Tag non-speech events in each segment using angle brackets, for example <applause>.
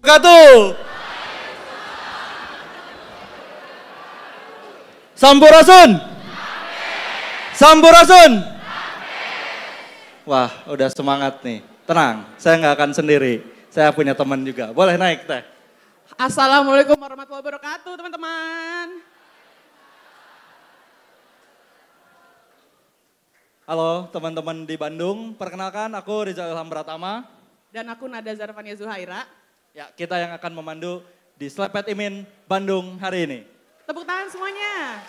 wabarakatuh. Sampurasun. Sampurasun. Wah, udah semangat nih. Tenang, saya nggak akan sendiri. Saya punya teman juga. Boleh naik teh. Assalamualaikum warahmatullahi wabarakatuh, teman-teman. Halo teman-teman di Bandung, perkenalkan aku Rizal Ilham Pratama. Dan aku Nada Zarfania Zuhaira ya kita yang akan memandu di Slepet Imin Bandung hari ini. Tepuk tangan semuanya.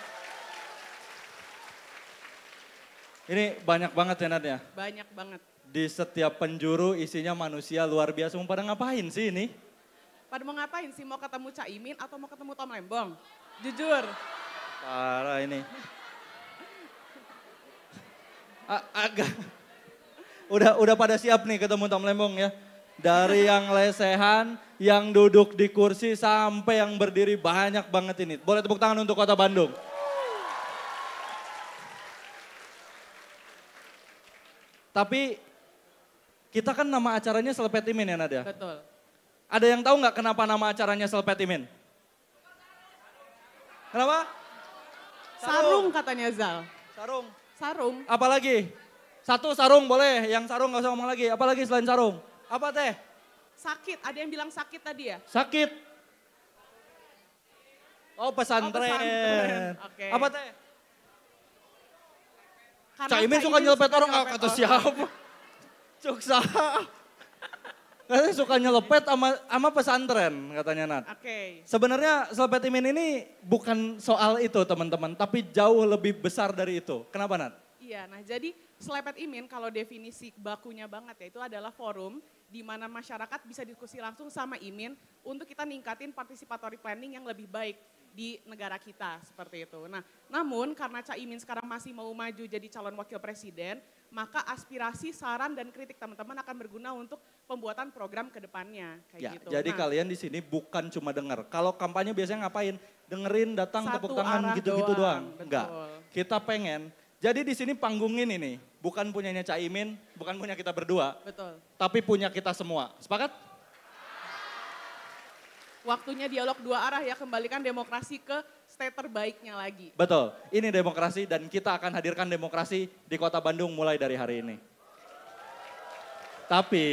Ini banyak banget ya Nat ya? Banyak banget. Di setiap penjuru isinya manusia luar biasa. Mau pada ngapain sih ini? Pada mau ngapain sih? Mau ketemu imin atau mau ketemu Tom Lembong? Jujur. Parah ini. agak. Udah udah pada siap nih ketemu Tom Lembong ya? Dari yang lesehan, yang duduk di kursi sampai yang berdiri banyak banget ini. Boleh tepuk tangan untuk kota Bandung. Tapi kita kan nama acaranya Selepetimin ya Nadia? Betul. Ada yang tahu nggak kenapa nama acaranya Selepetimin? Kenapa? Sarung. sarung katanya Zal. Sarung. Sarung. Apalagi? Satu sarung boleh, yang sarung nggak usah ngomong lagi. Apalagi selain sarung? Apa teh? Sakit, ada yang bilang sakit tadi ya? Sakit. Oh pesantren. Oh, pesantren. Okay. Apa teh? Karena Caimin suka nyelepet orang, ah, nyelepet kata siapa? Cuksa. Saya suka nyelepet sama sama pesantren katanya Nat. Oke. Okay. Sebenarnya selepet Imin ini bukan soal itu teman-teman, tapi jauh lebih besar dari itu. Kenapa Nat? Iya, nah jadi selepet Imin kalau definisi bakunya banget ya itu adalah forum di mana masyarakat bisa diskusi langsung sama IMIN untuk kita ningkatin participatory planning yang lebih baik di negara kita seperti itu. Nah, namun karena Cak Imin sekarang masih mau maju jadi calon wakil presiden, maka aspirasi, saran dan kritik teman-teman akan berguna untuk pembuatan program ke depannya kayak ya, gitu. Jadi nah, kalian di sini bukan cuma dengar. Kalau kampanye biasanya ngapain? Dengerin, datang tepuk tangan gitu-gitu doang. doang. Enggak. Kita pengen jadi di sini panggung ini nih, bukan punyanya Caimin, bukan punya kita berdua. Betul. Tapi punya kita semua. Sepakat? Waktunya dialog dua arah ya, kembalikan demokrasi ke state terbaiknya lagi. Betul, ini demokrasi dan kita akan hadirkan demokrasi di kota Bandung mulai dari hari ini. Tapi,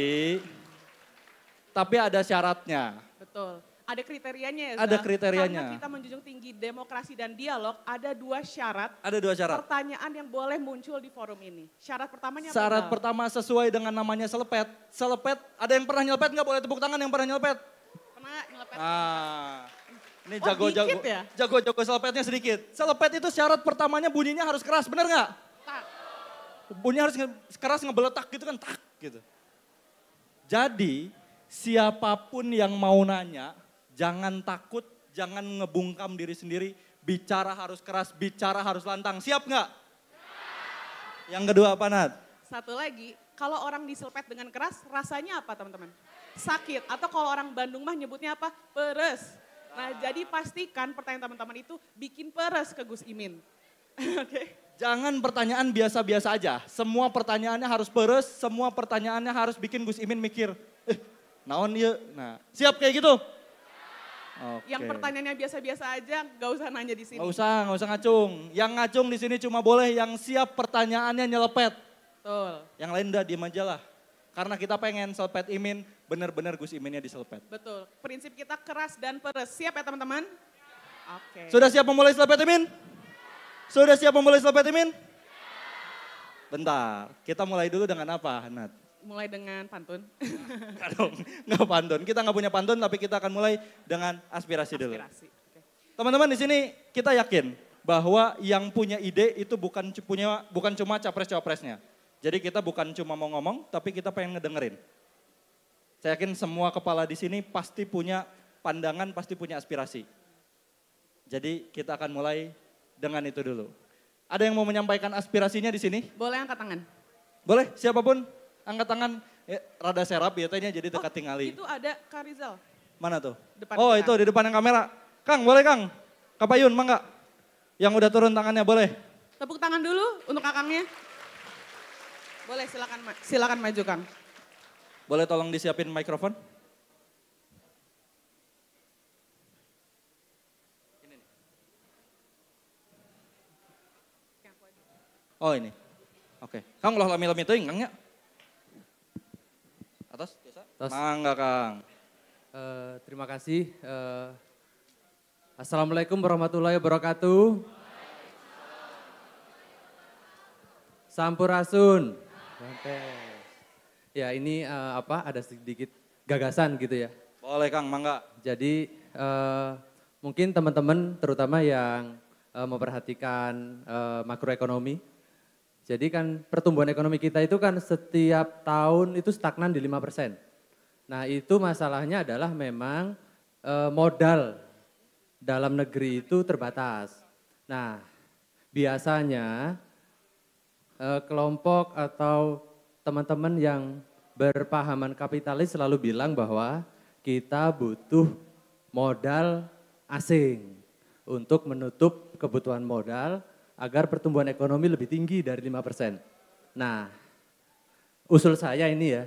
tapi ada syaratnya. Betul. Ada kriterianya ya. Ada kriterianya. Karena kita menjunjung tinggi demokrasi dan dialog, ada dua syarat. Ada dua syarat. Pertanyaan yang boleh muncul di forum ini. Syarat pertamanya Syarat apa? pertama sesuai dengan namanya selepet. Selepet, ada yang pernah nyelepet nggak boleh tepuk tangan yang pernah nyelepet? Pernah nyelepet. Ah. Ini oh, jago-jago. Oh, ya? Jago-jago selepetnya sedikit. Selepet itu syarat pertamanya bunyinya harus keras, bener nggak? Tak. Bunyinya harus nge keras ngebeletak gitu kan, tak gitu. Jadi siapapun yang mau nanya, Jangan takut, jangan ngebungkam diri sendiri. Bicara harus keras, bicara harus lantang. Siap nggak? Ya. Yang kedua apa Nat? Satu lagi, kalau orang diselpet dengan keras rasanya apa teman-teman? Sakit. Atau kalau orang Bandung mah nyebutnya apa? Peres. Nah jadi pastikan pertanyaan teman-teman itu bikin peres ke Gus Imin. <laughs> Oke. okay. Jangan pertanyaan biasa-biasa aja. Semua pertanyaannya harus peres, semua pertanyaannya harus bikin Gus Imin mikir, eh, naon ya. Nah, siap kayak gitu? Okay. Yang pertanyaannya biasa-biasa aja, gak usah nanya di sini. Gak usah, gak usah ngacung. Yang ngacung di sini cuma boleh yang siap pertanyaannya nyelepet. Betul. Yang lain udah diem aja lah. Karena kita pengen selepet Imin, benar-benar Gus Iminnya diselepet. Betul. Prinsip kita keras dan peres. Siap ya teman-teman? Oke. Okay. Sudah siap memulai selepet Imin? Sudah siap memulai selepet Imin? Bentar, kita mulai dulu dengan apa, Nat? mulai dengan pantun? <laughs> nggak nggak pantun. Kita nggak punya pantun tapi kita akan mulai dengan aspirasi, aspirasi. dulu. Teman-teman di sini kita yakin bahwa yang punya ide itu bukan punya bukan cuma capres-capresnya. Jadi kita bukan cuma mau ngomong tapi kita pengen ngedengerin. Saya yakin semua kepala di sini pasti punya pandangan, pasti punya aspirasi. Jadi kita akan mulai dengan itu dulu. Ada yang mau menyampaikan aspirasinya di sini? Boleh angkat tangan. Boleh, siapapun angkat tangan ya, rada serap ya tanya jadi dekat oh, tingali. Itu ada Karizal. Mana tuh? Depan oh kita. itu di depan yang kamera. Kang boleh Kang? Kapayun mangga? Yang udah turun tangannya boleh? Tepuk tangan dulu untuk kakangnya. Boleh silakan silakan maju Kang. Boleh tolong disiapin mikrofon? Oh ini. Oke. Okay. Kang ulah lami-lami tuh Kang ya. Atas Atas. Mangga Kang. Uh, terima kasih. Uh, Assalamualaikum warahmatullahi wabarakatuh. Sampurasun. Ya ini uh, apa ada sedikit gagasan gitu ya. Boleh Kang, mangga. Jadi uh, mungkin teman-teman terutama yang uh, memperhatikan uh, makroekonomi jadi kan pertumbuhan ekonomi kita itu kan setiap tahun itu stagnan di 5%. Nah itu masalahnya adalah memang e, modal dalam negeri itu terbatas. Nah biasanya e, kelompok atau teman-teman yang berpahaman kapitalis selalu bilang bahwa kita butuh modal asing untuk menutup kebutuhan modal agar pertumbuhan ekonomi lebih tinggi dari 5%. Nah, usul saya ini ya,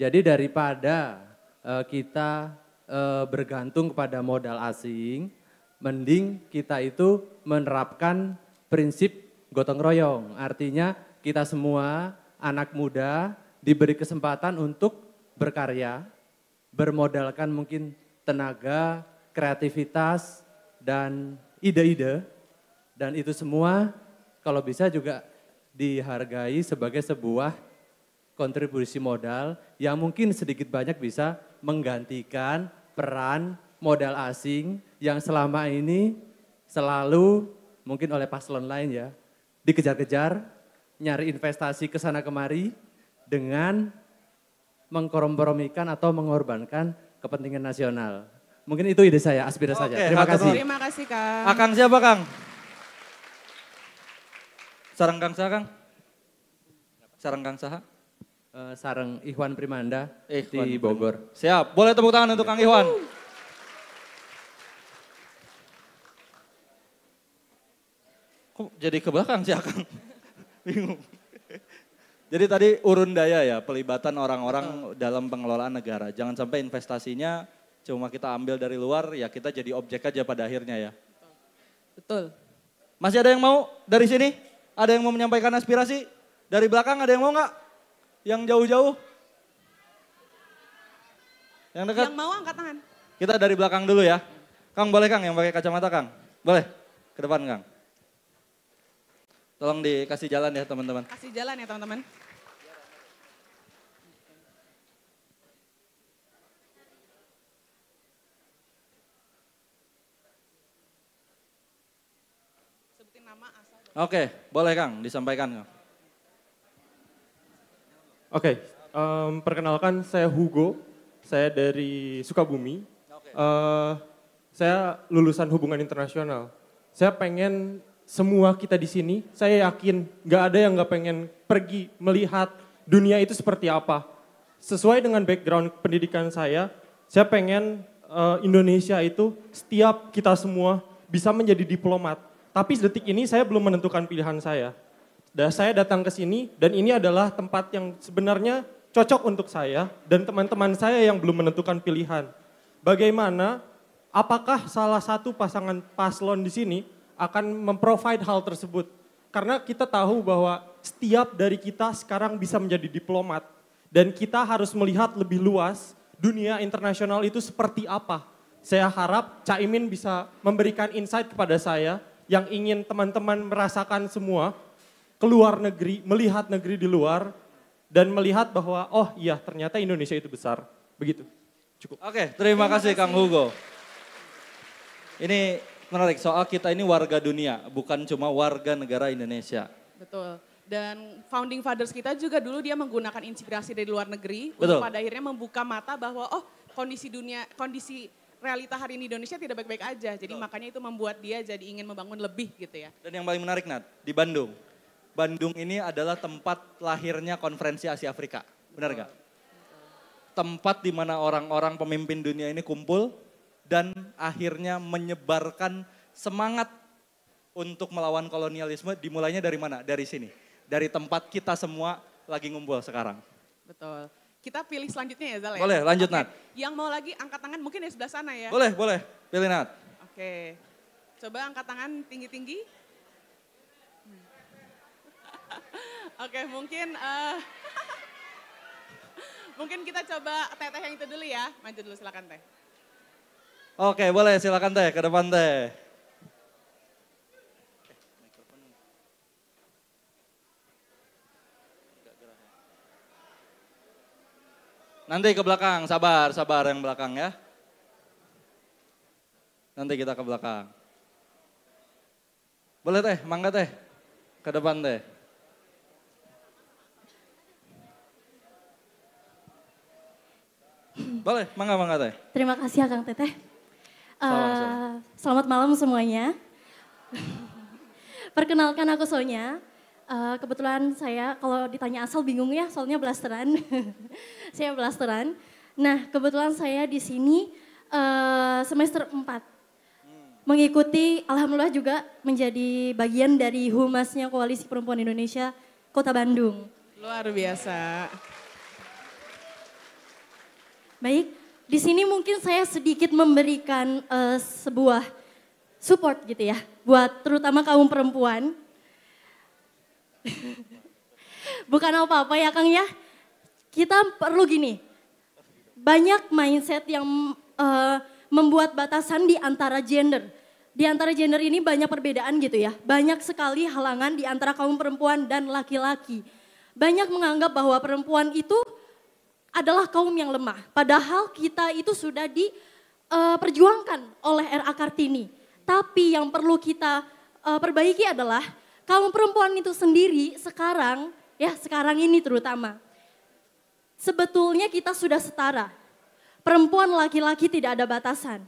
jadi daripada uh, kita uh, bergantung kepada modal asing, mending kita itu menerapkan prinsip gotong royong. Artinya kita semua anak muda diberi kesempatan untuk berkarya, bermodalkan mungkin tenaga, kreativitas, dan ide-ide dan itu semua kalau bisa juga dihargai sebagai sebuah kontribusi modal yang mungkin sedikit banyak bisa menggantikan peran modal asing yang selama ini selalu mungkin oleh paslon lain ya dikejar-kejar nyari investasi ke sana kemari dengan mengkompromikan atau mengorbankan kepentingan nasional. Mungkin itu ide saya, aspirasi saja. Terima kasih. Terima kasih, Kang. Akang ah, siapa, Kang? Sarang Kang Saha, Kang? Sarang Kang Saha? Uh, eh, sarang Ikhwan Primanda Ikhwan di Bogor. Primanda. Siap, boleh tepuk tangan untuk Kang Ikhwan. Kok jadi ke belakang sih Kang? <laughs> Bingung. Jadi tadi urun daya ya, pelibatan orang-orang dalam pengelolaan negara. Jangan sampai investasinya cuma kita ambil dari luar, ya kita jadi objek aja pada akhirnya ya. Betul. Masih ada yang mau dari sini? Ada yang mau menyampaikan aspirasi? Dari belakang ada yang mau nggak? Yang jauh-jauh? Yang dekat? Yang mau angkat tangan. Kita dari belakang dulu ya. Kang boleh Kang yang pakai kacamata Kang? Boleh? Ke depan Kang. Tolong dikasih jalan ya teman-teman. Kasih jalan ya teman-teman. Oke, boleh Kang disampaikan. Oke, um, perkenalkan saya Hugo, saya dari Sukabumi. Oke. Uh, saya lulusan hubungan internasional. Saya pengen semua kita di sini, saya yakin nggak ada yang nggak pengen pergi melihat dunia itu seperti apa. Sesuai dengan background pendidikan saya, saya pengen uh, Indonesia itu setiap kita semua bisa menjadi diplomat tapi detik ini saya belum menentukan pilihan saya. Dan saya datang ke sini dan ini adalah tempat yang sebenarnya cocok untuk saya dan teman-teman saya yang belum menentukan pilihan. Bagaimana apakah salah satu pasangan paslon di sini akan memprovide hal tersebut? Karena kita tahu bahwa setiap dari kita sekarang bisa menjadi diplomat dan kita harus melihat lebih luas dunia internasional itu seperti apa. Saya harap Caimin bisa memberikan insight kepada saya yang ingin teman-teman merasakan semua, keluar negeri, melihat negeri di luar, dan melihat bahwa oh iya ternyata Indonesia itu besar. Begitu. Cukup. Oke, terima, terima kasih, kasih Kang Hugo. Ini menarik soal kita ini warga dunia, bukan cuma warga negara Indonesia. Betul. Dan founding fathers kita juga dulu dia menggunakan inspirasi dari luar negeri Betul. untuk pada akhirnya membuka mata bahwa oh kondisi dunia kondisi realita hari ini Indonesia tidak baik-baik aja. Jadi Betul. makanya itu membuat dia jadi ingin membangun lebih gitu ya. Dan yang paling menarik Nat, di Bandung. Bandung ini adalah tempat lahirnya konferensi Asia Afrika. Benar gak? Tempat di mana orang-orang pemimpin dunia ini kumpul dan akhirnya menyebarkan semangat untuk melawan kolonialisme dimulainya dari mana? Dari sini. Dari tempat kita semua lagi ngumpul sekarang. Betul. Kita pilih selanjutnya ya Zal ya? Boleh, lanjut okay. Nat. Yang mau lagi angkat tangan mungkin di ya sebelah sana ya? Boleh, boleh. Pilih Nat. Oke. Okay. Coba angkat tangan tinggi-tinggi. Hmm. <laughs> Oke, okay, mungkin uh, <laughs> mungkin kita coba teteh yang itu dulu ya. Maju dulu silakan teh. Oke, boleh silakan teh ke depan teh. Nanti ke belakang, sabar, sabar yang belakang ya. Nanti kita ke belakang. Boleh teh, mangga teh. Ke depan teh. Boleh, mangga mangga teh. Terima kasih Kang Teteh. uh, eh, Selamat malam semuanya. <laughs> Perkenalkan aku Sonya. Uh, kebetulan saya kalau ditanya asal bingung ya, soalnya blasteran. <laughs> saya blasteran. Nah, kebetulan saya di sini uh, semester 4. Hmm. Mengikuti, alhamdulillah juga menjadi bagian dari humasnya Koalisi Perempuan Indonesia Kota Bandung. Luar biasa. Baik, di sini mungkin saya sedikit memberikan uh, sebuah support gitu ya, buat terutama kaum perempuan <laughs> Bukan apa-apa ya Kang ya. Kita perlu gini. Banyak mindset yang uh, membuat batasan di antara gender. Di antara gender ini banyak perbedaan gitu ya. Banyak sekali halangan di antara kaum perempuan dan laki-laki. Banyak menganggap bahwa perempuan itu adalah kaum yang lemah. Padahal kita itu sudah diperjuangkan eh, uh, oleh R.A. Kartini. Tapi yang perlu kita uh, perbaiki adalah kaum perempuan itu sendiri sekarang, ya sekarang ini terutama, sebetulnya kita sudah setara. Perempuan laki-laki tidak ada batasan.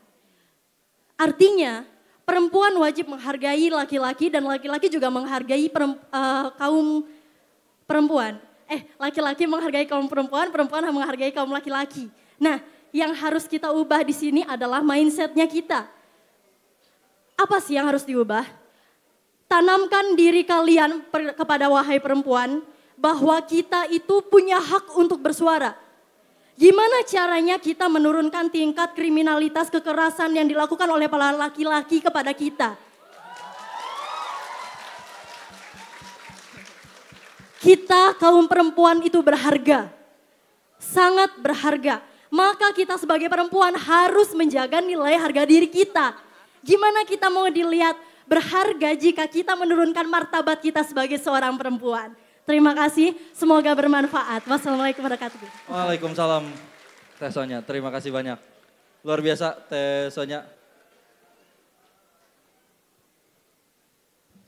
Artinya, perempuan wajib menghargai laki-laki dan laki-laki juga menghargai uh, kaum perempuan. Eh, laki-laki menghargai kaum perempuan, perempuan menghargai kaum laki-laki. Nah, yang harus kita ubah di sini adalah mindsetnya kita. Apa sih yang harus diubah? tanamkan diri kalian per, kepada wahai perempuan bahwa kita itu punya hak untuk bersuara. Gimana caranya kita menurunkan tingkat kriminalitas kekerasan yang dilakukan oleh para laki-laki kepada kita? Kita kaum perempuan itu berharga. Sangat berharga. Maka kita sebagai perempuan harus menjaga nilai harga diri kita. Gimana kita mau dilihat berharga jika kita menurunkan martabat kita sebagai seorang perempuan. Terima kasih, semoga bermanfaat. Wassalamualaikum warahmatullahi wabarakatuh. Waalaikumsalam, Teh Sonya. Terima kasih banyak. Luar biasa, Teh Sonya.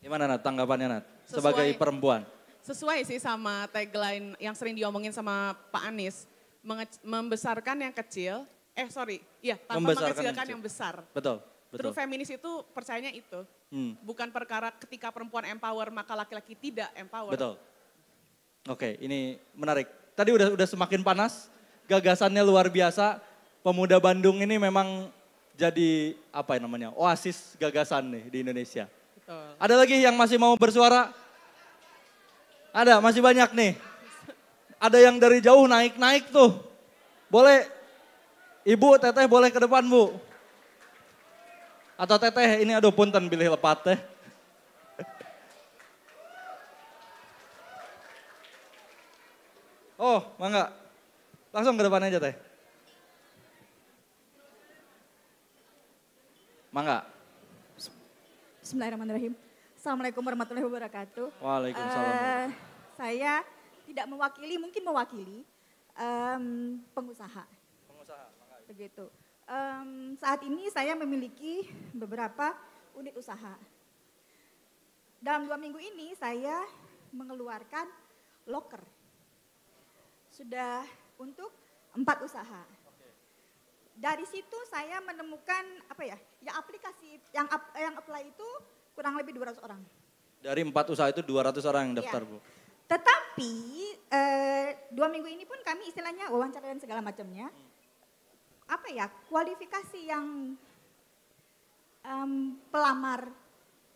Gimana Nat, tanggapannya Nat, sebagai perempuan? Sesuai sih sama tagline yang sering diomongin sama Pak Anies. Menge membesarkan yang kecil, eh sorry, iya tanpa membesarkan mengecilkan yang, yang besar. Betul. Betul. True feminis itu percayanya itu. Hmm. Bukan perkara ketika perempuan empower maka laki-laki tidak empower. Betul. Oke, ini menarik. Tadi udah udah semakin panas, gagasannya luar biasa. Pemuda Bandung ini memang jadi apa yang namanya? Oasis gagasan nih di Indonesia. Betul. Ada lagi yang masih mau bersuara? Ada, masih banyak nih. Ada yang dari jauh naik-naik tuh. Boleh Ibu, teteh boleh ke depan, Bu. Atau teteh ini aduh punten pilih lepat teh. Oh, mangga. Langsung ke depan aja teh. Mangga. Bismillahirrahmanirrahim. Assalamualaikum warahmatullahi wabarakatuh. Waalaikumsalam. Uh, saya tidak mewakili, mungkin mewakili um, pengusaha. Pengusaha, mangga. Begitu um, saat ini saya memiliki beberapa unit usaha. Dalam dua minggu ini saya mengeluarkan loker. Sudah untuk empat usaha. Dari situ saya menemukan apa ya, yang aplikasi yang yang apply itu kurang lebih 200 orang. Dari empat usaha itu 200 orang yang iya. daftar, ya. Bu. Tetapi eh, dua minggu ini pun kami istilahnya wawancara dan segala macamnya. Hmm apa ya kualifikasi yang um, pelamar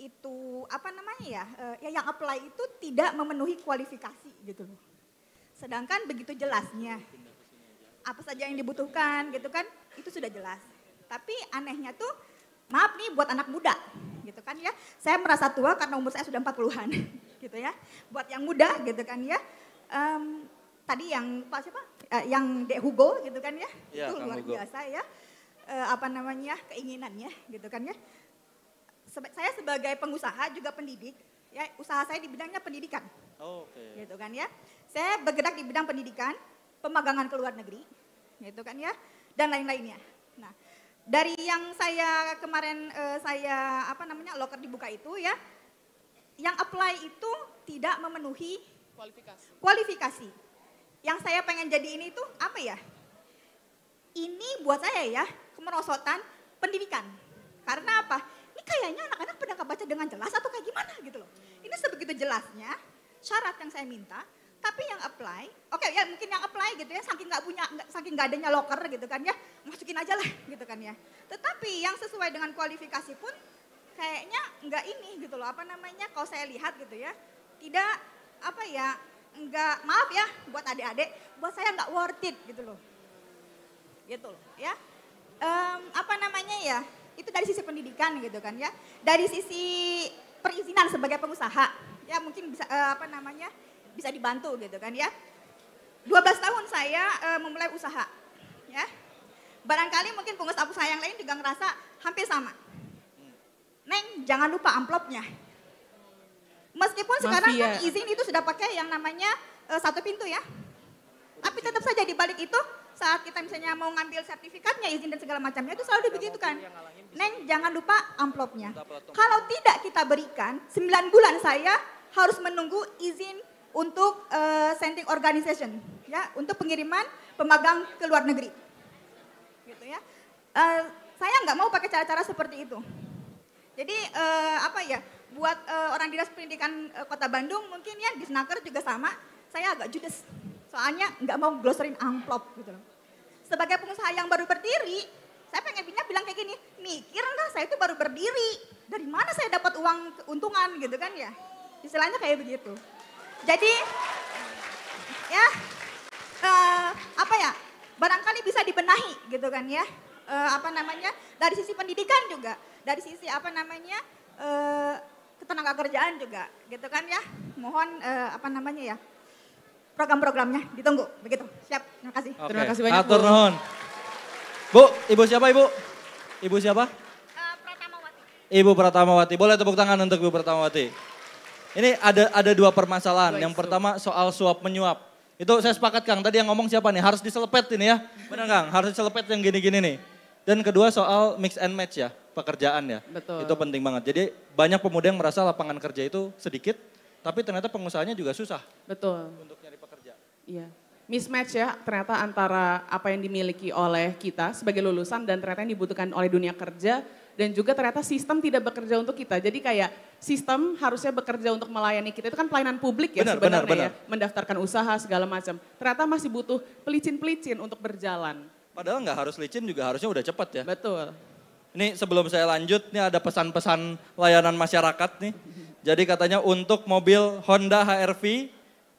itu apa namanya ya uh, yang apply itu tidak memenuhi kualifikasi gitu loh. Sedangkan begitu jelasnya apa saja yang dibutuhkan gitu kan itu sudah jelas. Tapi anehnya tuh maaf nih buat anak muda gitu kan ya. Saya merasa tua karena umur saya sudah 40-an <laughs> gitu ya. Buat yang muda gitu kan ya. Um, tadi yang Pak siapa? uh, yang Dek Hugo gitu kan ya, ya itu luar Hugo. biasa ya, uh, apa namanya keinginannya gitu kan ya. Seba saya sebagai pengusaha juga pendidik, ya usaha saya di bidangnya pendidikan, okay. gitu kan ya. Saya bergerak di bidang pendidikan, pemagangan ke luar negeri, gitu kan ya, dan lain-lainnya. Nah, dari yang saya kemarin uh, saya apa namanya loker dibuka itu ya, yang apply itu tidak memenuhi kualifikasi. Kualifikasi yang saya pengen jadi ini itu apa ya? Ini buat saya ya, kemerosotan pendidikan. Karena apa? Ini kayaknya anak-anak pernah baca dengan jelas atau kayak gimana gitu loh. Ini sebegitu jelasnya syarat yang saya minta, tapi yang apply, oke okay, ya mungkin yang apply gitu ya, saking nggak punya, saking nggak adanya locker gitu kan ya, masukin aja lah gitu kan ya. Tetapi yang sesuai dengan kualifikasi pun kayaknya nggak ini gitu loh, apa namanya, kalau saya lihat gitu ya, tidak apa ya nggak maaf ya buat adik-adik, buat saya nggak worth it gitu loh. Gitu loh ya. Um, apa namanya ya? Itu dari sisi pendidikan gitu kan ya. Dari sisi perizinan sebagai pengusaha ya mungkin bisa uh, apa namanya? bisa dibantu gitu kan ya. 12 tahun saya uh, memulai usaha ya. Barangkali mungkin pengusaha-pengusaha yang lain juga ngerasa hampir sama. Neng, jangan lupa amplopnya. Meskipun Mafia. sekarang kan izin itu sudah pakai yang namanya uh, satu pintu ya. Tapi tetap saja di balik itu saat kita misalnya mau ngambil sertifikatnya, izin dan segala macamnya itu selalu begitu kan. Neng jangan lupa amplopnya. Kalau tidak kita berikan, 9 bulan saya harus menunggu izin untuk uh, sending organization ya, untuk pengiriman pemagang ke luar negeri. Gitu ya. Uh, saya nggak mau pakai cara-cara seperti itu. Jadi uh, apa ya? buat uh, orang dinas pendidikan uh, Kota Bandung mungkin ya di Senaker juga sama. Saya agak judes. Soalnya nggak mau gloserin amplop gitu loh. Sebagai pengusaha yang baru berdiri, saya pengen bilang kayak gini, mikir lah saya itu baru berdiri. Dari mana saya dapat uang keuntungan gitu kan ya. Istilahnya kayak begitu. Jadi ya uh, apa ya barangkali bisa dibenahi gitu kan ya uh, apa namanya dari sisi pendidikan juga dari sisi apa namanya ketenaga kerjaan juga gitu kan ya. Mohon uh, apa namanya ya program-programnya ditunggu begitu. Siap, terima kasih. okay. Terima kasih banyak. Atur nuhun. Bu, ibu siapa ibu? Ibu siapa? Uh, Pratamawati. Ibu Pratamawati. Boleh tepuk tangan untuk Ibu Pratamawati. Ini ada ada dua permasalahan. yang pertama soal suap menyuap. Itu saya sepakat Kang, tadi yang ngomong siapa nih? Harus diselepet ini ya. Benar Kang, harus diselepet yang gini-gini nih. Dan kedua soal mix and match ya pekerjaan ya. Betul. Itu penting banget. Jadi banyak pemuda yang merasa lapangan kerja itu sedikit, tapi ternyata pengusahanya juga susah. Betul. Untuk nyari pekerja. Iya. Mismatch ya ternyata antara apa yang dimiliki oleh kita sebagai lulusan dan ternyata yang dibutuhkan oleh dunia kerja dan juga ternyata sistem tidak bekerja untuk kita. Jadi kayak sistem harusnya bekerja untuk melayani kita itu kan pelayanan publik ya benar, sebenarnya benar, ya. benar. mendaftarkan usaha segala macam. Ternyata masih butuh pelicin-pelicin untuk berjalan. Padahal nggak harus licin juga harusnya udah cepat ya. Betul. Ini sebelum saya lanjut, ini ada pesan-pesan layanan masyarakat nih. Jadi katanya untuk mobil Honda HR-V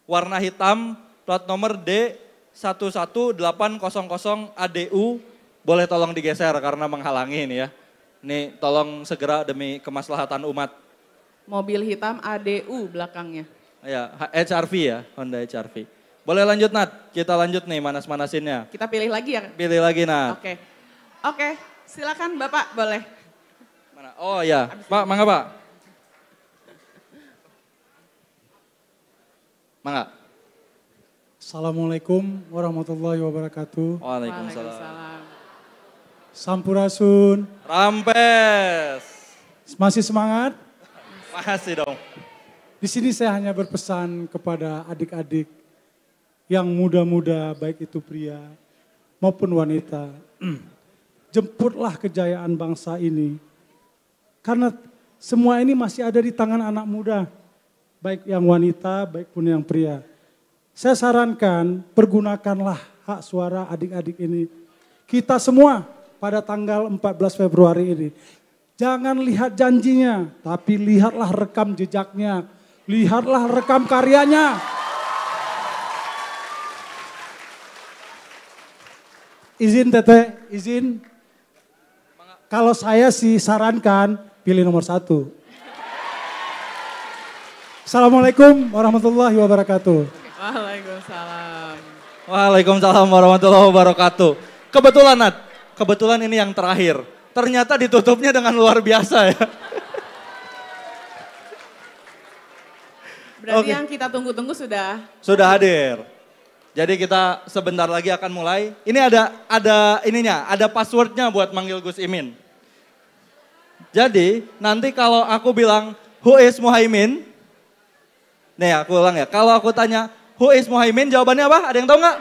warna hitam plat nomor D11800ADU boleh tolong digeser karena menghalangi ini ya. Nih tolong segera demi kemaslahatan umat. Mobil hitam ADU belakangnya. Ya, HRV ya, Honda HRV. Boleh lanjut Nat, kita lanjut nih manas-manasinnya. Kita pilih lagi ya? Pilih lagi Nat. Oke, okay. oke. Okay. Silakan Bapak, boleh. Mana? Oh ya, Pak, mangga Pak. Mangga. Assalamualaikum warahmatullahi wabarakatuh. Waalaikumsalam. Waalaikumsalam. Sampurasun. Rampes. Masih semangat? Masih dong. Di sini saya hanya berpesan kepada adik-adik yang muda-muda, baik itu pria maupun wanita. <clears throat> jemputlah kejayaan bangsa ini. Karena semua ini masih ada di tangan anak muda, baik yang wanita, baik pun yang pria. Saya sarankan pergunakanlah hak suara adik-adik ini. Kita semua pada tanggal 14 Februari ini. Jangan lihat janjinya, tapi lihatlah rekam jejaknya. Lihatlah rekam karyanya. Izin teteh, izin kalau saya sih sarankan pilih nomor satu. Assalamualaikum warahmatullahi wabarakatuh. Waalaikumsalam. Waalaikumsalam warahmatullahi wabarakatuh. Kebetulan Nat, kebetulan ini yang terakhir. Ternyata ditutupnya dengan luar biasa ya. Berarti okay. yang kita tunggu-tunggu sudah. Sudah hadir. Jadi kita sebentar lagi akan mulai. Ini ada ada ininya, ada passwordnya buat manggil Gus Imin. Jadi nanti kalau aku bilang Who is Muhaimin? Nih aku ulang ya. Kalau aku tanya Who is Muhaimin? Jawabannya apa? Ada yang tahu nggak?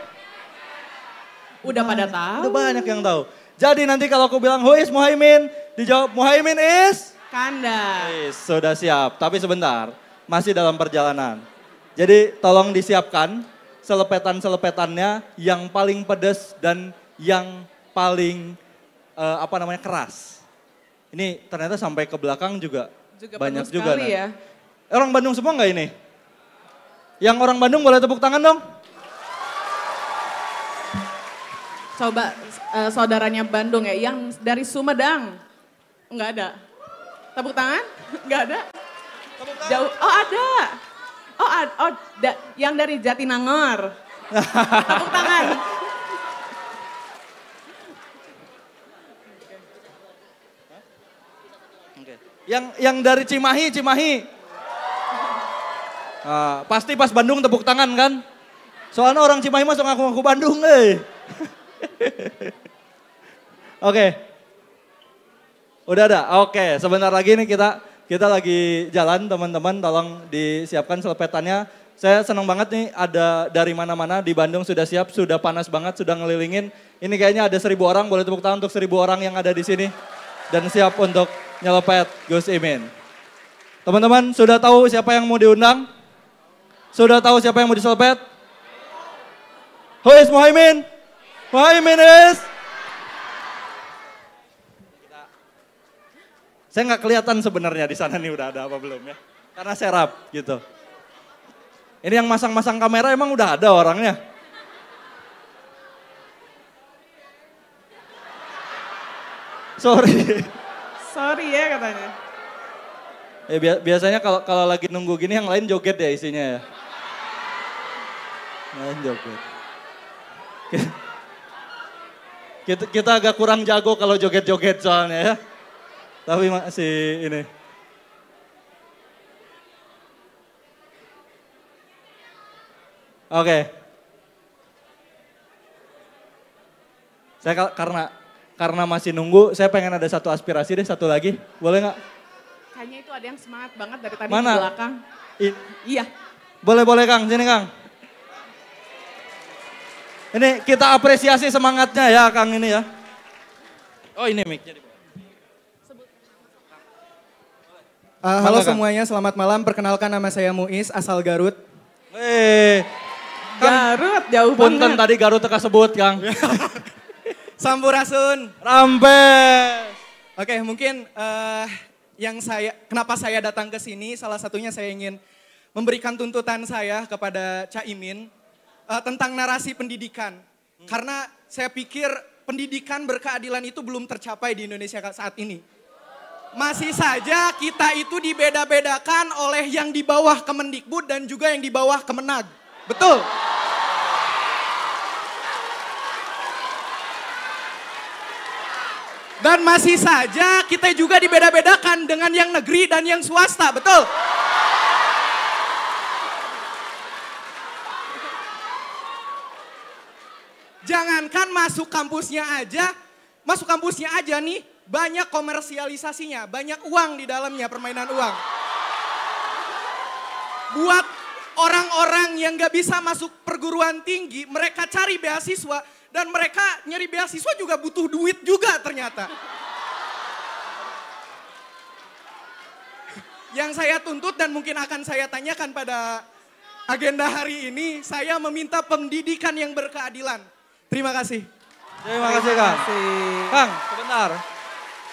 Udah pada tahu. Udah banyak yang tahu. Jadi nanti kalau aku bilang Who is Muhaimin? Dijawab Muhaimin is Kanda. Is, sudah siap. Tapi sebentar, masih dalam perjalanan. Jadi tolong disiapkan selepetan-selepetannya yang paling pedas dan yang paling uh, apa namanya keras. Ini ternyata sampai ke belakang juga, juga banyak juga. Sekali, ya. Eh, orang Bandung semua nggak ini? Yang orang Bandung boleh tepuk tangan dong. Coba uh, saudaranya Bandung ya, yang dari Sumedang. Nggak ada. Tepuk tangan? Nggak ada. Tepuk tangan. Jauh. Oh ada. Oh, ah, oh da, yang dari Jatinangor. Tepuk tangan. Oke. Yang yang dari Cimahi, Cimahi. Uh, pasti pas Bandung tepuk tangan kan? Soalnya orang Cimahi masuk ngaku-ngaku Bandung, eh. <laughs> Oke. Okay. Udah ada. Oke, okay. sebentar lagi nih kita kita lagi jalan teman-teman, tolong disiapkan selepetannya. Saya senang banget nih ada dari mana-mana di Bandung sudah siap, sudah panas banget, sudah ngelilingin. Ini kayaknya ada seribu orang, boleh tepuk tangan untuk seribu orang yang ada di sini. Dan siap untuk nyelepet Gus Imin. Teman-teman sudah tahu siapa yang mau diundang? Sudah tahu siapa yang mau diselepet? Who is Muhaimin? Muhaimin is... Saya nggak kelihatan sebenarnya di sana nih udah ada apa belum ya. Karena serap gitu. Ini yang masang-masang kamera emang udah ada orangnya. Sorry. Sorry ya katanya. Ya, biasanya kalau kalau lagi nunggu gini yang lain joget ya isinya ya. Lain joget. Kita, kita agak kurang jago kalau joget-joget soalnya ya tapi masih ini. Oke. Okay. Saya karena karena masih nunggu, saya pengen ada satu aspirasi deh, satu lagi. Boleh nggak? Kayaknya itu ada yang semangat banget dari tadi Mana? di belakang. I iya. Boleh boleh Kang, sini Kang. Ini kita apresiasi semangatnya ya Kang ini ya. Oh ini mic jadi. Uh, halo semuanya, selamat malam. Perkenalkan nama saya Muiz, asal Garut. Weh. Garut, jauh Punten banget. tadi Garut teka sebut, Kang. <laughs> Sampurasun. Rampes. Oke, okay, mungkin uh, yang saya, kenapa saya datang ke sini, salah satunya saya ingin memberikan tuntutan saya kepada Caimin uh, eh, tentang narasi pendidikan. Hmm. Karena saya pikir pendidikan berkeadilan itu belum tercapai di Indonesia saat ini masih saja kita itu dibeda-bedakan oleh yang di bawah Kemendikbud dan juga yang di bawah Kemenag. Betul? Dan masih saja kita juga dibeda-bedakan dengan yang negeri dan yang swasta, betul? Jangankan masuk kampusnya aja, masuk kampusnya aja nih, banyak komersialisasinya, banyak uang di dalamnya permainan uang. Buat orang-orang yang gak bisa masuk perguruan tinggi, mereka cari beasiswa dan mereka nyari beasiswa juga butuh duit juga ternyata. Yang saya tuntut dan mungkin akan saya tanyakan pada agenda hari ini, saya meminta pendidikan yang berkeadilan. Terima kasih. Terima kasih, Kang. Terima kasih. Kang, sebentar.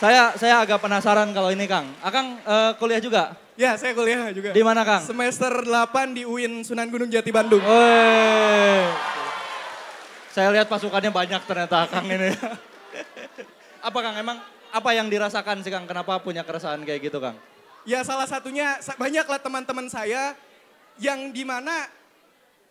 Saya saya agak penasaran kalau ini Kang. Akang ah, uh, eh, kuliah juga? Ya, saya kuliah juga. Di mana Kang? Semester 8 di UIN Sunan Gunung Jati Bandung. Oh. Saya lihat pasukannya banyak ternyata Kang ini. <laughs> apa Kang emang apa yang dirasakan sih Kang? Kenapa punya keresahan kayak gitu Kang? Ya salah satunya banyaklah teman-teman saya yang dimana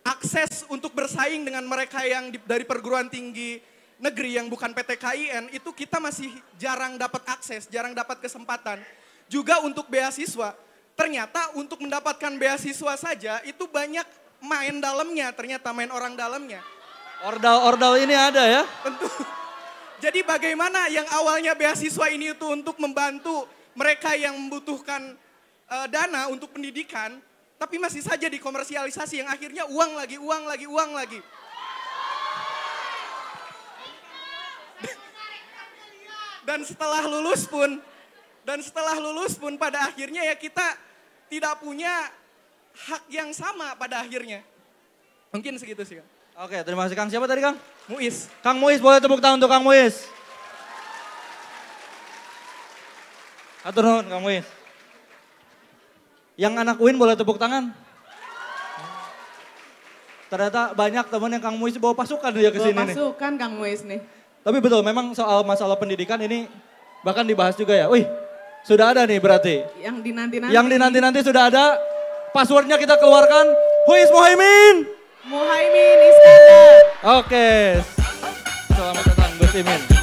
akses untuk bersaing dengan mereka yang dari perguruan tinggi negeri yang bukan PT KIN itu kita masih jarang dapat akses, jarang dapat kesempatan. Juga untuk beasiswa, ternyata untuk mendapatkan beasiswa saja itu banyak main dalamnya, ternyata main orang dalamnya. Ordal-ordal ini ada ya? Tentu. Jadi bagaimana yang awalnya beasiswa ini itu untuk membantu mereka yang membutuhkan uh, dana untuk pendidikan, tapi masih saja dikomersialisasi yang akhirnya uang lagi, uang lagi, uang lagi. dan setelah lulus pun dan setelah lulus pun pada akhirnya ya kita tidak punya hak yang sama pada akhirnya. Mungkin segitu sih. Oke, terima kasih Kang. Siapa tadi Kang? Muiz. Kang Muiz, boleh tepuk tangan untuk Kang Muiz. Atur nuhun Kang Muiz. Yang anak Win boleh tepuk tangan. Ternyata banyak teman yang Kang Muiz bawa pasukan dia ya ke sini nih. pasukan Kang Muiz nih. Tapi betul, memang soal masalah pendidikan ini bahkan dibahas juga ya. Wih, sudah ada nih berarti. Yang dinanti-nanti. Yang dinanti-nanti sudah ada. Passwordnya kita keluarkan. Who is Mohaimin? Mohaimin Iskandar. Oke. Okay. Selamat datang Gus Imin.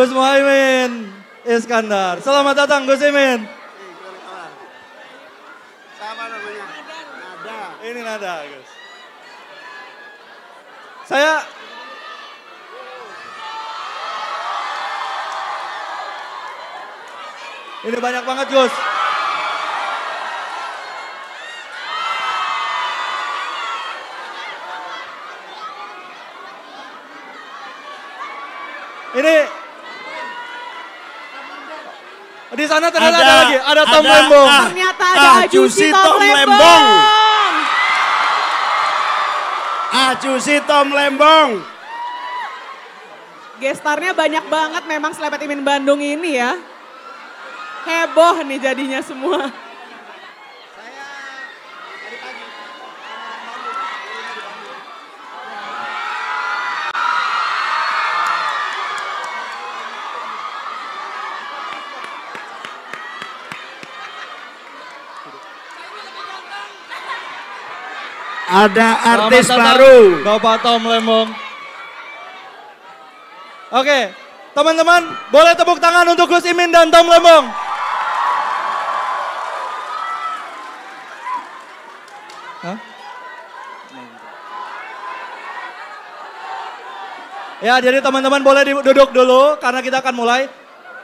Gus Muhaimin Iskandar. Selamat datang Gus Imin. Iya, Sama namanya. Nada. Ini nada Gus. Saya Ini banyak banget Gus. sana ternyata ada, ada lagi, ada Tom ada, Lembong. Ah, ternyata ada ah, Ajusi Tom, Tom Lembong. Ajusi Tom Lembong. Gestarnya banyak banget memang Selepet Imin Bandung ini ya. Heboh nih jadinya semua. Ada artis Selamat baru. Bapak Tom Lembong. Oke, teman-teman boleh tepuk tangan untuk Gus Imin dan Tom Lembong. Hah? Ya, jadi teman-teman boleh duduk dulu karena kita akan mulai.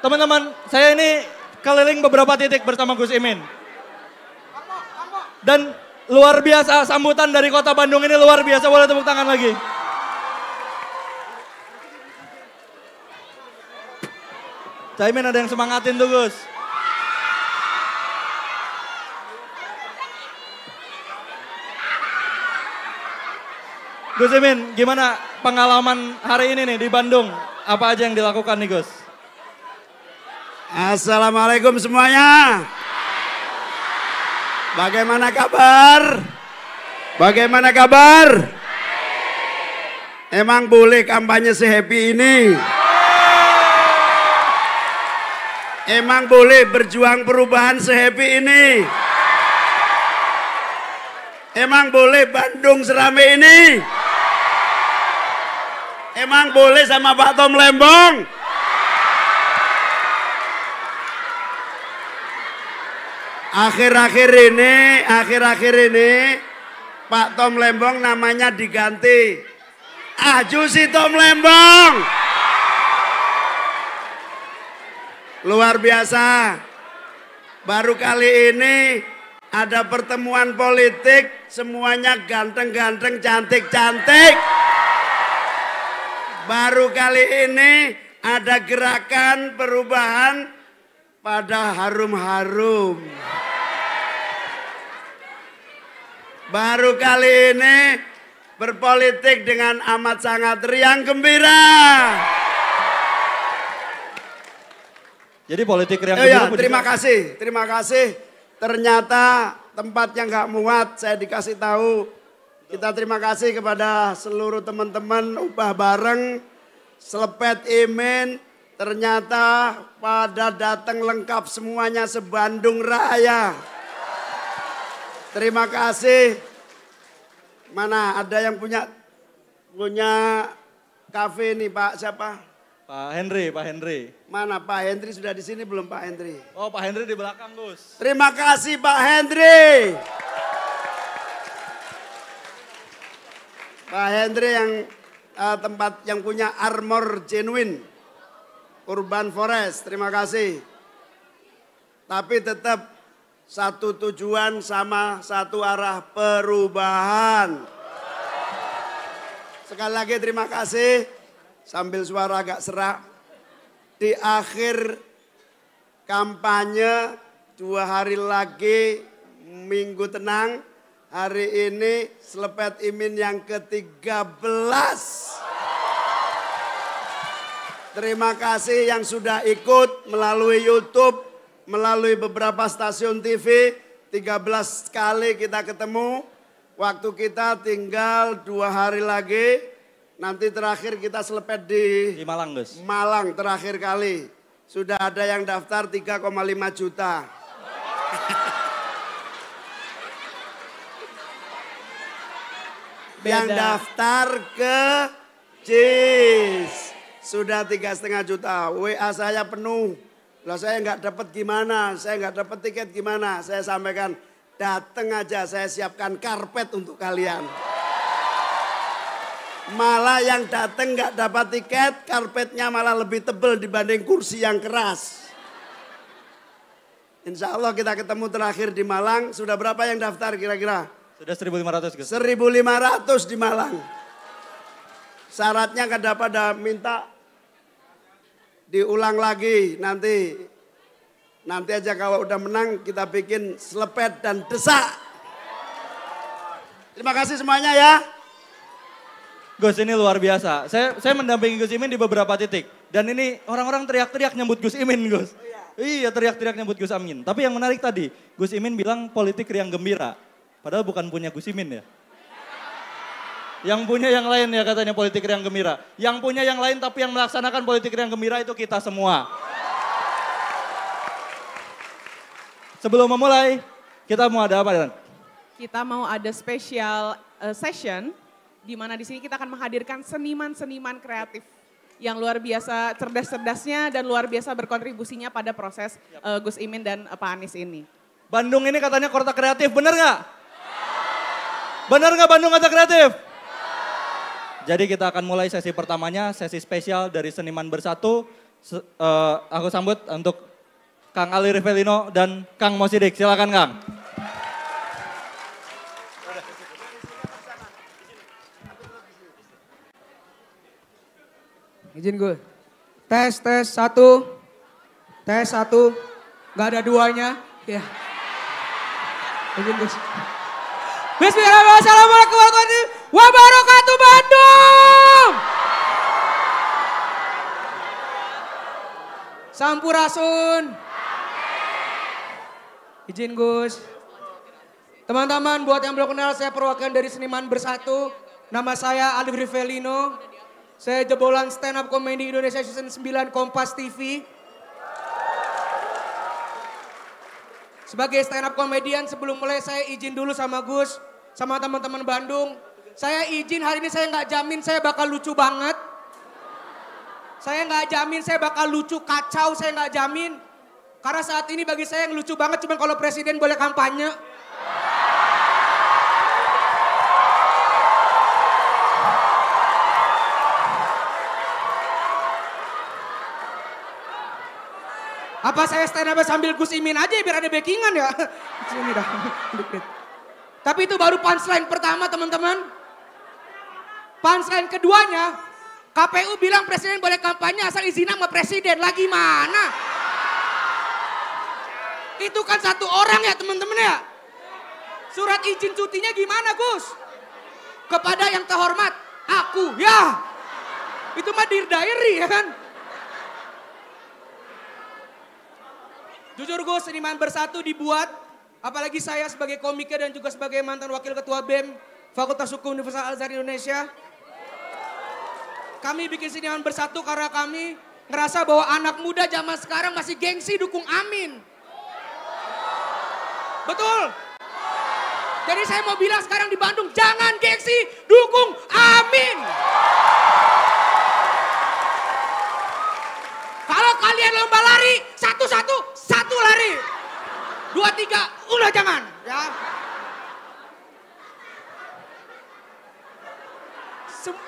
Teman-teman, saya ini keliling beberapa titik bersama Gus Imin. Dan Luar biasa sambutan dari kota Bandung ini luar biasa. Boleh tepuk tangan lagi. Caimin ada yang semangatin tuh Gus. Gus Imin, gimana pengalaman hari ini nih di Bandung? Apa aja yang dilakukan nih Gus? Assalamualaikum semuanya. Bagaimana kabar? Bagaimana kabar? Emang boleh kampanye sehappy ini? Emang boleh berjuang perubahan sehappy ini? Emang boleh Bandung serame ini? Emang boleh sama Pak Tom Lembong? Akhir-akhir ini, akhir-akhir ini Pak Tom Lembong namanya diganti. Ah Jusi Tom Lembong. Luar biasa. Baru kali ini ada pertemuan politik, semuanya ganteng-ganteng, cantik-cantik. Baru kali ini ada gerakan perubahan pada harum-harum. Baru kali ini berpolitik dengan amat sangat riang gembira. Jadi politik riang iya, gembira. Oh iya, terima kasih, terima kasih. Ternyata tempat yang nggak muat saya dikasih tahu. Kita terima kasih kepada seluruh teman-teman ubah bareng, selepet imen, Ternyata pada datang lengkap semuanya sebandung raya. Terima kasih. Mana ada yang punya punya kafe nih Pak siapa? Pak Henry, Pak Henry. Mana Pak Henry sudah di sini belum Pak Henry? Oh Pak Henry di belakang Gus. Terima kasih Pak Henry. Pak Henry yang uh, tempat yang punya armor genuine. Urban Forest, terima kasih. Tapi tetap satu tujuan sama satu arah perubahan. Sekali lagi terima kasih. Sambil suara agak serak. Di akhir kampanye dua hari lagi minggu tenang. Hari ini selepet imin yang ke-13. Terima kasih yang sudah ikut melalui YouTube, melalui beberapa stasiun TV. 13 kali kita ketemu. Waktu kita tinggal dua hari lagi. Nanti terakhir kita selepet di, di Malang, Gus. Malang terakhir kali. Sudah ada yang daftar 3,5 juta. Yang daftar ke JIS. Sudah tiga setengah juta. WA saya penuh. Lah saya nggak dapat gimana? Saya nggak dapat tiket gimana? Saya sampaikan datang aja saya siapkan karpet untuk kalian. Malah yang datang nggak dapat tiket, karpetnya malah lebih tebel dibanding kursi yang keras. Insya Allah kita ketemu terakhir di Malang. Sudah berapa yang daftar kira-kira? Sudah 1.500 Gus. 1.500 di Malang. Syaratnya kadang pada minta diulang lagi nanti. Nanti aja kalau udah menang kita bikin selepet dan desak. Terima kasih semuanya ya. Gus ini luar biasa. Saya saya mendampingi Gus Imin di beberapa titik. Dan ini orang-orang teriak-teriak nyambut Gus Imin Gus. Oh, iya. iya teriak-teriak nyambut Gus Amin. Tapi yang menarik tadi, Gus Imin bilang politik yang gembira. Padahal bukan punya Gus Imin ya. Yang punya yang lain ya katanya politik yang gembira. Yang punya yang lain tapi yang melaksanakan politik yang gembira itu kita semua. Sebelum memulai, kita mau ada apa, Dan? Kita mau ada special uh, session di mana di sini kita akan menghadirkan seniman-seniman kreatif yang luar biasa cerdas-cerdasnya dan luar biasa berkontribusinya pada proses uh, Gus Imin dan uh, Pak Anies ini. Bandung ini katanya kota kreatif, bener nggak? Bener nggak Bandung kota kreatif? Jadi kita akan mulai sesi pertamanya, sesi spesial dari Seniman Bersatu. Se uh, aku sambut untuk Kang Ali Rivelino dan Kang Mosidik. Silakan Kang. Izin gue. Tes, tes, satu. Tes, satu. Gak ada duanya. Ya. Izin gue. Bismillahirrahmanirrahim. Assalamualaikum warahmatullahi wabarakatuh wabarakatuh Bandung. Sampurasun. Izin Gus. Teman-teman buat yang belum kenal saya perwakilan dari Seniman Bersatu. Nama saya Alif Rivelino. Saya jebolan stand up comedy Indonesia season 9 Kompas TV. Sebagai stand up komedian sebelum mulai saya izin dulu sama Gus, sama teman-teman Bandung saya izin hari ini saya nggak jamin saya bakal lucu banget. Saya nggak jamin saya bakal lucu kacau, saya nggak jamin. Karena saat ini bagi saya yang lucu banget cuma kalau presiden boleh kampanye. Apa saya stand up sambil Gus Imin aja ya biar ada backingan ya? <laughs> Sini dah, <laughs> Tapi itu baru punchline pertama teman-teman. Punchline keduanya, KPU bilang presiden boleh kampanye asal izin sama presiden. Lagi mana? Itu kan satu orang ya teman-teman ya. Surat izin cutinya gimana Gus? Kepada yang terhormat, aku ya. Itu mah dir diary ya kan. Jujur Gus, seniman bersatu dibuat. Apalagi saya sebagai komika dan juga sebagai mantan wakil ketua BEM Fakultas Hukum Universitas Al Azhar Indonesia kami bikin Siniman Bersatu karena kami ngerasa bahwa anak muda zaman sekarang masih gengsi dukung Amin. Betul? Jadi saya mau bilang sekarang di Bandung jangan gengsi dukung Amin. Kalau kalian lomba lari satu-satu satu lari. Dua tiga udah jangan ya.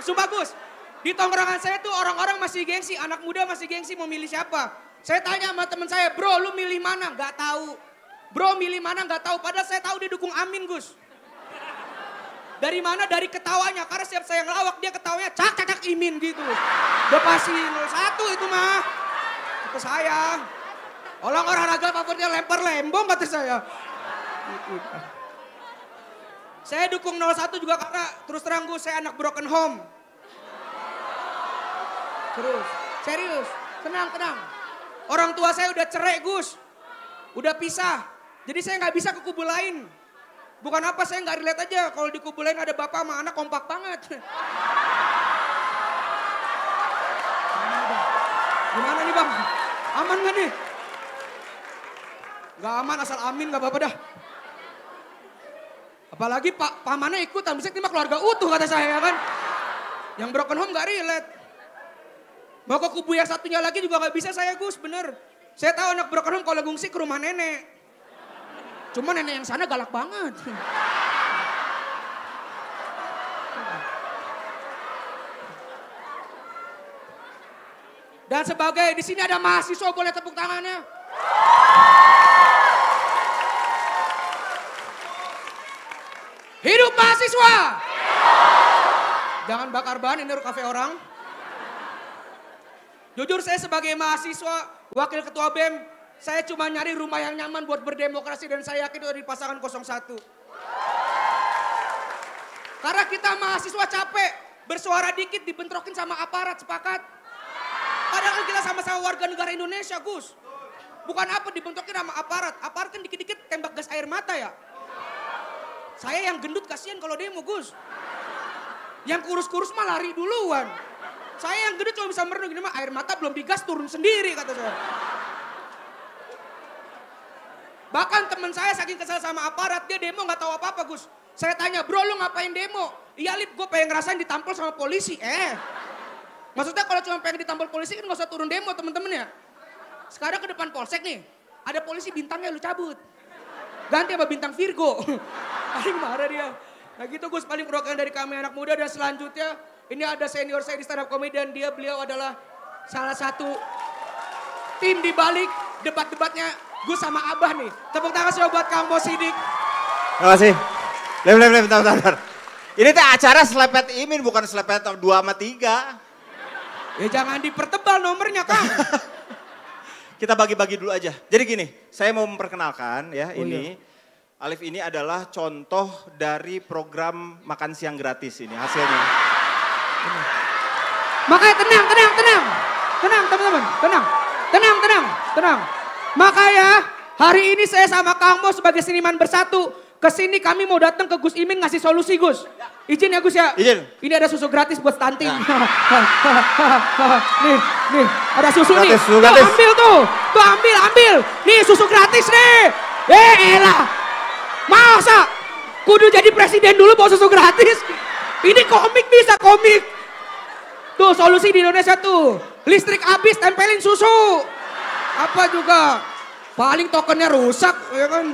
Sumpah di tongkrongan saya tuh orang-orang masih gengsi, anak muda masih gengsi mau milih siapa. Saya tanya sama teman saya, bro lu milih mana? Gak tahu. Bro milih mana? Gak tahu. Padahal saya tahu dia dukung Amin Gus. Dari mana? Dari ketawanya. Karena siap saya ngelawak dia ketawanya cak cak cak imin gitu. Udah pasti satu itu mah. Itu saya. Orang olahraga favoritnya lempar lembong kata saya. Gitu. Saya dukung 01 juga karena terus terang gue saya anak broken home. Terus, serius, tenang, tenang. Orang tua saya udah cerai Gus, udah pisah. Jadi saya nggak bisa ke kubu lain. Bukan apa, saya nggak relate aja. Kalau di kubu lain ada bapak sama anak kompak banget. Gimana nih bang? Aman gak nih? Gak aman asal amin gak apa-apa dah. Apalagi pak pamannya ikutan, bisa terima keluarga utuh kata saya ya kan. Yang broken home gak relate. Mau ke kubu yang satunya lagi juga gak bisa saya Gus, bener. Saya tahu anak broken home kalau ngungsi ke rumah nenek. Cuma nenek yang sana galak banget. Dan sebagai di sini ada mahasiswa boleh tepuk tangannya. Hidup mahasiswa. Jangan bakar bahan ini kafe orang. Jujur saya sebagai mahasiswa, wakil ketua BEM, saya cuma nyari rumah yang nyaman buat berdemokrasi dan saya yakin itu dari pasangan 01. Karena kita mahasiswa capek, bersuara dikit dibentrokin sama aparat, sepakat. Padahal kita sama-sama warga negara Indonesia, Gus. Bukan apa dibentrokin sama aparat, aparat kan dikit-dikit tembak gas air mata ya. Saya yang gendut kasihan kalau demo, Gus. Yang kurus-kurus mah lari duluan. Saya yang gede cuma bisa merenung, ini mah air mata belum digas turun sendiri kata saya. Bahkan teman saya saking kesal sama aparat, dia demo gak tahu apa-apa Gus. Saya tanya, bro lu ngapain demo? Iya Lip, gue pengen ngerasain ditampol sama polisi. Eh, maksudnya kalau cuma pengen ditampol polisi kan gak usah turun demo temen-temen ya. Sekarang ke depan polsek nih, ada polisi bintangnya lu cabut. Ganti sama bintang Virgo. <laughs> Paling marah dia. Nah gitu Gus, paling perwakilan dari kami anak muda dan selanjutnya ini ada senior saya di stand up comedian, dia beliau adalah salah satu tim di balik debat-debatnya gue sama Abah nih. Tepuk tangan saya buat Kang Bos Sidik. Terima kasih. Lep, lep, lep, bentar, bentar, bentar. Ini teh acara selepet imin bukan selepet dua sama tiga. Ya jangan dipertebal nomornya Kang. <laughs> Kita bagi-bagi dulu aja. Jadi gini, saya mau memperkenalkan ya oh, ini. Iya. Alif ini adalah contoh dari program makan siang gratis ini hasilnya. Makanya tenang, tenang, tenang. Tenang teman-teman, tenang. Tenang, tenang, tenang. Makanya hari ini saya sama Kang Mo sebagai seniman bersatu. Kesini kami mau datang ke Gus Imin ngasih solusi Gus. Izin ya Gus ya? Izin. Ini ada susu gratis buat stunting. Nah. <laughs> nih, nih ada susu gratis, nih. Susu gratis. ambil tuh, tuh ambil, ambil. Nih susu gratis nih. Eh elah. Masa kudu jadi presiden dulu bawa susu gratis? Ini komik bisa komik. Tuh solusi di Indonesia tuh. Listrik habis tempelin susu. Apa juga. Paling tokennya rusak ya kan.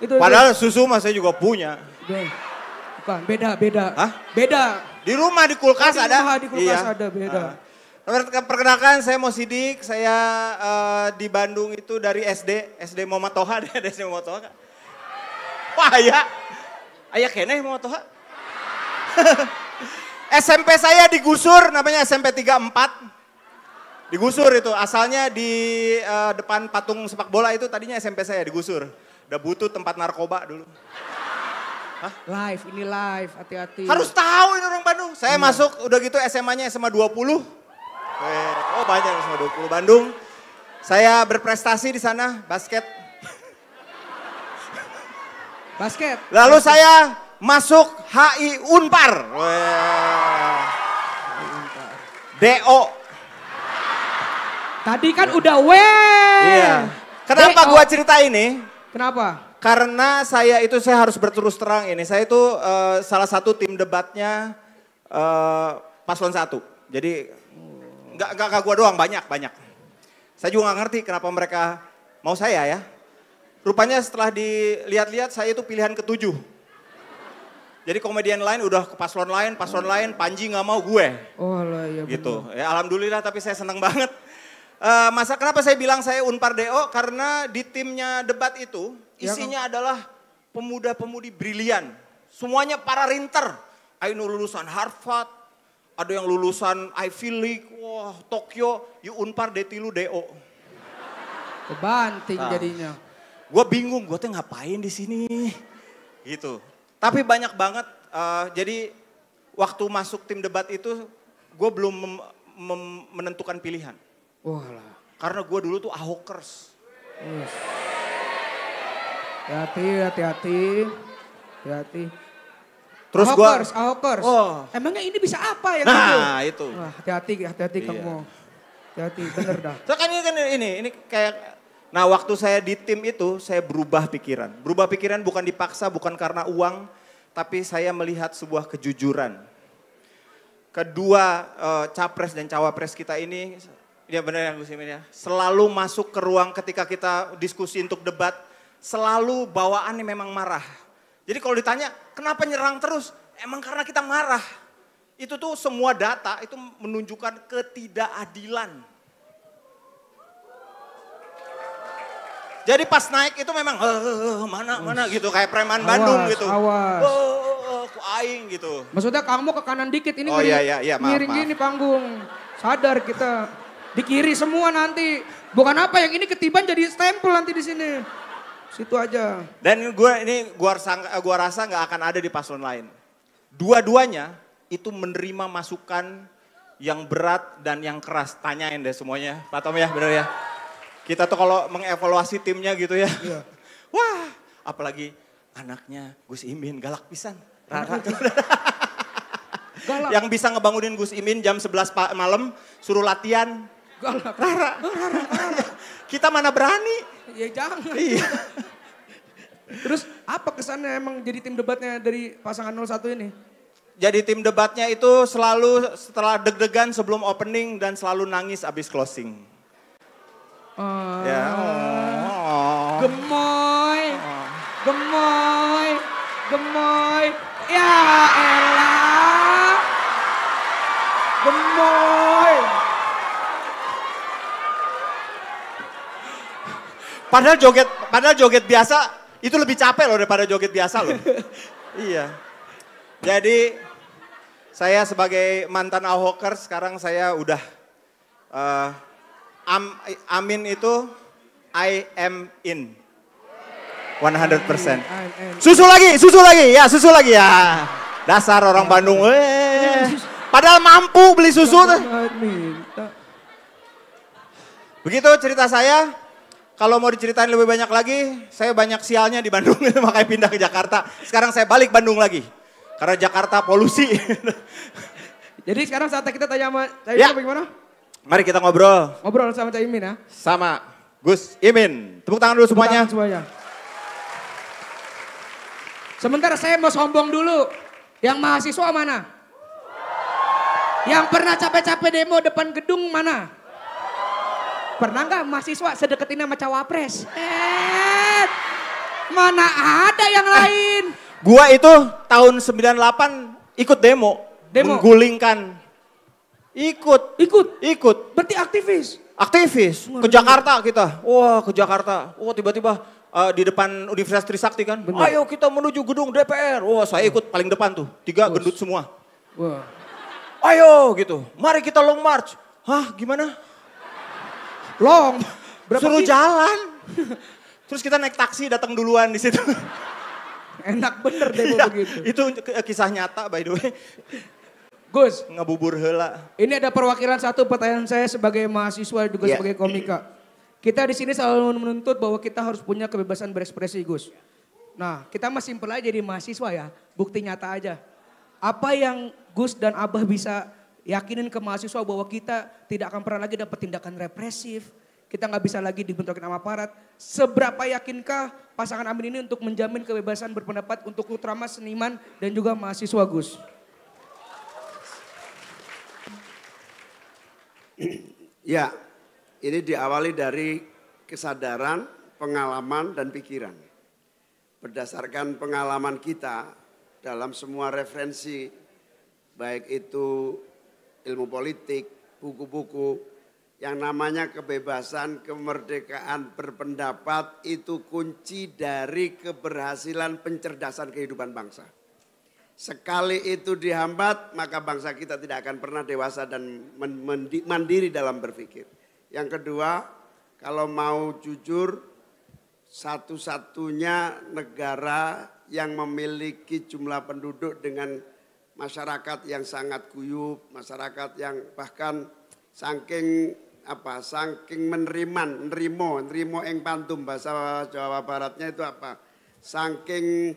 Itu, Padahal itu. susu mas saya juga punya. Bukan, beda, beda. Hah? Beda. Di rumah, di kulkas di rumah, ada. Di kulkas iya. ada, beda. Uh. Perkenalkan saya mau sidik, saya uh, di Bandung itu dari SD, SD Momatoha, <laughs> ada SD Momatoha. Wah, ayah. Ayah keneh Momatoha. SMP <laughs> saya digusur namanya SMP 34. Digusur itu asalnya di uh, depan patung sepak bola itu tadinya SMP saya digusur. Udah butuh tempat narkoba dulu. Hah? Live, ini live, hati-hati. Harus tahu ini orang Bandung. Saya hmm. masuk udah gitu SMA-nya SMA 20. Eh, oh banyak SMA 20 Bandung. Saya berprestasi di sana basket. Basket. Lalu basket. saya masuk HI Unpar. DO. Tadi kan udah W. Iya. Kenapa gue cerita ini? Kenapa? Karena saya itu saya harus berterus terang ini. Saya itu uh, salah satu tim debatnya uh, paslon satu. Jadi nggak nggak gak gua doang banyak banyak. Saya juga nggak ngerti kenapa mereka mau saya ya. Rupanya setelah dilihat-lihat saya itu pilihan ketujuh jadi komedian lain udah ke paslon lain, paslon oh. lain, Panji nggak mau gue. Oh lah ya bener. Gitu. Ya alhamdulillah tapi saya seneng banget. Uh, masa kenapa saya bilang saya Unpar DO? Karena di timnya debat itu iya, isinya ya, kan? adalah pemuda-pemudi brilian. Semuanya para rinter. Ayo lulusan Harvard, ada yang lulusan Ivy League, wah Tokyo, Yuk Unpar Detilu deo. Kebanting nah, jadinya. Gue bingung, gue tuh ngapain di sini gitu. Tapi banyak banget, uh, jadi waktu masuk tim debat itu gue belum menentukan pilihan. Wah lah. Karena gue dulu tuh ahokers. Hati-hati, hati-hati, hati Terus Ahokers, gua, ahokers. Oh. Emangnya ini bisa apa ya? Nah itu. Hati-hati, hati-hati iya. kamu. Hati-hati, bener dah. <laughs> So kan ini, kan ini, ini kayak Nah waktu saya di tim itu saya berubah pikiran. Berubah pikiran bukan dipaksa, bukan karena uang, tapi saya melihat sebuah kejujuran. Kedua eh, capres dan cawapres kita ini, ya benar yang Gus Imin ya, selalu masuk ke ruang ketika kita diskusi untuk debat, selalu bawaannya memang marah. Jadi kalau ditanya kenapa nyerang terus, emang karena kita marah. Itu tuh semua data itu menunjukkan ketidakadilan Jadi pas naik itu memang eh, eh, eh, mana mana gitu kayak preman awas, Bandung gitu. Awas. Oh, oh, oh, oh aing gitu. Maksudnya kamu ke kanan dikit ini oh, ngiri, iya, iya, iya, maaf, miring maaf. gini panggung. Sadar kita di kiri semua nanti. Bukan apa yang ini ketiban jadi stempel nanti di sini. Situ aja. Dan gue ini gua sangka, gua rasa nggak akan ada di paslon lain. Dua-duanya itu menerima masukan yang berat dan yang keras. Tanyain deh semuanya. Pak Tom ya, benar ya. Kita tuh kalau mengevaluasi timnya gitu ya. Iya. <laughs> Wah, apalagi anaknya Gus Imin galak pisan. Rara. <laughs> galak. Yang bisa ngebangunin Gus Imin jam 11 malam suruh latihan. Galak. Rara. Ah, Rara. Rara. <laughs> Kita mana berani? Ya jangan. Iya. Terus apa kesannya emang jadi tim debatnya dari pasangan 01 ini? Jadi tim debatnya itu selalu setelah deg-degan sebelum opening dan selalu nangis abis closing. Oh. Ya. Oh. Gemoy. Gemoy. Gemoy. Ya elah. Gemoy. Padahal joget, padahal joget biasa itu lebih capek loh daripada joget biasa loh. <laughs> iya. Jadi saya sebagai mantan Ahokers sekarang saya udah uh, am, amin itu I am in. 100%. Susu lagi, susu lagi, ya susu lagi ya. Dasar orang Bandung, Weh. Padahal mampu beli susu Begitu cerita saya, kalau mau diceritain lebih banyak lagi, saya banyak sialnya di Bandung, <laughs> makanya pindah ke Jakarta. Sekarang saya balik Bandung lagi, karena Jakarta polusi. <laughs> Jadi sekarang saatnya kita tanya sama saya ya. bagaimana? Mari kita ngobrol. Ngobrol sama Cak Imin ya. Sama Gus Imin. Tepuk tangan dulu semuanya. Tangan semuanya. Sementara saya mau sombong dulu. Yang mahasiswa mana? Yang pernah capek-capek demo depan gedung mana? Pernah nggak mahasiswa ini sama cawapres? Eh, mana ada yang eh, lain? Eh, gua itu tahun 98 ikut demo. Demo? Menggulingkan Ikut. Ikut. Ikut. Berarti aktivis. Aktivis. Luar ke Jakarta kita. Wah, ke Jakarta. Wah, tiba-tiba uh, di depan Universitas Trisakti kan. Bener. Ayo kita menuju gedung DPR. Wah, saya ikut paling depan tuh. Tiga Bos. gendut semua. Wah. Ayo gitu. Mari kita long march. Hah, gimana? Long. Berapa Suruh ini? jalan. Terus kita naik taksi datang duluan di situ. Enak bener deh iya, begitu. Itu kisah nyata by the way. Gus. Ngebubur hela. Ini ada perwakilan satu pertanyaan saya sebagai mahasiswa juga yeah. sebagai komika. Kita di sini selalu menuntut bahwa kita harus punya kebebasan berekspresi, Gus. Nah, kita masih simpel aja jadi mahasiswa ya, bukti nyata aja. Apa yang Gus dan Abah bisa yakinin ke mahasiswa bahwa kita tidak akan pernah lagi dapat tindakan represif, kita nggak bisa lagi dibentrokin sama aparat. Seberapa yakinkah pasangan Amin ini untuk menjamin kebebasan berpendapat untuk utama seniman dan juga mahasiswa Gus? <clears throat> ya, ini diawali dari kesadaran, pengalaman, dan pikiran. Berdasarkan pengalaman kita dalam semua referensi, baik itu ilmu politik, buku-buku, yang namanya kebebasan, kemerdekaan berpendapat itu kunci dari keberhasilan pencerdasan kehidupan bangsa. Sekali itu dihambat, maka bangsa kita tidak akan pernah dewasa dan mandiri dalam berpikir. Yang kedua, kalau mau jujur, satu-satunya negara yang memiliki jumlah penduduk dengan masyarakat yang sangat guyup, masyarakat yang bahkan saking apa saking meneriman nerimo nerimo eng pantum bahasa Jawa Baratnya itu apa saking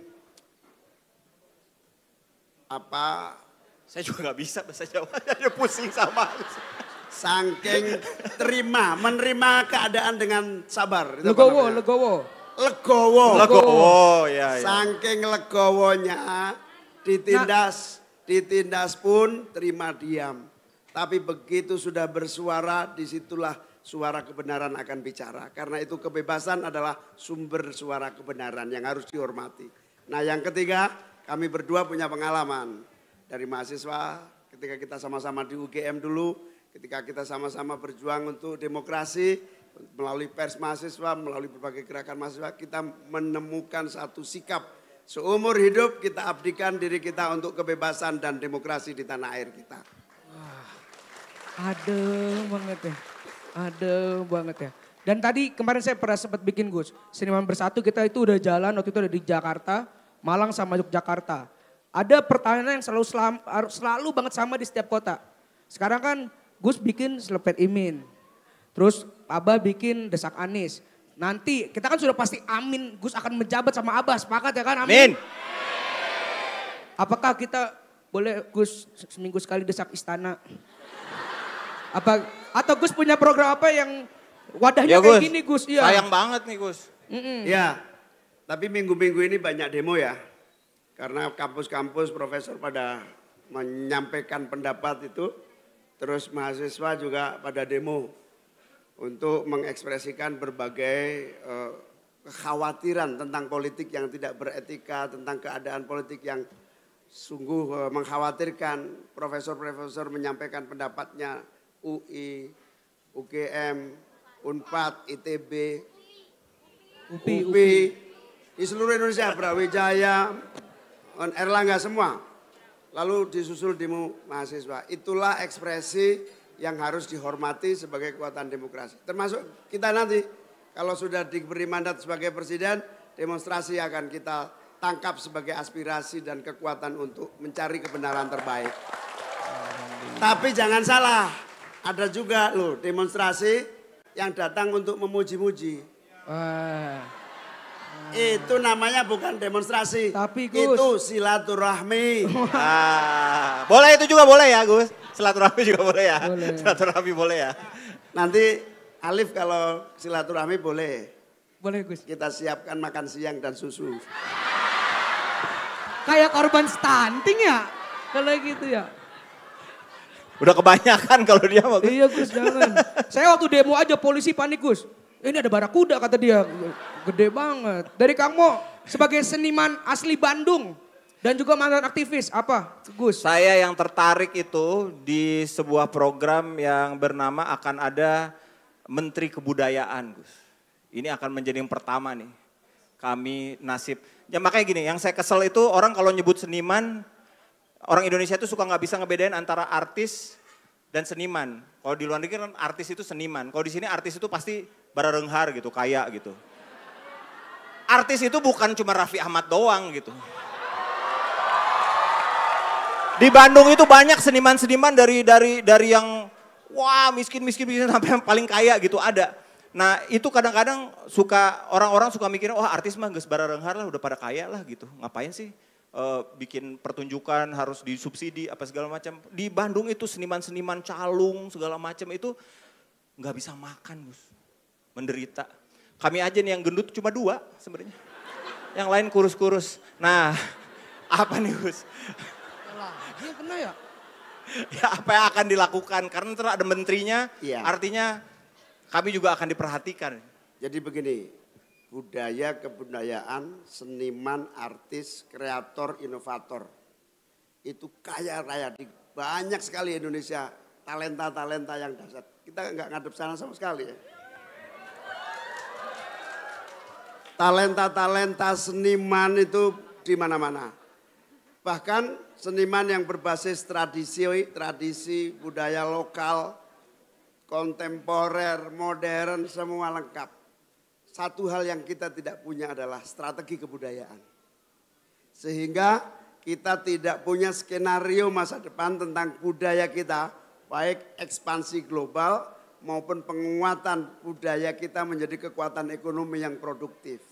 apa saya juga nggak bisa bahasa Jawa saya <laughs> pusing sama saking terima menerima keadaan dengan sabar legowo legowo legowo legowo ya, ya. saking legowonya ditindas nah. ditindas pun terima diam tapi begitu sudah bersuara disitulah suara kebenaran akan bicara karena itu kebebasan adalah sumber suara kebenaran yang harus dihormati nah yang ketiga kami berdua punya pengalaman dari mahasiswa ketika kita sama-sama di UGM dulu, ketika kita sama-sama berjuang untuk demokrasi melalui pers mahasiswa, melalui berbagai gerakan mahasiswa, kita menemukan satu sikap seumur hidup kita abdikan diri kita untuk kebebasan dan demokrasi di tanah air kita. Wah, aduh banget ya, aduh banget ya. Dan tadi kemarin saya pernah sempat bikin Gus, Seniman Bersatu kita itu udah jalan, waktu itu udah di Jakarta, Malang sama Yogyakarta. Ada pertanyaan yang selalu selam, selalu banget sama di setiap kota. Sekarang kan Gus bikin selepet Imin. Terus Abah bikin Desak Anis. Nanti kita kan sudah pasti amin Gus akan menjabat sama Abah. Sepakat ya kan? Amin. amin. Apakah kita boleh Gus seminggu sekali desak istana? Apa atau Gus punya program apa yang wadahnya ya, kayak Gus. gini Gus? Iya. Sayang banget nih Gus. Mm -mm. Ya, tapi minggu-minggu ini banyak demo ya. Karena kampus-kampus profesor pada menyampaikan pendapat itu. Terus mahasiswa juga pada demo untuk mengekspresikan berbagai eh, kekhawatiran tentang politik yang tidak beretika, tentang keadaan politik yang sungguh eh, mengkhawatirkan. Profesor-profesor menyampaikan pendapatnya UI, UGM, UNPAD, ITB, UPI, UPI, UPI di seluruh Indonesia Brawijaya Erlangga semua lalu disusul demo mahasiswa itulah ekspresi yang harus dihormati sebagai kekuatan demokrasi termasuk kita nanti kalau sudah diberi mandat sebagai presiden demonstrasi akan kita tangkap sebagai aspirasi dan kekuatan untuk mencari kebenaran terbaik tapi jangan salah ada juga loh demonstrasi yang datang untuk memuji-muji. Wah. Itu namanya bukan demonstrasi. Tapi Gus. Itu silaturahmi. <laughs> ah, boleh itu juga boleh ya Gus. Silaturahmi juga boleh ya. Boleh. Silaturahmi boleh ya. Nanti Alif kalau silaturahmi boleh. Boleh Gus. Kita siapkan makan siang dan susu. Kayak korban stunting ya. Kalau gitu ya. Udah kebanyakan kalau dia mau. Iya Gus jangan. <laughs> Saya waktu demo aja polisi panik Gus. Ini ada barakuda kata dia. Gede banget. Dari kamu sebagai seniman asli Bandung dan juga mantan aktivis apa Gus? Saya yang tertarik itu di sebuah program yang bernama akan ada Menteri Kebudayaan Gus. Ini akan menjadi yang pertama nih. Kami nasib. Ya makanya gini, yang saya kesel itu orang kalau nyebut seniman, orang Indonesia itu suka nggak bisa ngebedain antara artis dan seniman. Kalau di luar negeri kan artis itu seniman. Kalau di sini artis itu pasti barenghar gitu, kaya gitu. Artis itu bukan cuma Raffi Ahmad doang gitu. Di Bandung itu banyak seniman-seniman dari dari dari yang wah miskin-miskin sampai yang paling kaya gitu ada. Nah itu kadang-kadang suka orang-orang suka mikir, wah oh, artis mah gak sebarang renghar lah udah pada kaya lah gitu. Ngapain sih e, bikin pertunjukan harus disubsidi apa segala macam. Di Bandung itu seniman-seniman calung segala macam itu nggak bisa makan Gus menderita. Kami aja nih yang gendut cuma dua sebenarnya. Yang lain kurus-kurus. Nah, apa nih Gus? Dia kena ya? ya apa yang akan dilakukan? Karena terus ada menterinya, ya. artinya kami juga akan diperhatikan. Jadi begini, budaya kebudayaan, seniman, artis, kreator, inovator. Itu kaya raya di banyak sekali Indonesia talenta-talenta yang dahsyat. Kita nggak ngadep sana sama sekali ya. Talenta-talenta seniman itu di mana-mana. Bahkan seniman yang berbasis tradisi, tradisi budaya lokal, kontemporer, modern, semua lengkap. Satu hal yang kita tidak punya adalah strategi kebudayaan. Sehingga kita tidak punya skenario masa depan tentang budaya kita, baik ekspansi global maupun penguatan budaya kita menjadi kekuatan ekonomi yang produktif.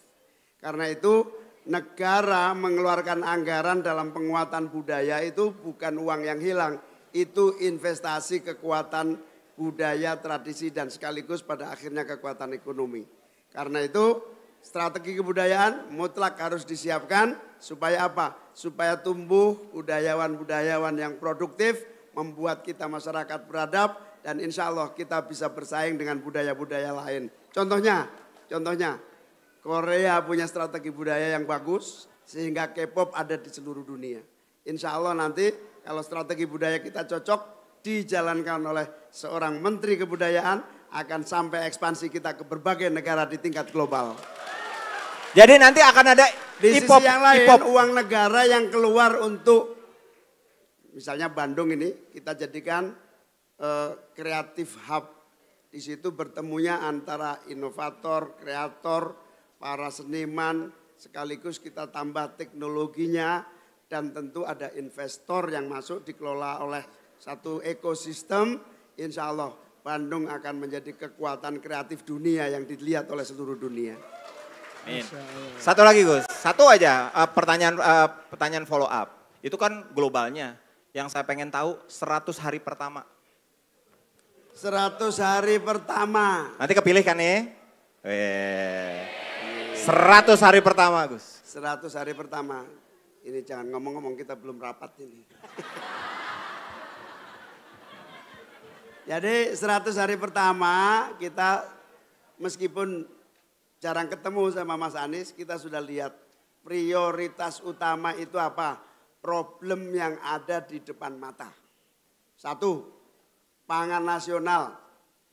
Karena itu negara mengeluarkan anggaran dalam penguatan budaya itu bukan uang yang hilang, itu investasi kekuatan budaya, tradisi dan sekaligus pada akhirnya kekuatan ekonomi. Karena itu strategi kebudayaan mutlak harus disiapkan supaya apa? Supaya tumbuh budayawan-budayawan yang produktif, membuat kita masyarakat beradab dan insya Allah kita bisa bersaing dengan budaya-budaya lain. Contohnya, contohnya Korea punya strategi budaya yang bagus sehingga K-pop ada di seluruh dunia. Insya Allah nanti kalau strategi budaya kita cocok dijalankan oleh seorang menteri kebudayaan akan sampai ekspansi kita ke berbagai negara di tingkat global. Jadi nanti akan ada di sisi yang lain uang negara yang keluar untuk misalnya Bandung ini kita jadikan kreatif eh, uh, hub. Di situ bertemunya antara inovator, kreator, para seniman, sekaligus kita tambah teknologinya dan tentu ada investor yang masuk dikelola oleh satu ekosistem. Insya Allah Bandung akan menjadi kekuatan kreatif dunia yang dilihat oleh seluruh dunia. Satu lagi Gus, satu aja uh, pertanyaan uh, pertanyaan follow up. Itu kan globalnya. Yang saya pengen tahu 100 hari pertama 100 hari pertama. Nanti kepilih kan ya? Seratus 100 hari pertama Gus. 100 hari pertama. Ini jangan ngomong-ngomong kita belum rapat ini. <laughs> Jadi seratus hari pertama kita meskipun jarang ketemu sama Mas Anies, kita sudah lihat prioritas utama itu apa? Problem yang ada di depan mata. Satu, pangan nasional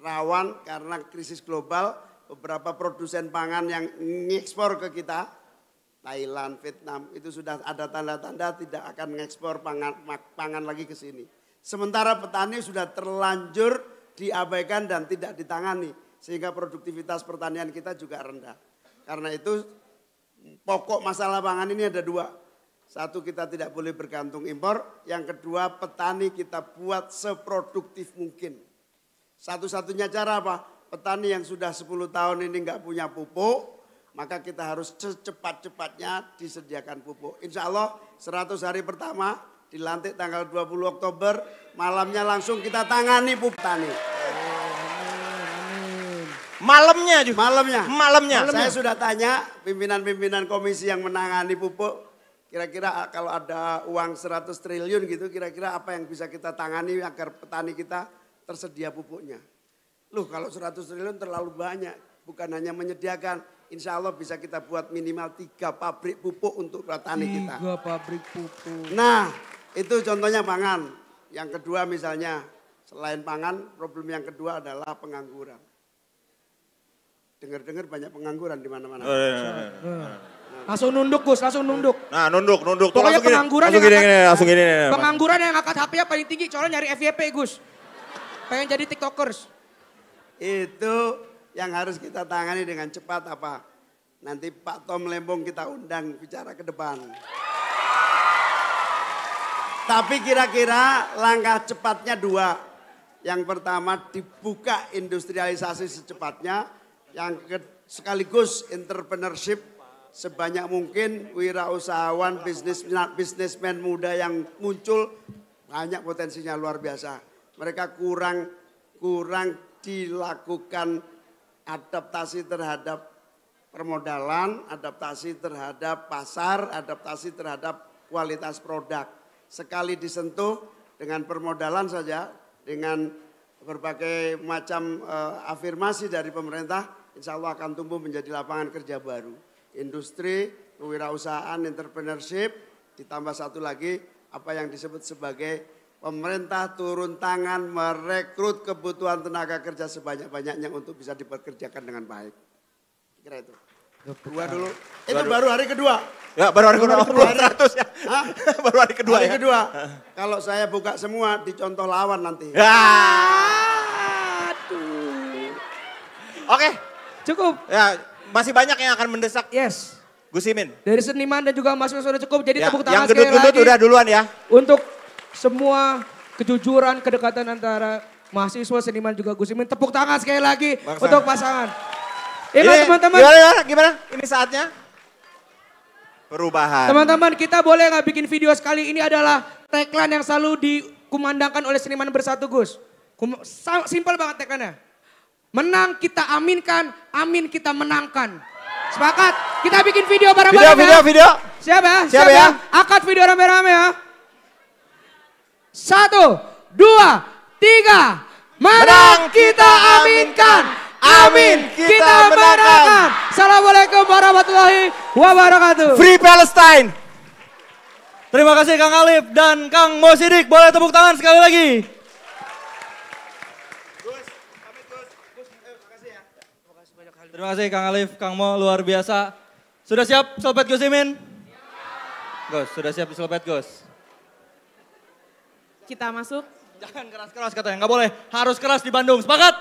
rawan karena krisis global. Beberapa produsen pangan yang ngekspor ke kita, Thailand, Vietnam, itu sudah ada tanda-tanda tidak akan mengekspor pangan, pangan lagi ke sini. Sementara petani sudah terlanjur diabaikan dan tidak ditangani. Sehingga produktivitas pertanian kita juga rendah. Karena itu pokok masalah pangan ini ada dua. Satu kita tidak boleh bergantung impor, yang kedua petani kita buat seproduktif mungkin. Satu-satunya cara apa? Petani yang sudah 10 tahun ini nggak punya pupuk, maka kita harus secepat-cepatnya disediakan pupuk. Insya Allah 100 hari pertama dilantik tanggal 20 Oktober, malamnya langsung kita tangani pupuk tani. Malamnya juga. Malamnya. Malamnya. Saya sudah tanya pimpinan-pimpinan komisi yang menangani pupuk Kira-kira ah, kalau ada uang 100 triliun gitu, kira-kira apa yang bisa kita tangani agar petani kita tersedia pupuknya. Loh kalau 100 triliun terlalu banyak, bukan hanya menyediakan, insya Allah bisa kita buat minimal tiga pabrik pupuk untuk petani kita. Tiga pabrik pupuk. Nah itu contohnya pangan. Yang kedua misalnya, selain pangan, problem yang kedua adalah pengangguran. Dengar-dengar banyak pengangguran di mana-mana. Oh, iya, iya, iya. Langsung nunduk Gus, langsung nunduk. Nah nunduk, nunduk. Pokoknya langsung pengangguran gini, yang gini, angkat, gini, langsung gini, Pengangguran yang angkat HP-nya paling tinggi, Coba nyari FYP Gus. Pengen jadi tiktokers. Itu yang harus kita tangani dengan cepat apa? Nanti Pak Tom Lembong kita undang bicara ke depan. Tapi kira-kira langkah cepatnya dua. Yang pertama dibuka industrialisasi secepatnya. Yang ke, sekaligus entrepreneurship sebanyak mungkin wirausahawan, bisnis bisnismen muda yang muncul banyak potensinya luar biasa. Mereka kurang kurang dilakukan adaptasi terhadap permodalan, adaptasi terhadap pasar, adaptasi terhadap kualitas produk. Sekali disentuh dengan permodalan saja, dengan berbagai macam uh, afirmasi dari pemerintah, insya Allah akan tumbuh menjadi lapangan kerja baru industri, kewirausahaan, entrepreneurship, ditambah satu lagi apa yang disebut sebagai pemerintah turun tangan merekrut kebutuhan tenaga kerja sebanyak-banyaknya untuk bisa diperkerjakan dengan baik. Kira itu. Dua dulu. Dua itu dulu. baru hari kedua. Ya, baru hari kedua. Baru hari, kedua. ya. <laughs> baru hari kedua hari ya. kedua. Kalau saya buka semua dicontoh lawan nanti. Ya. Aduh. Oke. Okay. Cukup. Ya, masih banyak yang akan mendesak. Yes. Gus Imin. Dari seniman dan juga mahasiswa sudah cukup. Jadi ya, tepuk tangan yang sekali lagi. udah duluan ya. Untuk semua kejujuran, kedekatan antara mahasiswa, seniman juga Gus Imin. Tepuk tangan sekali lagi untuk pasangan. Iya, Ini teman-teman. Gimana, gimana, gimana? Ini saatnya perubahan. Teman-teman kita boleh nggak bikin video sekali? Ini adalah teklan yang selalu dikumandangkan oleh seniman bersatu Gus. Kum, simpel banget tagline-nya. Menang kita aminkan, amin kita menangkan. Sepakat? Kita bikin video bareng-bareng ya. Video, video, Siap ya? Siap, Siap ya? ya? Akad video rame-rame ya. Satu, dua, tiga. Menang, menang kita aminkan. Amin kita, kita menangkan. Assalamualaikum warahmatullahi wabarakatuh. Free Palestine. Terima kasih Kang Alif dan Kang Mosidik. Boleh tepuk tangan sekali lagi. Terima kasih Kang Alif, Kang Mo, luar biasa. Sudah siap sobat Gus Imin? Gus, sudah siap sobat Gus? Kita masuk. Jangan keras-keras katanya, nggak boleh. Harus keras di Bandung, sepakat?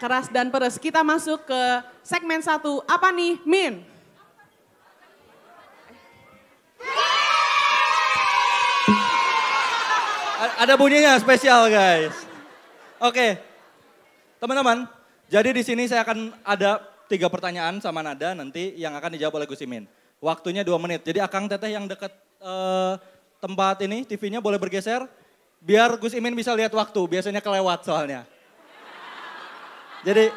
Keras dan peres. Kita masuk ke segmen satu. Apa nih, Min? Ada bunyinya spesial guys. Oke, teman-teman, jadi di sini saya akan ada tiga pertanyaan sama Nada nanti yang akan dijawab oleh Gus Imin. Waktunya dua menit. Jadi Akang Teteh yang dekat uh, eh, tempat ini TV-nya boleh bergeser biar Gus Imin bisa lihat waktu. Biasanya kelewat soalnya. Jadi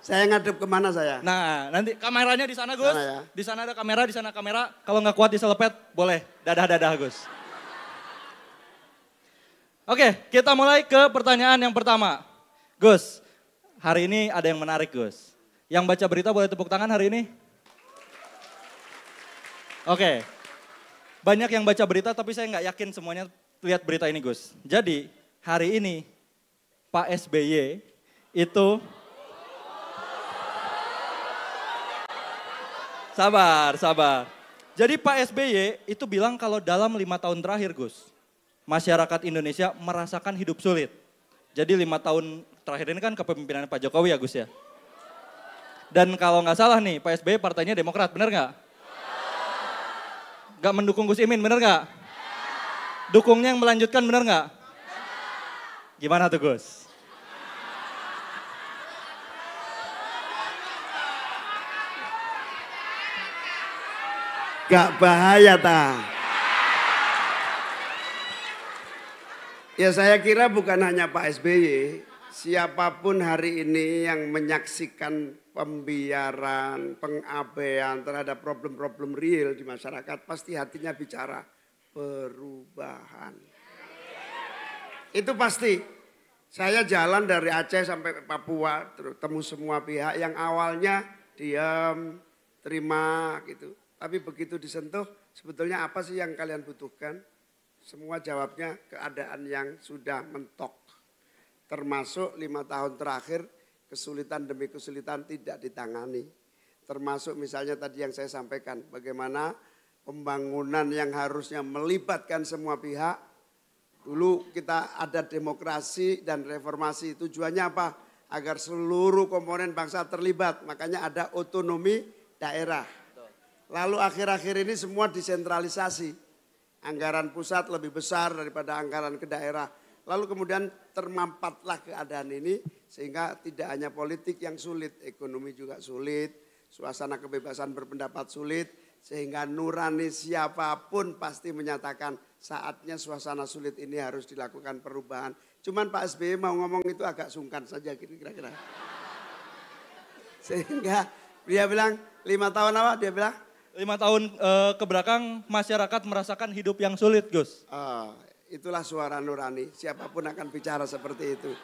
saya ngadep kemana saya? Nah, nanti kameranya di sana Gus. ya. Di sana ada kamera, di sana kamera. Kalau nggak kuat diselepet, boleh. Dadah-dadah Gus. Oke, kita mulai ke pertanyaan yang pertama. Gus, hari ini ada yang menarik Gus. Yang baca berita boleh tepuk tangan hari ini? Oke. Okay. Banyak yang baca berita tapi saya nggak yakin semuanya lihat berita ini Gus. Jadi hari ini Pak SBY itu Sabar, sabar. Jadi Pak SBY itu bilang kalau dalam lima tahun terakhir Gus, masyarakat Indonesia merasakan hidup sulit. Jadi lima tahun terakhir ini kan kepemimpinan Pak Jokowi ya Gus ya. Dan kalau nggak salah nih, Pak SBY partainya Demokrat, bener nggak? Nggak mendukung Gus Imin, bener nggak? Dukungnya yang melanjutkan, bener nggak? Gimana tuh Gus? Gak bahaya ta. Ya saya kira bukan hanya Pak SBY, Siapapun hari ini yang menyaksikan pembiaran, pengabaian terhadap problem-problem real di masyarakat, pasti hatinya bicara perubahan. Itu pasti. Saya jalan dari Aceh sampai Papua, temu semua pihak yang awalnya diam, terima gitu. Tapi begitu disentuh, sebetulnya apa sih yang kalian butuhkan? Semua jawabnya keadaan yang sudah mentok. Termasuk lima tahun terakhir kesulitan demi kesulitan tidak ditangani. Termasuk misalnya tadi yang saya sampaikan bagaimana pembangunan yang harusnya melibatkan semua pihak. Dulu kita ada demokrasi dan reformasi tujuannya apa? Agar seluruh komponen bangsa terlibat. Makanya ada otonomi daerah. Lalu akhir-akhir ini semua disentralisasi. Anggaran pusat lebih besar daripada anggaran ke daerah lalu kemudian termampatlah keadaan ini sehingga tidak hanya politik yang sulit, ekonomi juga sulit, suasana kebebasan berpendapat sulit, sehingga nurani siapapun pasti menyatakan saatnya suasana sulit ini harus dilakukan perubahan. Cuman Pak SBY mau ngomong itu agak sungkan saja kira-kira. Sehingga dia bilang, lima tahun apa? Dia bilang, lima tahun e, ke belakang masyarakat merasakan hidup yang sulit Gus. Uh, Itulah suara nurani. Siapapun akan bicara seperti itu.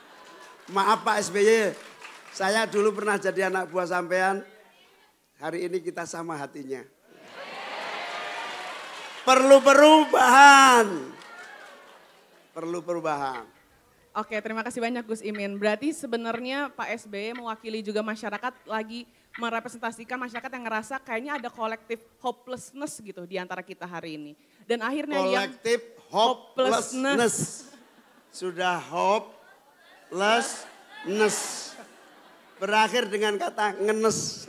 Maaf Pak SBY, saya dulu pernah jadi anak buah sampean. Hari ini kita sama hatinya. Perlu perubahan. Perlu perubahan. Oke, terima kasih banyak Gus Imin. Berarti sebenarnya Pak SBY mewakili juga masyarakat lagi merepresentasikan masyarakat yang ngerasa kayaknya ada kolektif hopelessness gitu di antara kita hari ini. Dan akhirnya kolektif yang hopelessness. Sudah hopelessness. Berakhir dengan kata ngenes.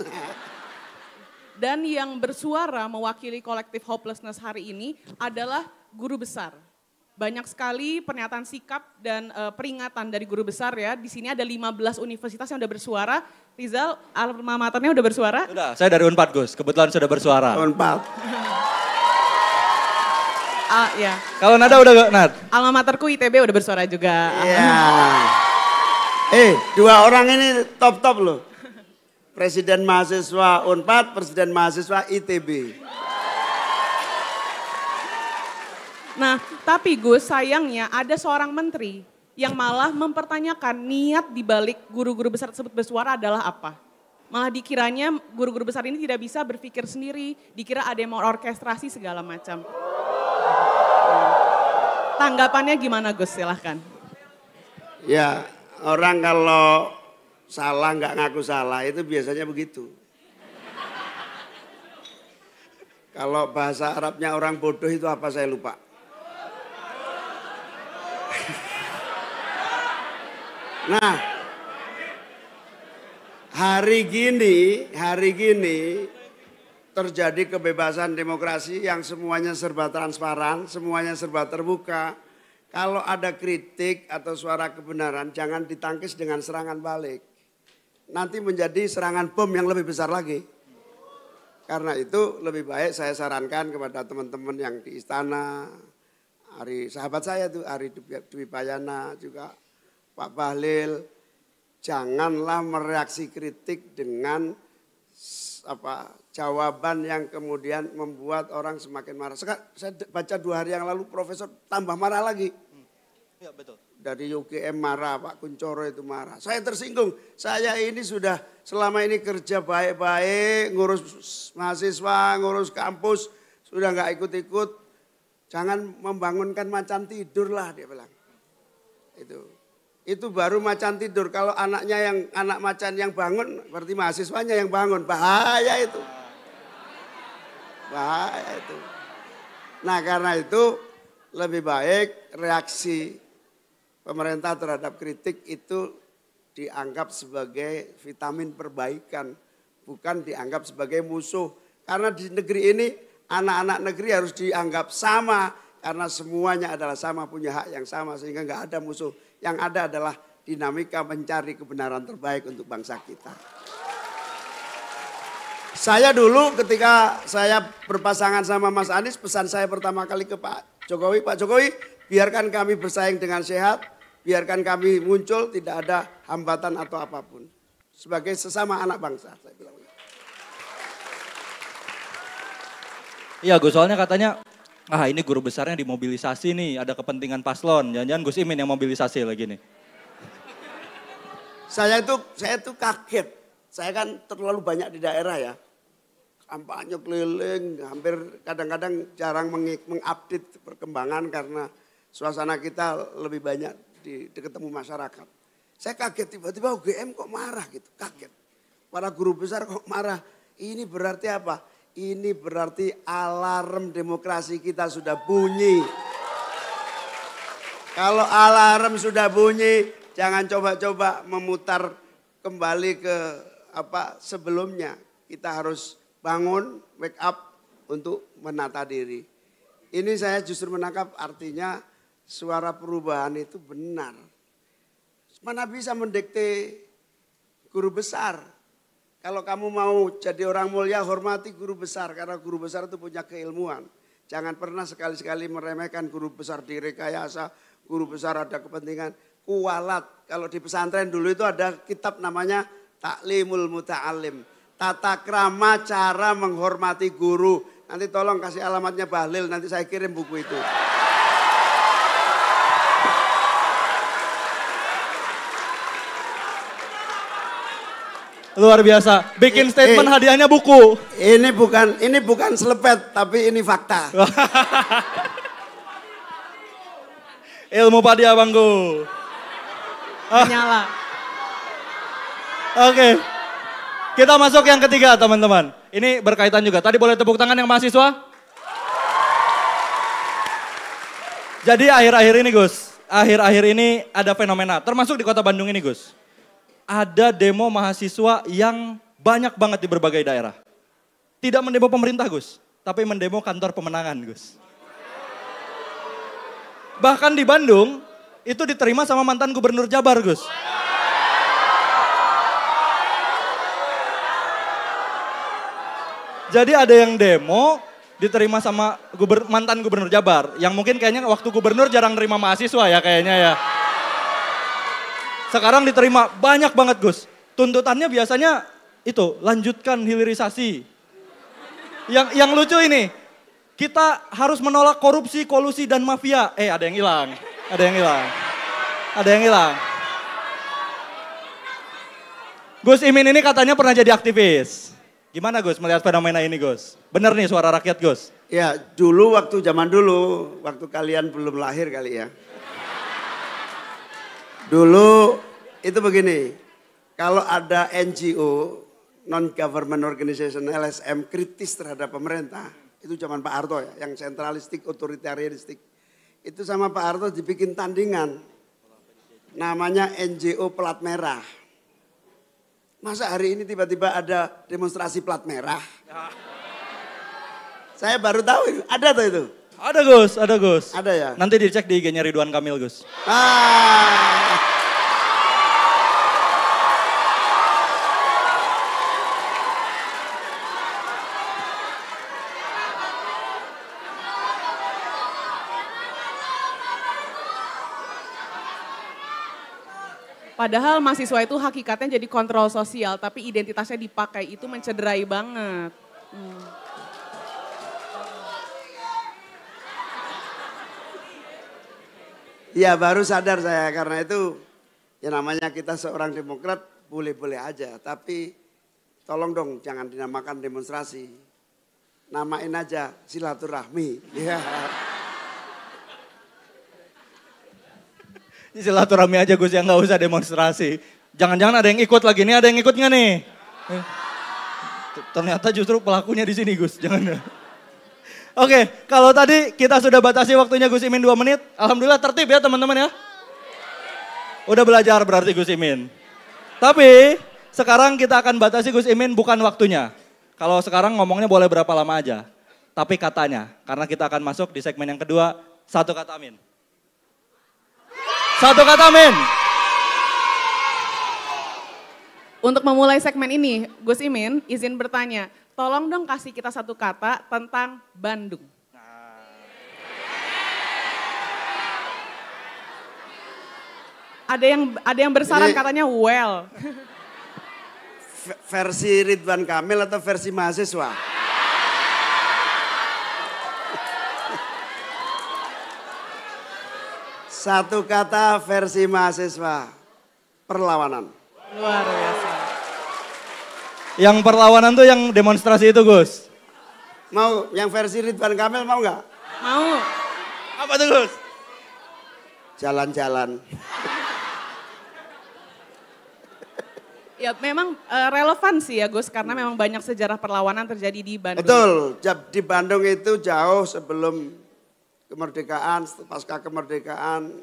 <laughs> Dan yang bersuara mewakili kolektif hopelessness hari ini adalah guru besar. Banyak sekali pernyataan sikap dan uh, peringatan dari guru besar ya. Di sini ada 15 universitas yang udah bersuara. Rizal, alma maternya udah bersuara? Sudah, saya dari Unpad Gus. Kebetulan sudah bersuara. Unpad. <laughs> Uh, ya. Kalau Nada udah gak, Nat? Alamaterku ITB udah bersuara juga. Iya. eh, dua orang ini top-top loh. Presiden mahasiswa UNPAD, Presiden mahasiswa ITB. Nah, tapi Gus sayangnya ada seorang menteri yang malah mempertanyakan niat di balik guru-guru besar tersebut bersuara adalah apa. Malah dikiranya guru-guru besar ini tidak bisa berpikir sendiri, dikira ada yang mau orkestrasi segala macam. Tanggapannya gimana Gus? Silahkan. Ya orang kalau salah nggak ngaku salah itu biasanya begitu. Kalau bahasa Arabnya orang bodoh itu apa saya lupa. Nah, hari gini, hari gini terjadi kebebasan demokrasi yang semuanya serba transparan, semuanya serba terbuka. Kalau ada kritik atau suara kebenaran jangan ditangkis dengan serangan balik. Nanti menjadi serangan bom yang lebih besar lagi. Karena itu lebih baik saya sarankan kepada teman-teman yang di istana, Ari sahabat saya itu Ari Dwi Payana juga Pak Bahlil janganlah mereaksi kritik dengan apa jawaban yang kemudian membuat orang semakin marah. Sekarang saya baca dua hari yang lalu profesor tambah marah lagi. Hmm. Ya, betul. Dari UGM marah, Pak Kuncoro itu marah. Saya tersinggung, saya ini sudah selama ini kerja baik-baik, ngurus mahasiswa, ngurus kampus, sudah nggak ikut-ikut. Jangan membangunkan macan tidur lah, dia bilang. Itu itu baru macan tidur. Kalau anaknya yang anak macan yang bangun, berarti mahasiswanya yang bangun. Bahaya itu nah itu. Nah karena itu lebih baik reaksi pemerintah terhadap kritik itu dianggap sebagai vitamin perbaikan, bukan dianggap sebagai musuh. Karena di negeri ini anak-anak negeri harus dianggap sama karena semuanya adalah sama punya hak yang sama sehingga nggak ada musuh. Yang ada adalah dinamika mencari kebenaran terbaik untuk bangsa kita. Saya dulu ketika saya berpasangan sama Mas Anies, pesan saya pertama kali ke Pak Jokowi, Pak Jokowi biarkan kami bersaing dengan sehat, biarkan kami muncul tidak ada hambatan atau apapun. Sebagai sesama anak bangsa, Iya Gus, soalnya katanya, ah ini guru besarnya dimobilisasi nih, ada kepentingan paslon. Jangan-jangan Gus Imin yang mobilisasi lagi nih. Saya itu saya itu kaget saya kan terlalu banyak di daerah ya. Kampanye keliling, hampir kadang-kadang jarang mengupdate perkembangan karena suasana kita lebih banyak di, di ketemu masyarakat. Saya kaget tiba-tiba UGM kok marah gitu, kaget. Para guru besar kok marah. Ini berarti apa? Ini berarti alarm demokrasi kita sudah bunyi. Kalau alarm sudah bunyi, jangan coba-coba memutar kembali ke apa sebelumnya kita harus bangun wake up untuk menata diri. Ini saya justru menangkap artinya suara perubahan itu benar. Mana bisa mendekte guru besar. Kalau kamu mau jadi orang mulia hormati guru besar karena guru besar itu punya keilmuan. Jangan pernah sekali-sekali meremehkan guru besar di rekayasa, guru besar ada kepentingan. Kualat, kalau di pesantren dulu itu ada kitab namanya Taklimul muta'alim. Tata krama cara menghormati guru. Nanti tolong kasih alamatnya Bahlil, nanti saya kirim buku itu. Luar biasa. Bikin eh, statement eh, hadiahnya buku. Ini bukan ini bukan selepet, tapi ini fakta. <laughs> Ilmu padi abangku. Nyala. Oke. Kita masuk yang ketiga teman-teman. Ini berkaitan juga. Tadi boleh tepuk tangan yang mahasiswa? Jadi akhir-akhir ini Gus, akhir-akhir ini ada fenomena, termasuk di kota Bandung ini Gus. Ada demo mahasiswa yang banyak banget di berbagai daerah. Tidak mendemo pemerintah Gus, tapi mendemo kantor pemenangan Gus. Bahkan di Bandung, itu diterima sama mantan gubernur Jabar Gus. Jadi ada yang demo diterima sama guber, mantan gubernur Jabar yang mungkin kayaknya waktu gubernur jarang terima mahasiswa ya kayaknya ya. Sekarang diterima banyak banget Gus. Tuntutannya biasanya itu lanjutkan hilirisasi. Yang yang lucu ini kita harus menolak korupsi, kolusi dan mafia. Eh ada yang hilang, ada yang hilang, ada yang hilang. Gus Imin ini katanya pernah jadi aktivis. Gimana Gus melihat fenomena ini Gus? Bener nih suara rakyat Gus? Ya dulu waktu zaman dulu, waktu kalian belum lahir kali ya. Dulu itu begini, kalau ada NGO, non government organization LSM kritis terhadap pemerintah, itu zaman Pak Arto ya, yang sentralistik, otoritarianistik. Itu sama Pak Arto dibikin tandingan, namanya NGO pelat merah. Masa hari ini tiba-tiba ada demonstrasi plat merah? Ya. Saya baru tahu itu. Ada tuh itu? Ada Gus, ada Gus. Ada ya? Nanti dicek di IG-nya Ridwan Kamil Gus. Ah. Padahal mahasiswa itu hakikatnya jadi kontrol sosial, tapi identitasnya dipakai itu mencederai banget. Hmm. Ya baru sadar saya karena itu ya namanya kita seorang demokrat boleh-boleh aja. Tapi tolong dong jangan dinamakan demonstrasi. Namain aja silaturahmi. <laughs> Yeah. Ini silaturahmi aja Gus yang nggak usah demonstrasi. Jangan-jangan ada yang ikut lagi nih, ada yang ikut nggak nih? Eh. Ternyata justru pelakunya di sini Gus, jangan. Oke, kalau tadi kita sudah batasi waktunya Gus Imin 2 menit. Alhamdulillah tertib ya teman-teman ya. Udah belajar berarti Gus Imin. Tapi sekarang kita akan batasi Gus Imin bukan waktunya. Kalau sekarang ngomongnya boleh berapa lama aja. Tapi katanya, karena kita akan masuk di segmen yang kedua, satu kata amin. Satu kata amin. Untuk memulai segmen ini, Gus Imin izin bertanya, tolong dong kasih kita satu kata tentang Bandung. Ada yang ada yang bersarang katanya well. Versi Ridwan Kamil atau versi mahasiswa? Satu kata versi mahasiswa. Perlawanan. Luar biasa. Yang perlawanan tuh yang demonstrasi itu Gus? Mau, yang versi Ridwan Kamil mau nggak? Mau. Apa tuh Gus? Jalan-jalan. Ya memang uh, relevan sih ya Gus karena memang banyak sejarah perlawanan terjadi di Bandung. Betul, di Bandung itu jauh sebelum kemerdekaan, pasca kemerdekaan,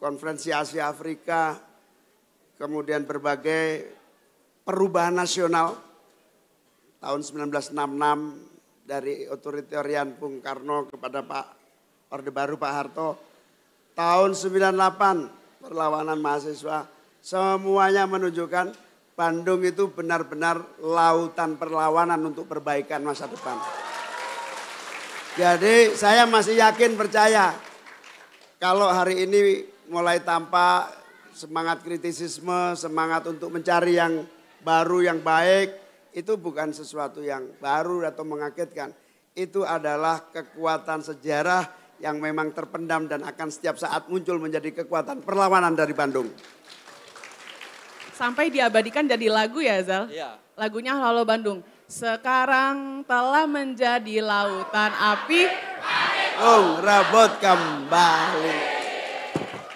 konferensi Asia Afrika, kemudian berbagai perubahan nasional tahun 1966 dari otoritarian Bung Karno kepada Pak Orde Baru Pak Harto. Tahun 98 perlawanan mahasiswa semuanya menunjukkan Bandung itu benar-benar lautan perlawanan untuk perbaikan masa depan. Jadi saya masih yakin percaya kalau hari ini mulai tampak semangat kritisisme, semangat untuk mencari yang baru yang baik itu bukan sesuatu yang baru atau mengagetkan. Itu adalah kekuatan sejarah yang memang terpendam dan akan setiap saat muncul menjadi kekuatan perlawanan dari Bandung. Sampai diabadikan jadi lagu ya Zal? Iya. Lagunya Halo Bandung sekarang telah menjadi lautan api. Oh, rabot kembali.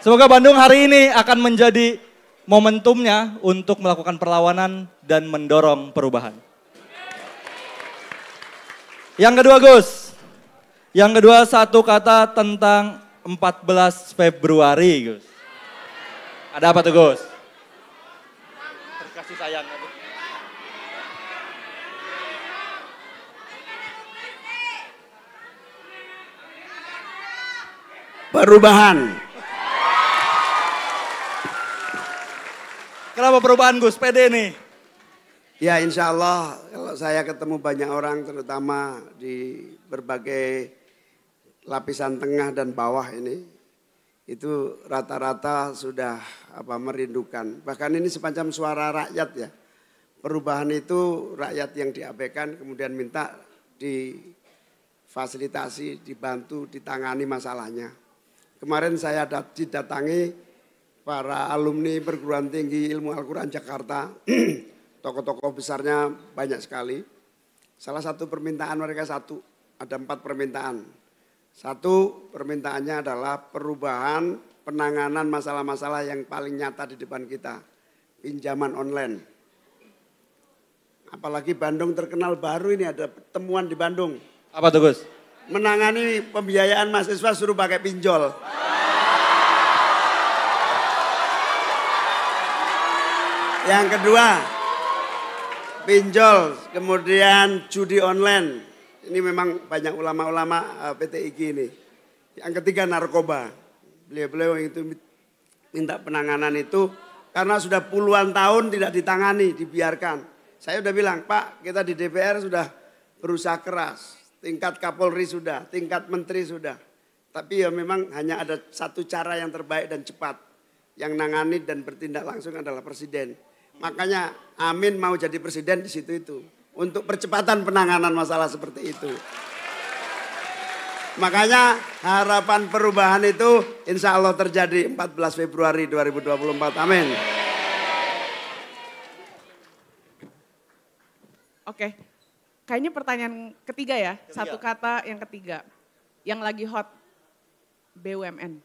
Semoga Bandung hari ini akan menjadi momentumnya untuk melakukan perlawanan dan mendorong perubahan. Yang kedua Gus, yang kedua satu kata tentang 14 Februari Gus. Ada apa tuh Gus? Terkasih sayang. perubahan. Kenapa perubahan Gus? PD ini? Ya insya Allah kalau saya ketemu banyak orang terutama di berbagai lapisan tengah dan bawah ini itu rata-rata sudah apa merindukan. Bahkan ini sepanjang suara rakyat ya. Perubahan itu rakyat yang diabaikan kemudian minta difasilitasi, dibantu, ditangani masalahnya. Kemarin saya didatangi para alumni perguruan tinggi ilmu Al-Quran Jakarta. <clears throat> Tokoh-tokoh besarnya banyak sekali. Salah satu permintaan mereka satu, ada empat permintaan. Satu permintaannya adalah perubahan penanganan masalah-masalah yang paling nyata di depan kita. Pinjaman online. Apalagi Bandung terkenal baru ini ada temuan di Bandung. Apa tuh Gus? menangani pembiayaan mahasiswa suruh pakai pinjol. Yang kedua, pinjol, kemudian judi online. Ini memang banyak ulama-ulama eh, PT IG ini. Yang ketiga narkoba. Beliau-beliau itu minta penanganan itu karena sudah puluhan tahun tidak ditangani, dibiarkan. Saya sudah bilang, Pak, kita di DPR sudah berusaha keras tingkat Kapolri sudah, tingkat Menteri sudah. Tapi ya memang hanya ada satu cara yang terbaik dan cepat. Yang nangani dan bertindak langsung adalah Presiden. Makanya Amin mau jadi Presiden di situ itu. Untuk percepatan penanganan masalah seperti itu. Makanya harapan perubahan itu insya Allah terjadi 14 Februari 2024. Amin. Oke. Okay. Kayaknya pertanyaan ketiga ya, ketiga. satu kata yang ketiga. Yang lagi hot, BUMN.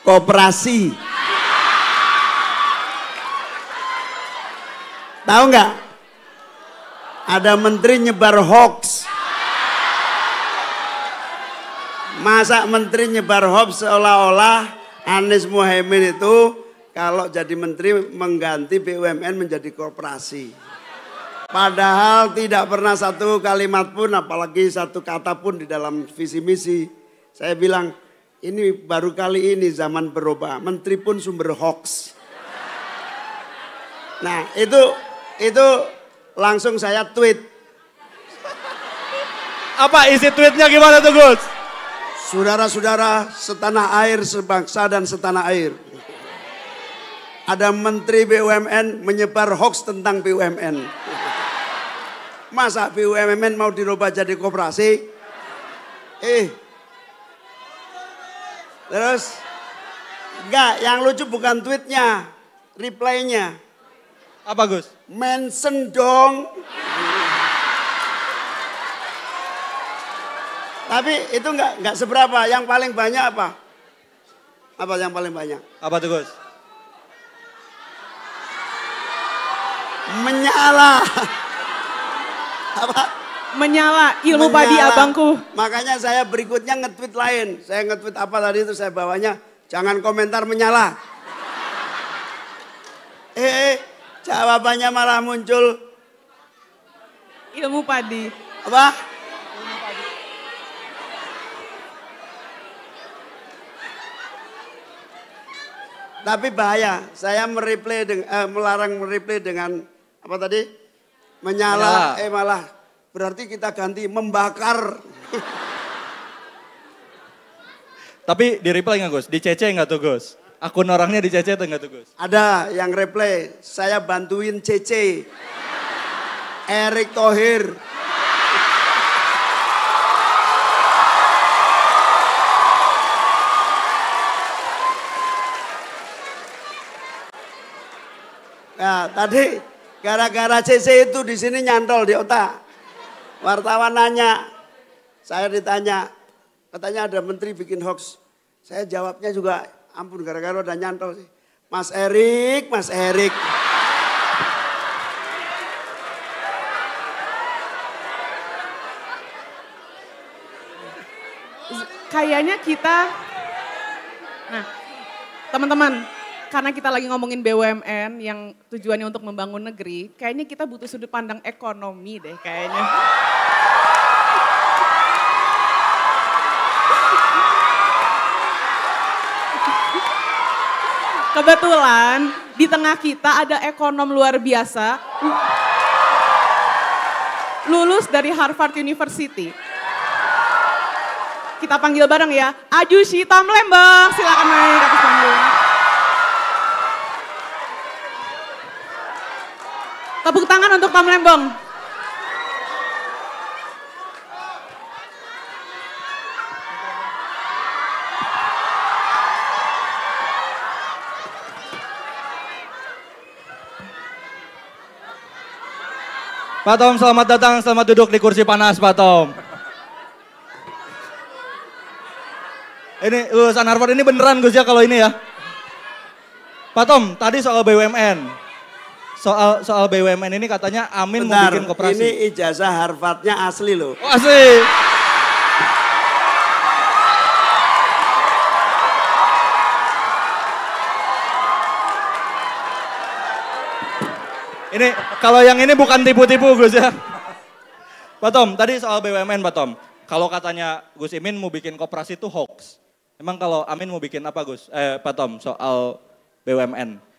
Koperasi. Tahu nggak? Ada menteri nyebar hoax. Masa menteri nyebar hoax seolah-olah Anies Muhaimin itu kalau jadi menteri mengganti BUMN menjadi korporasi. Padahal tidak pernah satu kalimat pun apalagi satu kata pun di dalam visi misi. Saya bilang ini baru kali ini zaman berubah. Menteri pun sumber hoax. Nah itu itu langsung saya tweet. Apa isi tweetnya gimana tuh Gus? Saudara-saudara setanah air, sebangsa dan setanah air. Ada menteri BUMN menyebar hoax tentang BUMN. Masa BUMN mau dirubah jadi koperasi? Eh. Terus? Enggak, yang lucu bukan tweetnya, reply-nya. Apa Gus? Mention dong. Tapi itu enggak enggak seberapa. Yang paling banyak apa? Apa yang paling banyak? Apa tuh Gus? Menyala. apa? Menyala ilmu Menyala. padi abangku. Makanya saya berikutnya nge-tweet lain. Saya nge-tweet apa tadi itu saya bawanya. Jangan komentar menyala. Eh, eh jawabannya malah muncul. Ilmu padi. Apa? Tapi bahaya, saya mereplay dengan, eh, melarang mereplay dengan apa tadi? Menyala, Menyala. eh malah berarti kita ganti membakar. Tapi di replay nggak Gus? Di CC nggak tuh Gus? Akun orangnya di CC tuh nggak tuh Gus? Ada yang replay, saya bantuin CC. Erik Thohir. Ya, tadi gara-gara CC itu di sini nyantol di otak. Wartawan nanya, saya ditanya, katanya ada menteri bikin hoax. Saya jawabnya juga, ampun gara-gara udah nyantol sih. Mas Erik, Mas Erik. Kayaknya kita, nah teman-teman karena kita lagi ngomongin BUMN yang tujuannya untuk membangun negeri, kayaknya kita butuh sudut pandang ekonomi deh kayaknya. Kebetulan di tengah kita ada ekonom luar biasa. Lulus dari Harvard University. Kita panggil bareng ya, Ajushi Lembang. Silakan naik atas Tepuk tangan untuk Tom Lembong. Pak Tom, selamat datang, selamat duduk di kursi panas, Pak Tom. Ini lulusan uh, Harvard ini beneran Gus ya kalau ini ya. Pak Tom, tadi soal BUMN soal soal BUMN ini katanya Amin Bentar, mau bikin koperasi. Ini ijazah Harvardnya asli loh. Oh, asli. Ini kalau yang ini bukan tipu-tipu Gus ya. Pak Tom, tadi soal BUMN Pak Tom. Kalau katanya Gus Imin mau bikin koperasi itu hoax. Emang kalau Amin mau bikin apa Gus? Eh Pak Tom soal BUMN.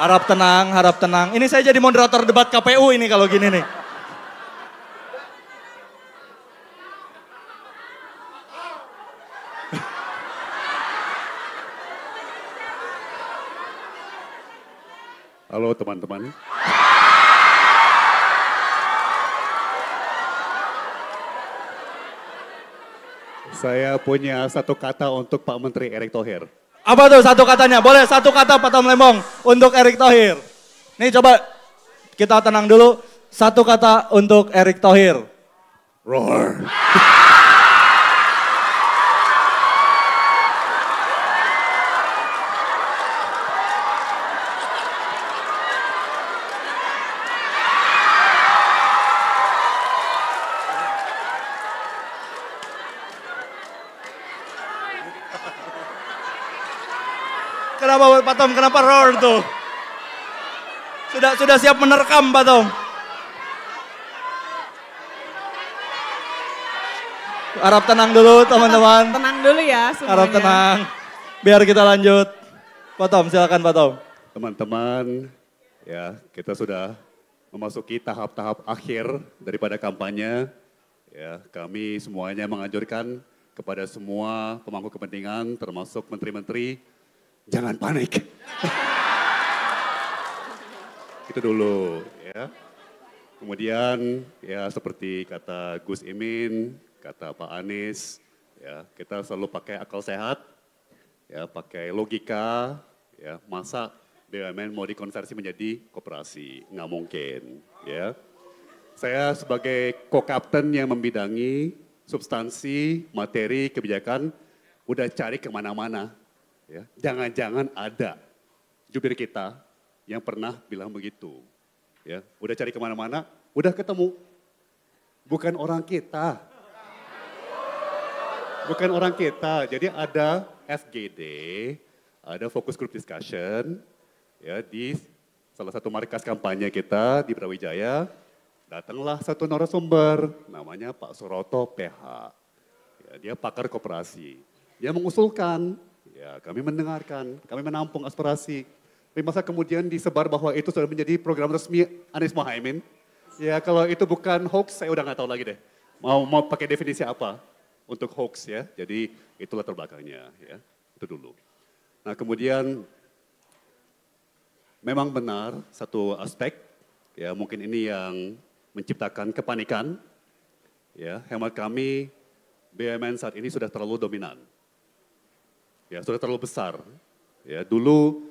Harap tenang, harap tenang. Ini saya jadi moderator debat KPU ini kalau gini nih. Halo teman-teman. Saya punya satu kata untuk Pak Menteri Erick Thohir. Apa tuh satu katanya? Boleh satu kata Tom Lembong untuk Erick Thohir. Nih coba kita tenang dulu. Satu kata untuk Erick Thohir. Roar. <laughs> apa Pak Tom? Kenapa roar tuh? Sudah sudah siap menerkam Pak Tom. Harap tenang dulu teman-teman. Tenang dulu ya semuanya. Harap tenang. Biar kita lanjut. Pak Tom, silakan Pak Tom. Teman-teman, ya kita sudah memasuki tahap-tahap akhir daripada kampanye. Ya, kami semuanya menganjurkan kepada semua pemangku kepentingan termasuk menteri-menteri jangan panik. itu dulu ya. Kemudian ya seperti kata Gus Imin, kata Pak Anies, ya kita selalu pakai akal sehat, ya pakai logika, ya masa BUMN mau dikonversi menjadi koperasi, nggak mungkin, ya. Saya sebagai co-captain yang membidangi substansi, materi, kebijakan, udah cari kemana-mana, ya jangan-jangan ada jubir kita yang pernah bilang begitu. Ya, udah cari kemana-mana, udah ketemu. Bukan orang kita. Bukan orang kita. Jadi ada FGD, ada fokus group discussion ya di salah satu markas kampanye kita di Brawijaya. Datanglah satu narasumber, namanya Pak Suroto PH. Ya, dia pakar koperasi. Dia mengusulkan Ya, kami mendengarkan, kami menampung aspirasi. Tapi masa kemudian disebar bahwa itu sudah menjadi program resmi Anies Mohaimin? Ya, kalau itu bukan hoax, saya udah nggak tahu lagi deh. Mau mau pakai definisi apa untuk hoax ya? Jadi itulah terbelakangnya ya. Itu dulu. Nah, kemudian memang benar satu aspek ya mungkin ini yang menciptakan kepanikan. Ya, hemat kami BUMN saat ini sudah terlalu dominan Ya, sudah terlalu besar. Ya, dulu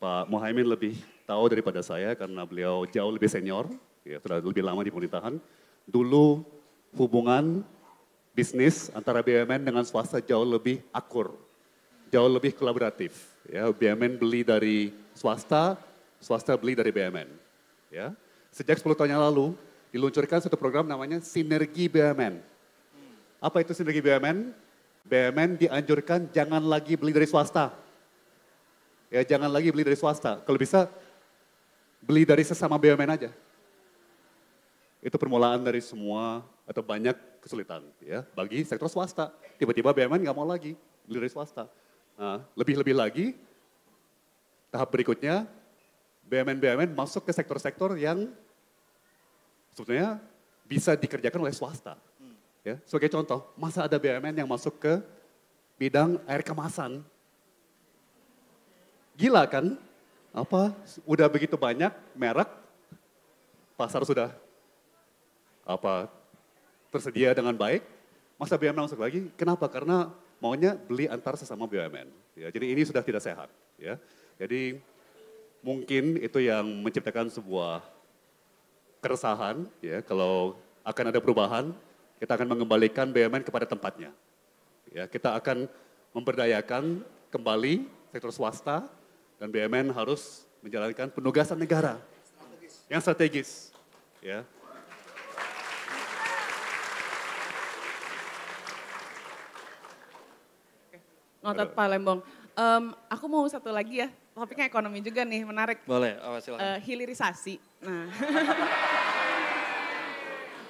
Pak Mohaimin lebih tahu daripada saya karena beliau jauh lebih senior, ya sudah lebih lama di pemerintahan. Dulu hubungan bisnis antara BUMN dengan swasta jauh lebih akur, jauh lebih kolaboratif. Ya, BUMN beli dari swasta, swasta beli dari BUMN. Ya. Sejak 10 tahun yang lalu diluncurkan satu program namanya Sinergi BUMN. Apa itu Sinergi BUMN? BUMN dianjurkan jangan lagi beli dari swasta. Ya jangan lagi beli dari swasta. Kalau bisa beli dari sesama BUMN aja. Itu permulaan dari semua atau banyak kesulitan ya bagi sektor swasta. Tiba-tiba BUMN nggak mau lagi beli dari swasta. Nah, lebih-lebih lagi tahap berikutnya BUMN-BUMN masuk ke sektor-sektor yang sebetulnya bisa dikerjakan oleh swasta. Ya, sebagai contoh, masa ada BUMN yang masuk ke bidang air kemasan? Gila kan? Apa udah begitu banyak merek pasar sudah apa tersedia dengan baik, masa BUMN masuk lagi? Kenapa? Karena maunya beli antar sesama BUMN. Ya, jadi ini sudah tidak sehat, ya. Jadi mungkin itu yang menciptakan sebuah keresahan ya kalau akan ada perubahan kita akan mengembalikan BUMN kepada tempatnya. Ya, kita akan memberdayakan kembali sektor swasta dan BUMN harus menjalankan penugasan negara strategis. yang strategis. Ya. Ngotot Pak Lembong. Um, aku mau satu lagi ya, topiknya ekonomi juga nih, menarik. Boleh, oh, silahkan. Uh, eh, hilirisasi. Nah. <laughs>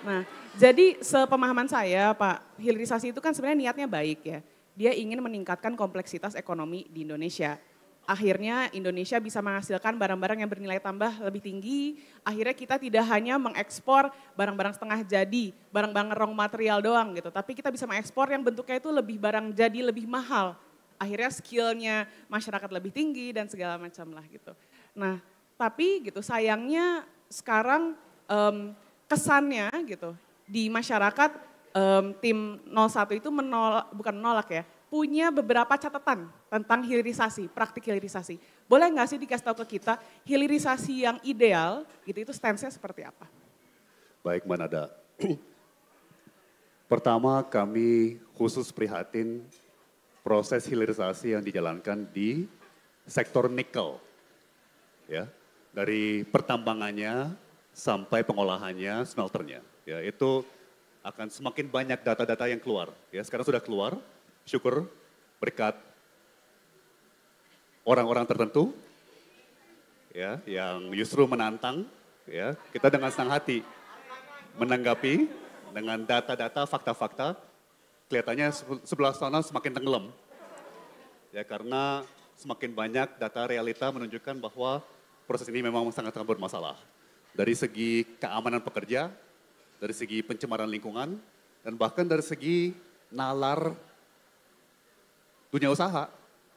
Nah, jadi sepemahaman saya Pak, hilirisasi itu kan sebenarnya niatnya baik ya. Dia ingin meningkatkan kompleksitas ekonomi di Indonesia. Akhirnya Indonesia bisa menghasilkan barang-barang yang bernilai tambah lebih tinggi. Akhirnya kita tidak hanya mengekspor barang-barang setengah jadi, barang-barang rong material doang gitu. Tapi kita bisa mengekspor yang bentuknya itu lebih barang jadi, lebih mahal. Akhirnya skillnya masyarakat lebih tinggi dan segala macam lah gitu. Nah, tapi gitu sayangnya sekarang um, kesannya gitu di masyarakat um, tim 01 itu menolak bukan menolak ya punya beberapa catatan tentang hilirisasi praktik hilirisasi boleh nggak sih dikasih tahu ke kita hilirisasi yang ideal gitu itu stance-nya seperti apa baik mbak Nada pertama kami khusus prihatin proses hilirisasi yang dijalankan di sektor nikel ya dari pertambangannya sampai pengolahannya, smelternya. Ya, itu akan semakin banyak data-data yang keluar. Ya, sekarang sudah keluar, syukur berkat orang-orang tertentu ya yang justru menantang ya kita dengan senang hati menanggapi dengan data-data fakta-fakta kelihatannya sebelah sana semakin tenggelam ya karena semakin banyak data realita menunjukkan bahwa proses ini memang sangat sangat bermasalah dari segi keamanan pekerja, dari segi pencemaran lingkungan, dan bahkan dari segi nalar dunia usaha.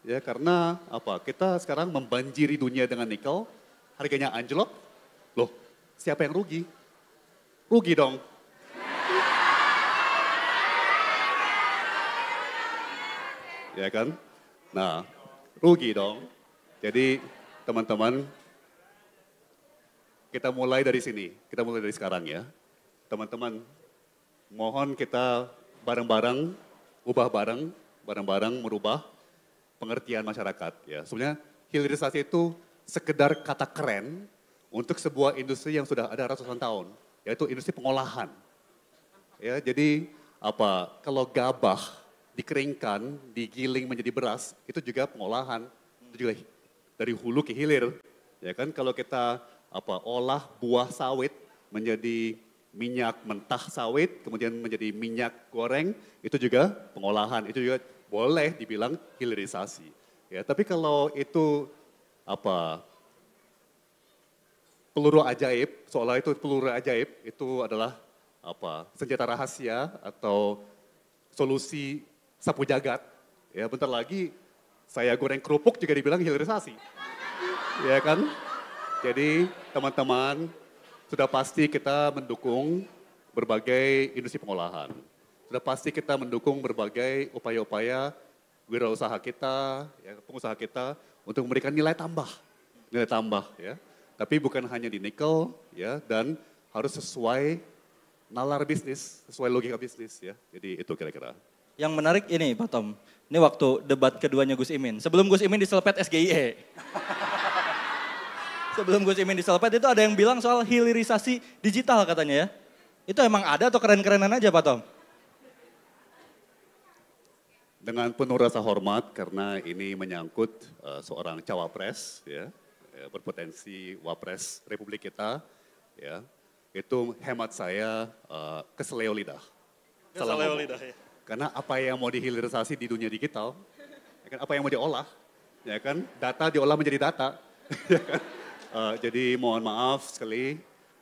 Ya, karena apa? Kita sekarang membanjiri dunia dengan nikel, harganya anjlok. Loh, siapa yang rugi? Rugi dong. Ya kan? Nah, rugi dong. Jadi teman-teman kita mulai dari sini, kita mulai dari sekarang ya. Teman-teman, mohon kita bareng-bareng, ubah bareng, bareng-bareng merubah pengertian masyarakat. Ya, sebenarnya hilirisasi itu sekedar kata keren untuk sebuah industri yang sudah ada ratusan tahun, yaitu industri pengolahan. Ya, jadi apa kalau gabah dikeringkan, digiling menjadi beras, itu juga pengolahan, itu juga dari hulu ke hilir. Ya kan kalau kita apa olah buah sawit menjadi minyak mentah sawit, kemudian menjadi minyak goreng, itu juga pengolahan, itu juga boleh dibilang hilirisasi. Ya, tapi kalau itu apa peluru ajaib, seolah itu peluru ajaib itu adalah apa senjata rahasia atau solusi sapu jagat. Ya, bentar lagi saya goreng kerupuk juga dibilang hilirisasi. Ya kan? Jadi teman-teman sudah pasti kita mendukung berbagai industri pengolahan. Sudah pasti kita mendukung berbagai upaya-upaya wirausaha kita, ya, pengusaha kita untuk memberikan nilai tambah, nilai tambah ya. Tapi bukan hanya di nikel ya dan harus sesuai nalar bisnis, sesuai logika bisnis ya. Jadi itu kira-kira. Yang menarik ini Pak Tom, ini waktu debat keduanya Gus Imin. Sebelum Gus Imin diselepet SGIE sebelum Gus Imin diselpet itu ada yang bilang soal hilirisasi digital katanya ya. Itu emang ada atau keren-kerenan aja Pak Tom? Dengan penuh rasa hormat karena ini menyangkut uh, seorang cawapres ya, ya berpotensi wapres Republik kita ya. Itu hemat saya uh, keseleo lidah. Keseleo lidah ya. Karena apa yang mau dihilirisasi di dunia digital, ya kan, apa yang mau diolah, ya kan data diolah menjadi data, <laughs> ya kan Eh, jadi mohon maaf sekali,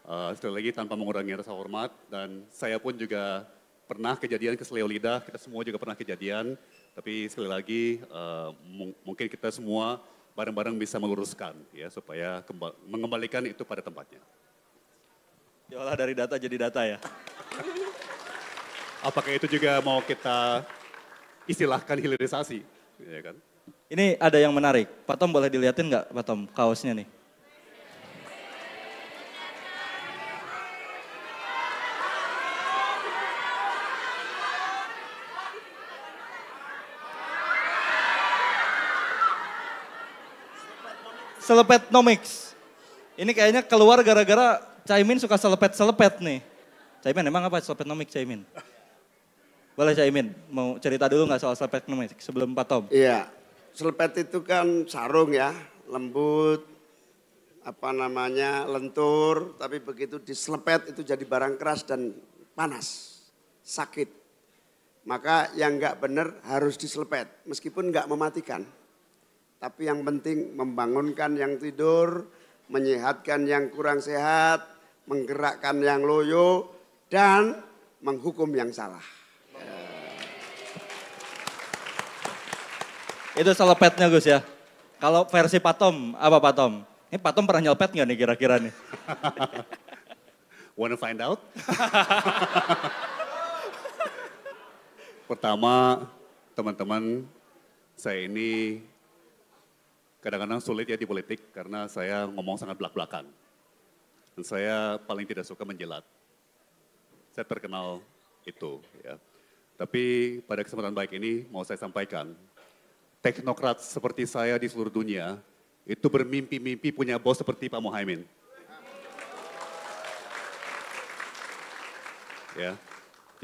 uh, sekali lagi tanpa mengurangi rasa hormat dan saya pun juga pernah kejadian ke seleo lidah, kita semua juga pernah kejadian, tapi sekali lagi uh, mung mungkin kita semua bareng-bareng bisa meluruskan ya supaya mengembalikan itu pada tempatnya. Diolah dari data jadi data ya. Apakah itu juga mau kita istilahkan hilirisasi? Ya kan? Ini ada yang menarik. Pak Tom boleh dilihatin nggak Pak Tom kaosnya nih? selepet nomics. Ini kayaknya keluar gara-gara Caimin suka selepet-selepet nih. Caimin emang apa selepet nomik Caimin? Boleh Caimin, mau cerita dulu nggak soal selepet nomik sebelum Pak Tom? Iya, selepet itu kan sarung ya, lembut, apa namanya lentur, tapi begitu diselepet itu jadi barang keras dan panas, sakit. Maka yang nggak benar harus diselepet, meskipun nggak mematikan. Tapi yang penting membangunkan yang tidur, menyehatkan yang kurang sehat, menggerakkan yang loyo, dan menghukum yang salah. Eh. Itu selepetnya Gus ya. Kalau versi Patom apa Patom? Tom? Ini Pak pernah nyelepet nggak nih kira-kira nih? <laughs> Wanna find out? <laughs> Pertama, teman-teman, saya ini kadang-kadang sulit ya di politik karena saya ngomong sangat belak-belakan. Dan saya paling tidak suka menjelat. Saya terkenal itu ya. Tapi pada kesempatan baik ini mau saya sampaikan, teknokrat seperti saya di seluruh dunia itu bermimpi-mimpi punya bos seperti Pak Mohaimin. Ya.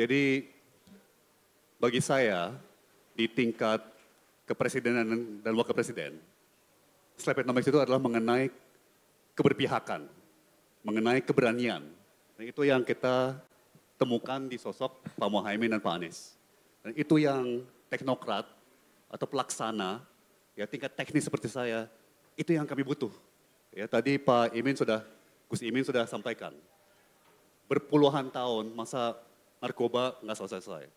Jadi bagi saya di tingkat kepresidenan dan wakil presiden Slepenomics itu adalah mengenai keberpihakan, mengenai keberanian. Dan itu yang kita temukan di sosok Pak Mohaimin dan Pak Anies. Dan itu yang teknokrat atau pelaksana, ya tingkat teknis seperti saya, itu yang kami butuh. Ya tadi Pak Imin sudah, Gus Imin sudah sampaikan. Berpuluhan tahun masa narkoba nggak selesai-selesai.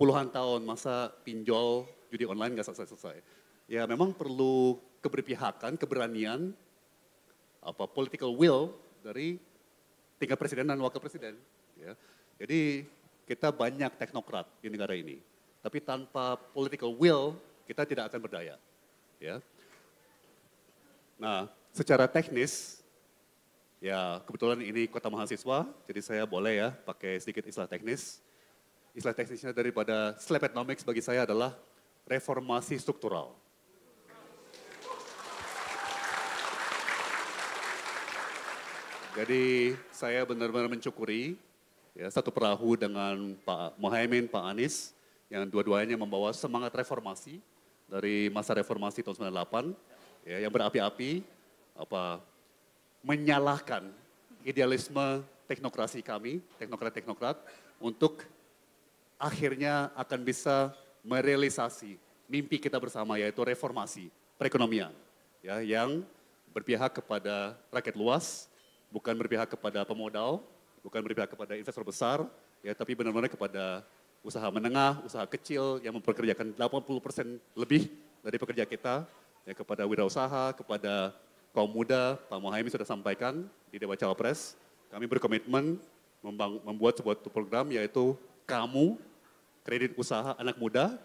Puluhan tahun masa pinjol judi online nggak selesai-selesai. Ya memang perlu keberpihakan, keberanian, apa political will dari tingkat presiden dan wakil presiden. Ya. Jadi kita banyak teknokrat di negara ini, tapi tanpa political will kita tidak akan berdaya. Ya. Nah, secara teknis, ya kebetulan ini kota mahasiswa, jadi saya boleh ya pakai sedikit istilah teknis. Istilah teknisnya daripada slepenomics bagi saya adalah reformasi struktural. Jadi saya benar-benar mencukuri ya, satu perahu dengan Pak Mohaimin, Pak Anies, yang dua-duanya membawa semangat reformasi dari masa reformasi tahun 98, ya, yang berapi-api apa menyalahkan idealisme teknokrasi kami, teknokrat-teknokrat, untuk akhirnya akan bisa merealisasi mimpi kita bersama yaitu reformasi perekonomian ya yang berpihak kepada rakyat luas bukan berpihak kepada pemodal, bukan berpihak kepada investor besar, ya tapi benar-benar kepada usaha menengah, usaha kecil yang memperkerjakan 80% lebih dari pekerja kita, ya kepada wirausaha, kepada kaum muda, Pak Mohaimin sudah sampaikan di Dewa Cawapres, kami berkomitmen membuat sebuah program yaitu kamu kredit usaha anak muda,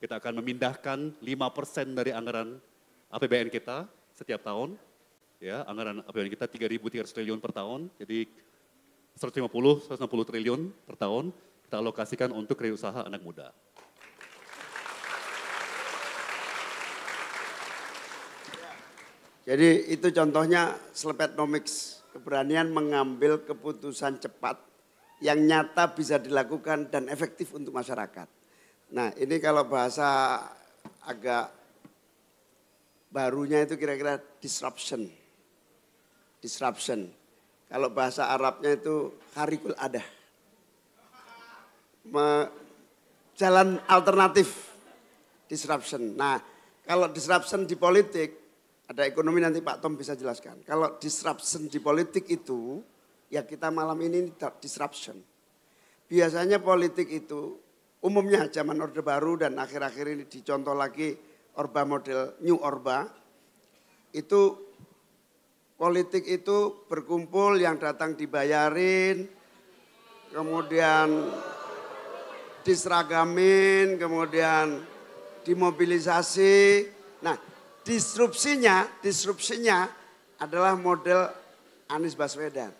kita akan memindahkan 5% dari anggaran APBN kita setiap tahun ya anggaran APBN kita 3.300 triliun per tahun, jadi 150 160 triliun per tahun kita alokasikan untuk kredit usaha anak muda. Jadi itu contohnya selepetnomics, keberanian mengambil keputusan cepat yang nyata bisa dilakukan dan efektif untuk masyarakat. Nah ini kalau bahasa agak barunya itu kira-kira disruption disruption. Kalau bahasa Arabnya itu harikul ada. Jalan alternatif disruption. Nah, kalau disruption di politik, ada ekonomi nanti Pak Tom bisa jelaskan. Kalau disruption di politik itu, ya kita malam ini disruption. Biasanya politik itu umumnya zaman Orde Baru dan akhir-akhir ini dicontoh lagi Orba model New Orba itu politik itu berkumpul yang datang dibayarin, kemudian diseragamin, kemudian dimobilisasi. Nah, disrupsinya, disrupsinya adalah model Anies Baswedan.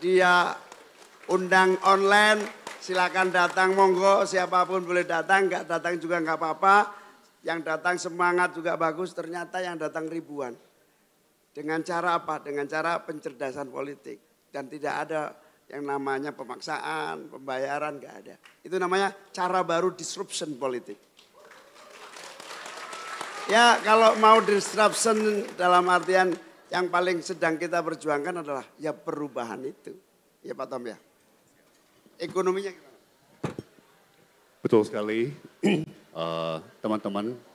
Dia undang online, silakan datang monggo, siapapun boleh datang, nggak datang juga nggak apa-apa. Yang datang semangat juga bagus, ternyata yang datang ribuan. Dengan cara apa? Dengan cara pencerdasan politik. Dan tidak ada yang namanya pemaksaan, pembayaran, nggak ada. Itu namanya cara baru disruption politik. Ya kalau mau disruption dalam artian yang paling sedang kita perjuangkan adalah ya perubahan itu. Ya Pak Tom ya. Ekonominya gimana? Betul sekali. <clears throat> Eh, teman-teman uh, teman -teman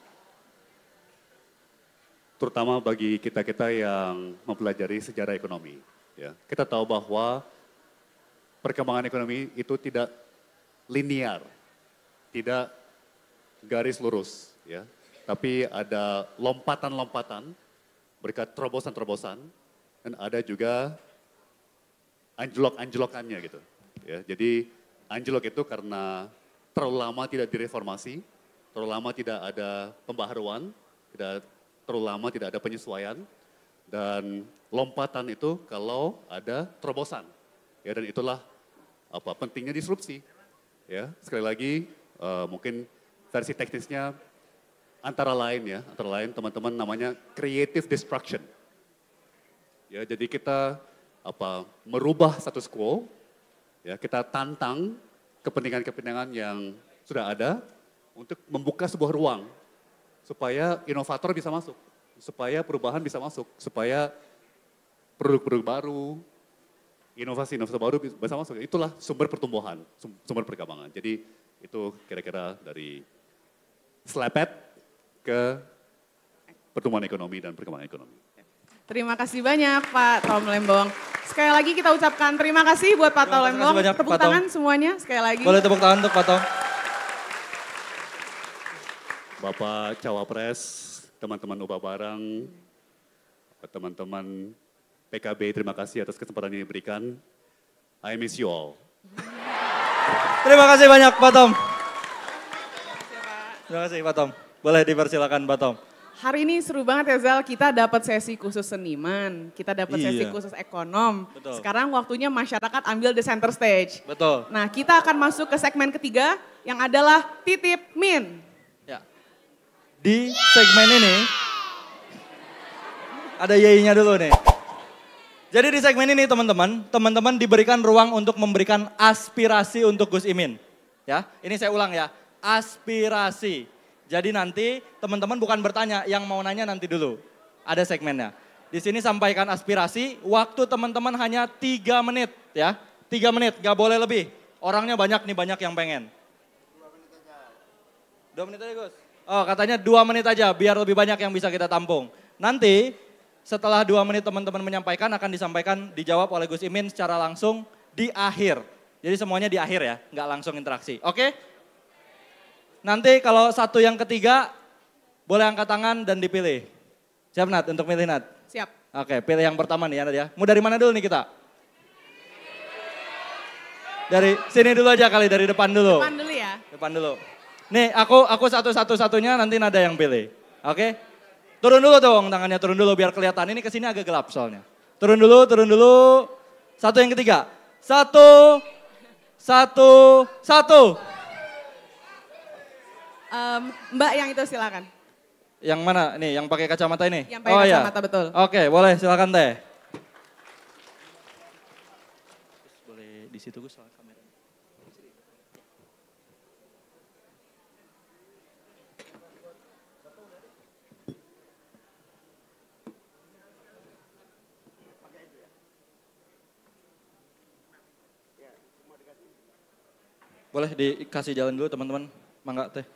terutama bagi kita-kita yang mempelajari sejarah ekonomi. Ya. Kita tahu bahwa perkembangan ekonomi itu tidak linear, tidak garis lurus, ya. tapi ada lompatan-lompatan berkat terobosan-terobosan, dan ada juga anjlok-anjlokannya gitu. Ya, jadi anjlok itu karena terlalu lama tidak direformasi, terlalu lama tidak ada pembaharuan, tidak terlalu lama tidak ada penyesuaian dan lompatan itu kalau ada terobosan. Ya dan itulah apa pentingnya disrupsi. Ya, sekali lagi uh, mungkin versi teknisnya antara lain ya, antara lain teman-teman namanya creative destruction. Ya, jadi kita apa merubah status quo ya kita tantang kepentingan-kepentingan yang sudah ada untuk membuka sebuah ruang supaya inovator bisa masuk, supaya perubahan bisa masuk, supaya produk-produk baru, inovasi-inovasi baru bisa masuk. Itulah sumber pertumbuhan, sumber perkembangan. Jadi itu kira-kira dari selepet ke pertumbuhan ekonomi dan perkembangan ekonomi. Terima kasih banyak Pak Tom Lembong. Sekali lagi kita ucapkan terima kasih buat Pak Tom Lembong. Banyak, tepuk Pak Tom. tangan semuanya sekali lagi. Boleh tepuk tangan untuk Pak Tom. Bapak Cawapres, teman-teman Upah Barang, teman-teman PKB, terima kasih atas kesempatan yang diberikan. I miss you all. Terima kasih banyak Pak Tom. Terima kasih Pak Tom. Boleh dipersilakan Pak Tom. Hari ini seru banget ya Zal, kita dapat sesi khusus seniman, kita dapat iya. sesi khusus ekonom. Betul. Sekarang waktunya masyarakat ambil the center stage. Betul. Nah kita akan masuk ke segmen ketiga yang adalah titip min di segmen ini. Ada yeinya dulu nih. Jadi di segmen ini teman-teman, teman-teman diberikan ruang untuk memberikan aspirasi untuk Gus Imin. Ya, ini saya ulang ya, aspirasi. Jadi nanti teman-teman bukan bertanya, yang mau nanya nanti dulu. Ada segmennya. Di sini sampaikan aspirasi, waktu teman-teman hanya 3 menit ya. 3 menit, gak boleh lebih. Orangnya banyak nih, banyak yang pengen. 2 menit aja. 2 menit aja Gus. Oh katanya dua menit aja biar lebih banyak yang bisa kita tampung. Nanti setelah dua menit teman-teman menyampaikan akan disampaikan dijawab oleh Gus Imin secara langsung di akhir. Jadi semuanya di akhir ya, nggak langsung interaksi. Oke? Nanti kalau satu yang ketiga boleh angkat tangan dan dipilih. Siap Nat untuk milih Nat? Siap. Oke, pilih yang pertama nih ya Nat ya. Mau dari mana dulu nih kita? Dari sini dulu aja kali, dari depan dulu. Depan dulu ya. Depan dulu. Nih, aku aku satu-satu-satunya nanti nada yang pilih. Oke? Okay? Turun dulu dong tangannya, turun dulu biar kelihatan. Ini kesini agak gelap soalnya. Turun dulu, turun dulu. Satu yang ketiga. Satu, satu, satu. Um, mbak yang itu silakan. Yang mana? Nih, yang pakai kacamata ini? Yang pakai oh, iya. kacamata, iya. betul. Oke, boleh silakan Teh. Boleh di situ Gus soalnya. Boleh dikasih jalan dulu teman-teman, mangga teh.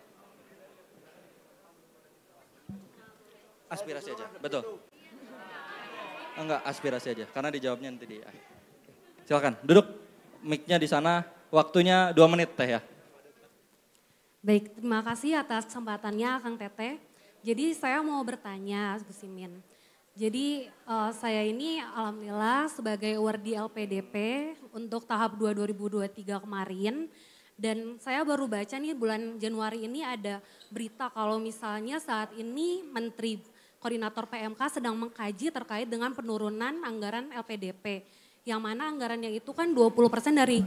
Aspirasi aja, betul. Ah, enggak, aspirasi aja, karena dijawabnya nanti di akhir. Silakan, duduk. Mic-nya di sana, waktunya dua menit teh ya. Baik, terima kasih atas kesempatannya Kang Teteh. Jadi saya mau bertanya Gus Imin. Jadi uh, saya ini alhamdulillah sebagai awardee LPDP untuk tahap 2 2023 kemarin dan saya baru baca nih bulan Januari ini ada berita kalau misalnya saat ini Menteri Koordinator PMK sedang mengkaji terkait dengan penurunan anggaran LPDP. Yang mana anggarannya itu kan 20% dari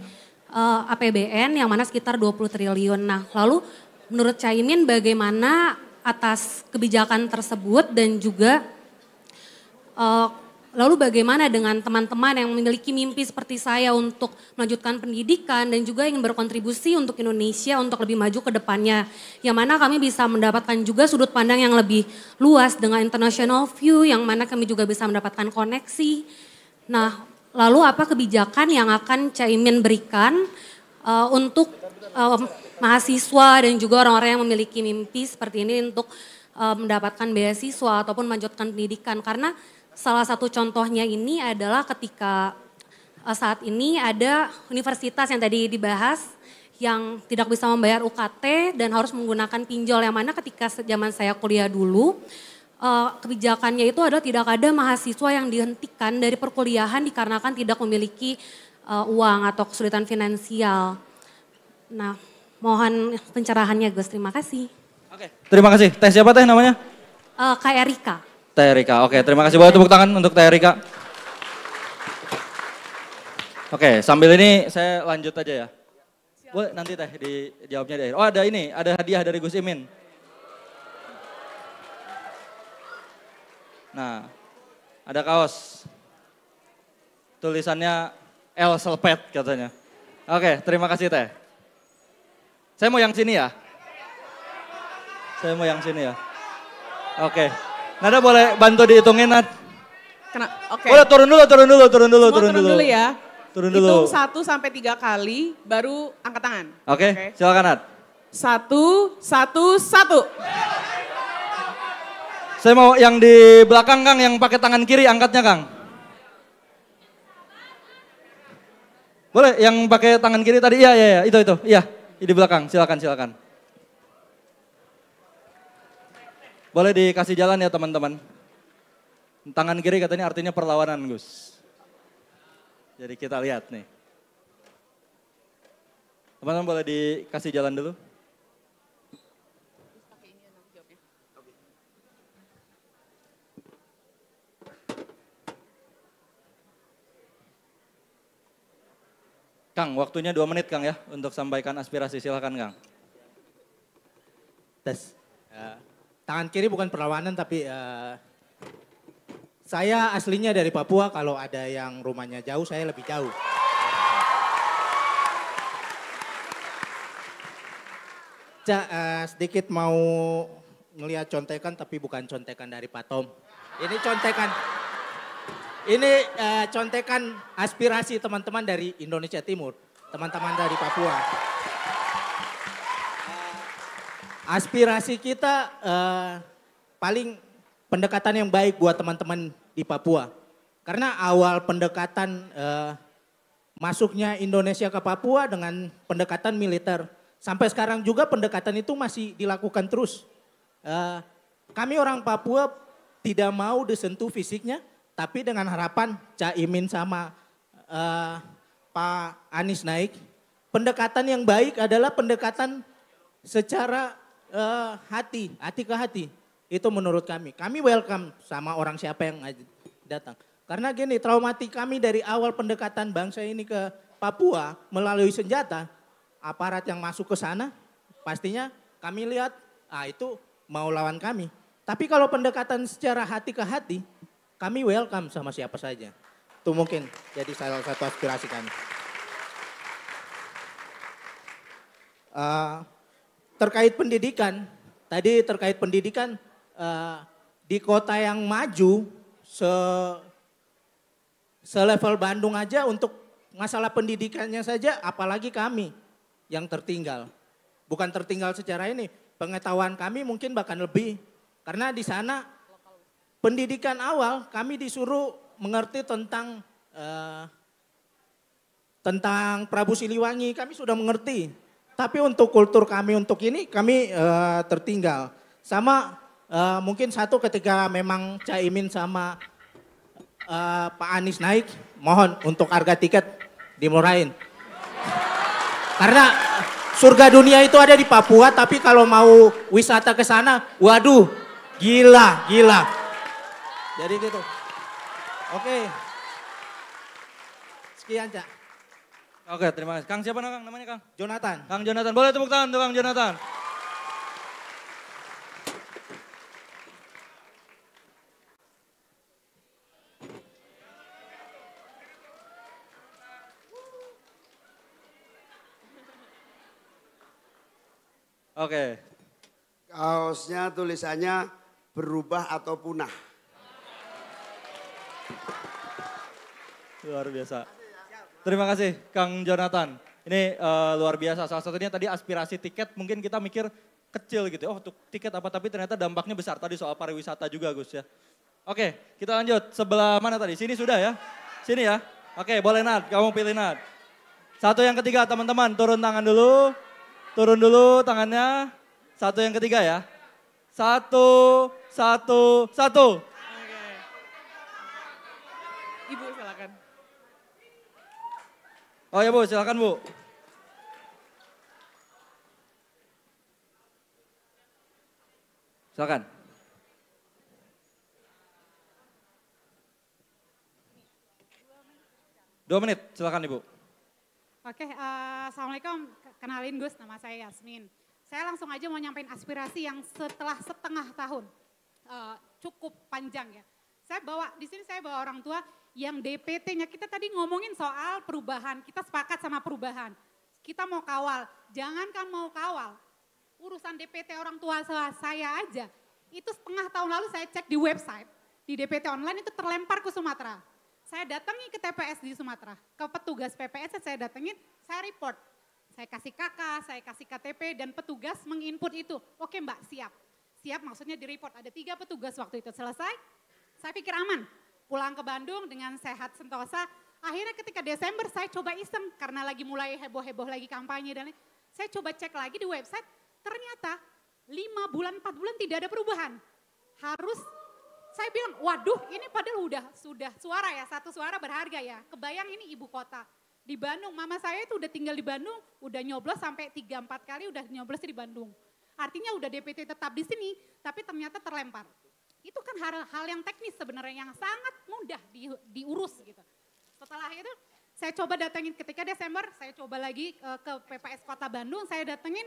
uh, eh, APBN yang mana sekitar 20 triliun. Nah lalu menurut Caimin bagaimana atas kebijakan tersebut dan juga uh, Lalu bagaimana dengan teman-teman yang memiliki mimpi seperti saya untuk melanjutkan pendidikan dan juga ingin berkontribusi untuk Indonesia untuk lebih maju ke depannya. Yang mana kami bisa mendapatkan juga sudut pandang yang lebih luas dengan international view yang mana kami juga bisa mendapatkan koneksi. Nah, lalu apa kebijakan yang akan Caimin berikan uh, untuk uh, mahasiswa dan juga orang-orang yang memiliki mimpi seperti ini untuk eh, mendapatkan beasiswa ataupun melanjutkan pendidikan karena Salah satu contohnya ini adalah ketika eh, saat ini ada universitas yang tadi dibahas yang tidak bisa membayar UKT dan harus menggunakan pinjol yang mana ketika zaman saya kuliah dulu eh, kebijakannya itu adalah tidak ada mahasiswa yang dihentikan dari perkuliahan dikarenakan tidak memiliki eh, uang atau kesulitan finansial. Nah, mohon pencerahannya Gus, terima kasih. Oke, terima kasih. Teh siapa teh namanya? Kak Erika. Teh Rika. Oke, terima kasih buat tepuk tangan untuk Teh Rika. Oke, sambil ini saya lanjut aja ya. Boleh nanti teh dijawabnya di akhir. Oh ada ini, ada hadiah dari Gus Imin. Nah, ada kaos. Tulisannya L Selpet katanya. Oke, terima kasih teh. Saya mau yang sini ya. Saya mau yang sini ya. Oke. Nada boleh bantu dihitungin Nat. Kena, okay. Boleh turun dulu, turun dulu, turun dulu, turun, turun dulu. dulu ya. Turun dulu. Hitung satu sampai tiga kali, baru angkat tangan. Oke, okay. okay. silakan Nat. Satu, satu, satu. Saya mau yang di belakang Kang, yang pakai tangan kiri angkatnya Kang. Boleh yang pakai tangan kiri tadi? Iya, iya, iya, itu, itu, iya. Di belakang, silakan, silakan. Boleh dikasih jalan ya teman-teman. Tangan kiri katanya artinya perlawanan Gus. Jadi kita lihat nih. Teman-teman boleh dikasih jalan dulu. Kang, waktunya dua menit Kang ya untuk sampaikan aspirasi. Silahkan Kang. Tes. Ya tangan kiri bukan perlawanan tapi uh, saya aslinya dari Papua kalau ada yang rumahnya jauh saya lebih jauh. Ja, uh, eh, sedikit mau melihat contekan tapi bukan contekan dari Pak Tom. Ini contekan. Ini uh, contekan aspirasi teman-teman dari Indonesia Timur, teman-teman dari Papua aspirasi kita uh, paling pendekatan yang baik buat teman-teman di Papua. Karena awal pendekatan uh, masuknya Indonesia ke Papua dengan pendekatan militer. Sampai sekarang juga pendekatan itu masih dilakukan terus. Uh, kami orang Papua tidak mau disentuh fisiknya, tapi dengan harapan Caimin sama uh, Pak Anies naik. Pendekatan yang baik adalah pendekatan secara uh, hati, hati ke hati. Itu menurut kami. Kami welcome sama orang siapa yang datang. Karena gini, traumatik kami dari awal pendekatan bangsa ini ke Papua melalui senjata, aparat yang masuk ke sana, pastinya kami lihat, ah itu mau lawan kami. Tapi kalau pendekatan secara hati ke hati, kami welcome sama siapa saja. Itu mungkin jadi salah satu aspirasi kami. Uh, terkait pendidikan, tadi terkait pendidikan uh, di kota yang maju se selevel Bandung aja untuk masalah pendidikannya saja apalagi kami yang tertinggal. Bukan tertinggal secara ini, pengetahuan kami mungkin bahkan lebih karena di sana pendidikan awal kami disuruh mengerti tentang uh, tentang Prabu Siliwangi, kami sudah mengerti tapi untuk kultur kami untuk ini kami uh, tertinggal. Sama uh, mungkin satu ketika memang Caimin sama uh, Pak Anies naik, mohon untuk harga tiket dimurahin. Karena surga dunia itu ada di Papua, tapi kalau mau wisata ke sana, waduh, gila, gila. Jadi gitu. Oke. Sekian, Cak. Oke, terima kasih. Kang siapa Kang namanya Kang? Jonathan. Kang Jonathan. Boleh tepuk tangan untuk Kang Jonathan. Oke. Kaosnya tulisannya berubah atau punah. Luar biasa. Terima kasih Kang Jonathan. Ini uh, luar biasa. Salah satunya tadi aspirasi tiket mungkin kita mikir kecil gitu. Oh tiket apa tapi ternyata dampaknya besar tadi soal pariwisata juga Gus ya. Oke kita lanjut sebelah mana tadi? Sini sudah ya? Sini ya? Oke boleh Nat, kamu pilih Nat. Satu yang ketiga teman-teman turun tangan dulu. Turun dulu tangannya. Satu yang ketiga ya. Satu, satu, satu. Oh ya Bu, silakan Bu. Silakan. Dua menit, silakan Ibu. Oke, uh, Assalamualaikum. Kenalin Gus, nama saya Yasmin. Saya langsung aja mau nyampein aspirasi yang setelah setengah tahun. Uh, cukup panjang ya. Saya bawa, di sini saya bawa orang tua yang DPT-nya kita tadi ngomongin soal perubahan, kita sepakat sama perubahan. Kita mau kawal, jangankan mau kawal, urusan DPT orang tua saya aja, itu setengah tahun lalu saya cek di website, di DPT online itu terlempar ke Sumatera. Saya datangi ke TPS di Sumatera, ke petugas PPS saya datengin, saya report. Saya kasih KK, saya kasih KTP, dan petugas menginput itu. Oke mbak, siap. Siap maksudnya di report, ada tiga petugas waktu itu selesai, saya pikir aman, pulang ke Bandung dengan sehat sentosa. Akhirnya ketika Desember saya coba iseng karena lagi mulai heboh-heboh lagi kampanye dan Saya coba cek lagi di website, ternyata 5 bulan, 4 bulan tidak ada perubahan. Harus saya bilang, waduh ini padahal udah sudah suara ya, satu suara berharga ya. Kebayang ini ibu kota. Di Bandung, mama saya itu udah tinggal di Bandung, udah nyoblos sampai 3-4 kali udah nyoblos di Bandung. Artinya udah DPT tetap di sini, tapi ternyata terlempar. Itu kan hal, hal yang teknis sebenarnya yang sangat mudah di, diurus gitu. Setelah itu saya coba datengin ketika Desember saya coba lagi uh, ke PPS Kota Bandung saya datengin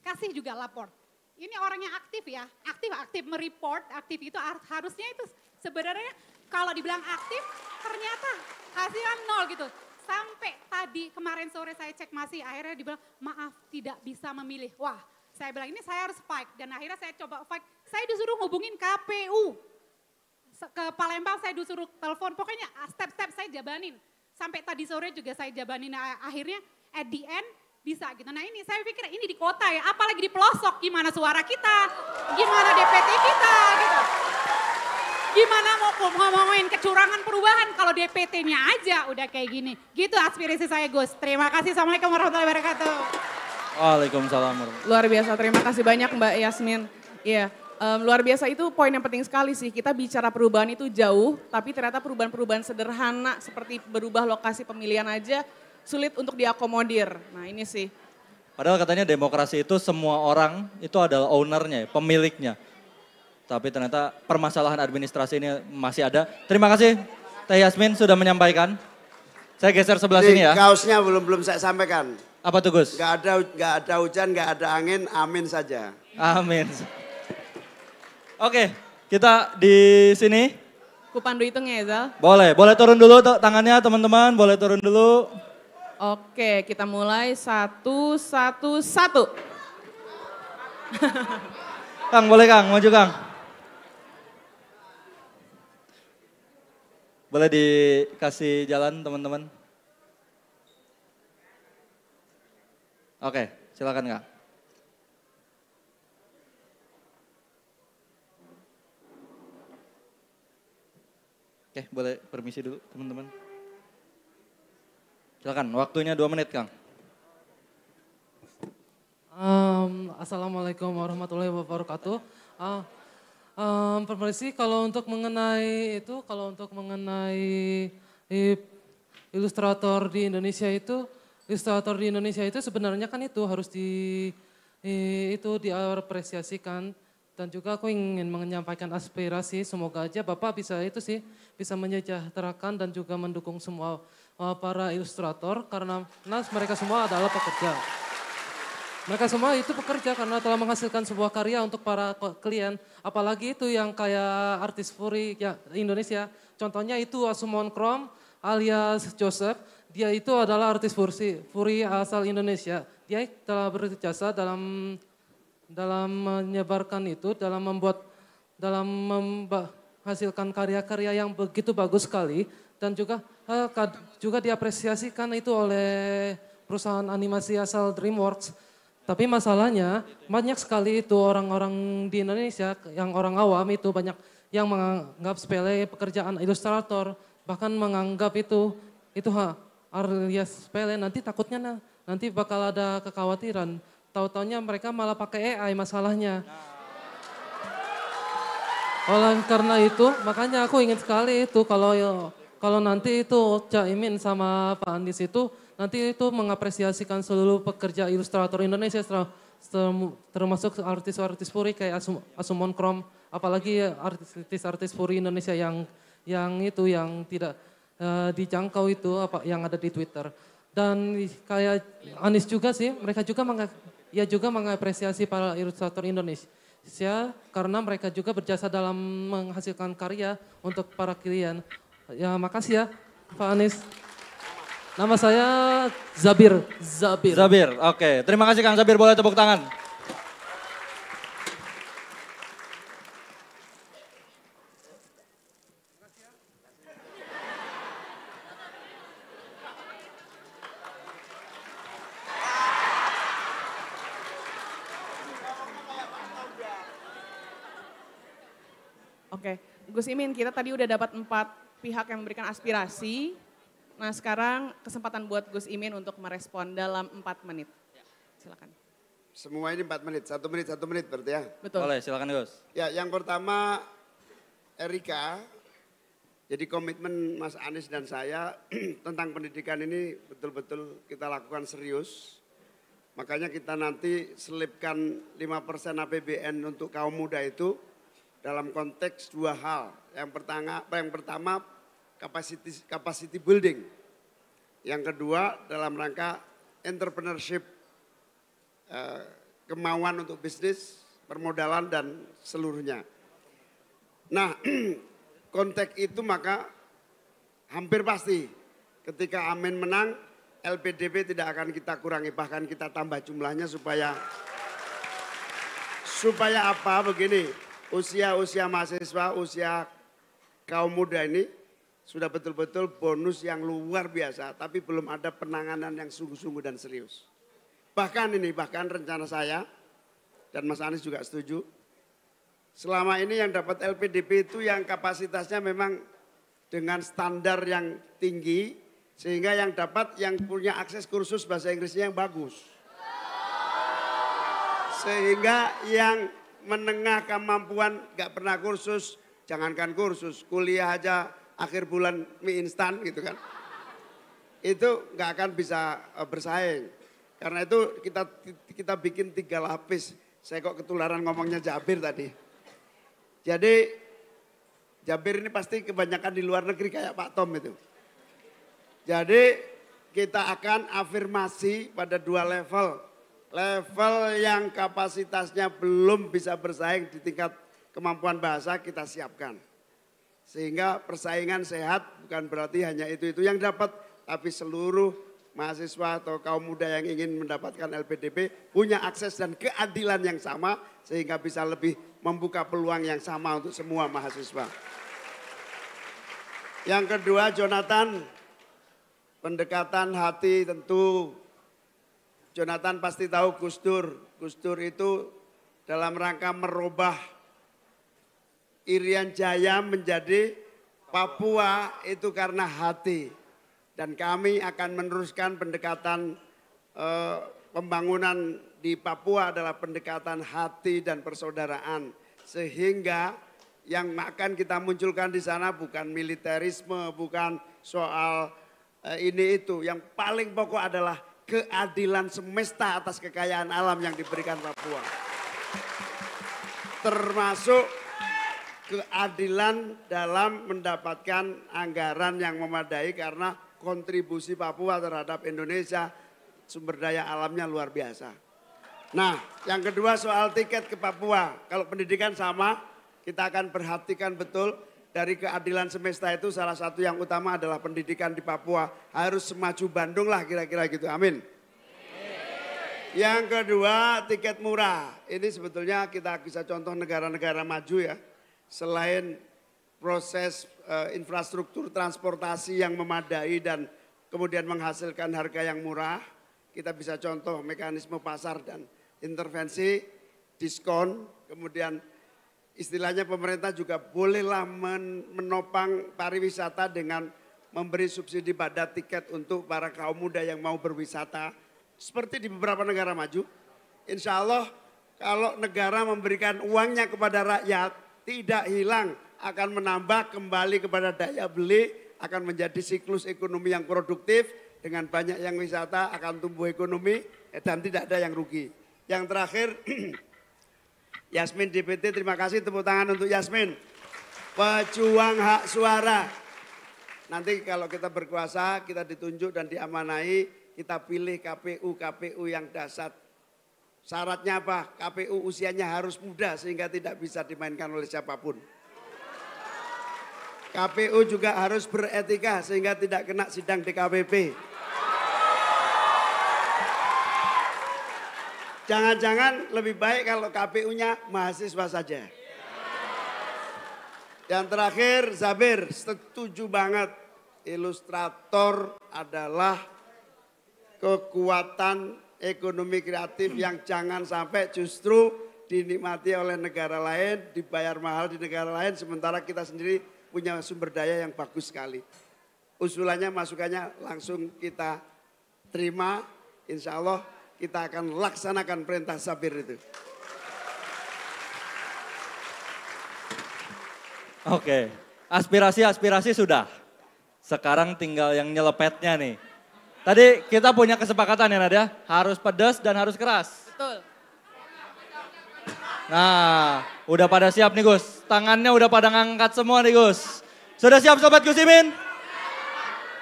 kasih juga lapor. Ini orangnya aktif ya, aktif aktif mereport, aktif itu harusnya itu sebenarnya kalau dibilang aktif ternyata hasilnya nol gitu. Sampai tadi kemarin sore saya cek masih akhirnya dibilang maaf tidak bisa memilih. Wah saya bilang ini saya harus fight dan akhirnya saya coba fight saya disuruh hubungin KPU. Ke Palembang saya disuruh telepon, pokoknya ah, step-step saya jabanin. Sampai tadi sore juga saya jabanin, ah, akhirnya at the end bisa gitu. Nah ini saya pikir ini di kota ya, apalagi di pelosok gimana suara kita, gimana DPT kita gitu. Gimana mau ngomongin kecurangan perubahan kalau DPT-nya aja udah kayak gini. Gitu aspirasi saya Gus. Terima kasih. Assalamualaikum warahmatullahi wabarakatuh. Waalaikumsalam. Luar biasa, terima kasih banyak Mbak Yasmin. Iya. Yeah. Um, luar biasa itu poin yang penting sekali sih. Kita bicara perubahan itu jauh, tapi ternyata perubahan-perubahan sederhana seperti berubah lokasi pemilihan aja sulit untuk diakomodir. Nah ini sih. Padahal katanya demokrasi itu semua orang itu adalah ownernya, pemiliknya. Tapi ternyata permasalahan administrasi ini masih ada. Terima kasih Teh Yasmin sudah menyampaikan. Saya geser sebelah ini sini ya. Kaosnya belum belum saya sampaikan. Apa tuh Gus? Gak ada, gak ada hujan, gak ada angin, amin saja. Amin. Oke, kita di sini. Kupandu itu ya, Zal? Boleh, boleh turun dulu tangannya teman-teman, boleh turun dulu. Oke, kita mulai satu, satu, satu. <laughs> Kang, boleh Kang, maju Kang. Boleh dikasih jalan teman-teman. Oke, silakan Kang. Oke, boleh permisi dulu teman-teman. Silakan, waktunya dua menit Kang. Um, Assalamualaikum warahmatullahi wabarakatuh. Uh, um, permisi, kalau untuk mengenai itu, kalau untuk mengenai ilustrator di Indonesia itu, ilustrator di Indonesia itu sebenarnya kan itu harus di itu diapresiasikan dan juga aku ingin menyampaikan aspirasi, semoga aja Bapak bisa itu sih, bisa menyejahterakan dan juga mendukung semua eh, para ilustrator karena nah, mereka semua adalah pekerja. Mereka semua itu pekerja karena telah menghasilkan sebuah karya untuk para klien. Apalagi itu yang kayak artis furry ya, Indonesia. Contohnya itu Asumon Krom alias Joseph. Dia itu adalah artis furry asal Indonesia. Dia telah berjasa dalam dalam menyebarkan itu, dalam membuat, dalam menghasilkan karya-karya yang begitu bagus sekali, dan juga eh, juga diapresiasikan itu oleh perusahaan animasi asal DreamWorks. Tapi masalahnya banyak sekali itu orang-orang di Indonesia yang orang awam itu banyak yang menganggap sepele pekerjaan ilustrator, bahkan menganggap itu itu ha alias sepele nanti takutnya nanti bakal ada kekhawatiran tahu tahunya mereka malah pakai AI masalahnya. Oleh karena itu, makanya aku ingin sekali itu kalau kalau nanti itu Cak Imin sama Pak Andis itu nanti itu mengapresiasikan seluruh pekerja ilustrator Indonesia termasuk artis-artis Puri kayak Asum, Asumon Krom, apalagi artis-artis Puri Indonesia yang yang itu yang tidak uh, dijangkau itu apa yang ada di Twitter. Dan kayak Anis juga sih, mereka juga ia juga mengapresiasi para ilustrator Indonesia karena mereka juga berjasa dalam menghasilkan karya untuk para klien. Ya makasih ya Pak Anies. Nama saya Zabir. Zabir. Zabir, oke. Okay. Terima kasih Kang Zabir, boleh tepuk tangan. Gus Imin, kita tadi udah dapat empat pihak yang memberikan aspirasi. Nah sekarang kesempatan buat Gus Imin untuk merespon dalam empat menit. Silakan. Semua ini empat menit, satu menit, satu menit berarti ya. Betul. Boleh, silakan Gus. Ya, yang pertama Erika, jadi komitmen Mas Anies dan saya <clears throat> tentang pendidikan ini betul-betul kita lakukan serius. Makanya kita nanti selipkan 5% APBN untuk kaum muda itu dalam konteks dua hal. Yang pertama, yang pertama capacity, capacity building. Yang kedua dalam rangka entrepreneurship, eh, kemauan untuk bisnis, permodalan dan seluruhnya. Nah, <clears throat> konteks itu maka hampir pasti ketika Amin menang, LPDP tidak akan kita kurangi, bahkan kita tambah jumlahnya supaya supaya apa begini, usia-usia mahasiswa, usia kaum muda ini sudah betul-betul bonus yang luar biasa, tapi belum ada penanganan yang sungguh-sungguh dan serius. Bahkan ini, bahkan rencana saya, dan Mas Anies juga setuju, selama ini yang dapat LPDP itu yang kapasitasnya memang dengan standar yang tinggi, sehingga yang dapat yang punya akses kursus bahasa Inggrisnya yang bagus. Sehingga yang menengah kemampuan gak pernah kursus, jangankan kursus, kuliah aja akhir bulan mie instan gitu kan. Itu gak akan bisa eh, bersaing. Karena itu kita kita bikin tiga lapis. Saya kok ketularan ngomongnya Jabir tadi. Jadi Jabir ini pasti kebanyakan di luar negeri kayak Pak Tom itu. Jadi kita akan afirmasi pada dua level level yang kapasitasnya belum bisa bersaing di tingkat kemampuan bahasa kita siapkan. Sehingga persaingan sehat bukan berarti hanya itu-itu yang dapat, tapi seluruh mahasiswa atau kaum muda yang ingin mendapatkan LPDP punya akses dan keadilan yang sama sehingga bisa lebih membuka peluang yang sama untuk semua mahasiswa. Yang kedua Jonathan, pendekatan hati tentu Jonathan pasti tahu Gus Dur. Gus Dur itu dalam rangka merubah Irian Jaya menjadi Papua itu karena hati. Dan kami akan meneruskan pendekatan eh, pembangunan di Papua adalah pendekatan hati dan persaudaraan. Sehingga yang akan kita munculkan di sana bukan militerisme, bukan soal eh, ini itu. Yang paling pokok adalah keadilan semesta atas kekayaan alam yang diberikan Papua. Termasuk keadilan dalam mendapatkan anggaran yang memadai karena kontribusi Papua terhadap Indonesia sumber daya alamnya luar biasa. Nah, yang kedua soal tiket ke Papua. Kalau pendidikan sama, kita akan perhatikan betul dari keadilan semesta itu salah satu yang utama adalah pendidikan di Papua. Harus semaju Bandung lah kira-kira gitu. Amin. Yang kedua tiket murah. Ini sebetulnya kita bisa contoh negara-negara maju ya. Selain proses uh, infrastruktur transportasi yang memadai dan kemudian menghasilkan harga yang murah, kita bisa contoh mekanisme pasar dan intervensi, diskon, kemudian istilahnya pemerintah juga bolehlah menopang pariwisata dengan memberi subsidi pada tiket untuk para kaum muda yang mau berwisata. Seperti di beberapa negara maju, insya Allah kalau negara memberikan uangnya kepada rakyat, tidak hilang akan menambah kembali kepada daya beli, akan menjadi siklus ekonomi yang produktif, dengan banyak yang wisata akan tumbuh ekonomi eh, dan tidak ada yang rugi. Yang terakhir, <clears throat> Yasmin DPT terima kasih tepuk tangan untuk Yasmin. Pejuang hak suara. Nanti kalau kita berkuasa, kita ditunjuk dan diamanai, kita pilih KPU KPU yang dasar. Syaratnya apa? KPU usianya harus muda sehingga tidak bisa dimainkan oleh siapapun. KPU juga harus beretika sehingga tidak kena sidang DKPP. Jangan-jangan lebih baik kalau KPU-nya mahasiswa saja. Yang terakhir, Zabir, setuju banget. Ilustrator adalah kekuatan ekonomi kreatif yang jangan sampai justru dinikmati oleh negara lain, dibayar mahal di negara lain, sementara kita sendiri punya sumber daya yang bagus sekali. Usulannya, masukannya langsung kita terima, insya Allah kita akan laksanakan perintah Sabir itu. Oke, aspirasi-aspirasi sudah. Sekarang tinggal yang nyelepetnya nih. Tadi kita punya kesepakatan ya Nadia, ya. harus pedas dan harus keras. Betul. Nah, udah pada siap nih Gus. Tangannya udah pada ngangkat semua nih Gus. Sudah siap Sobat Gus Imin?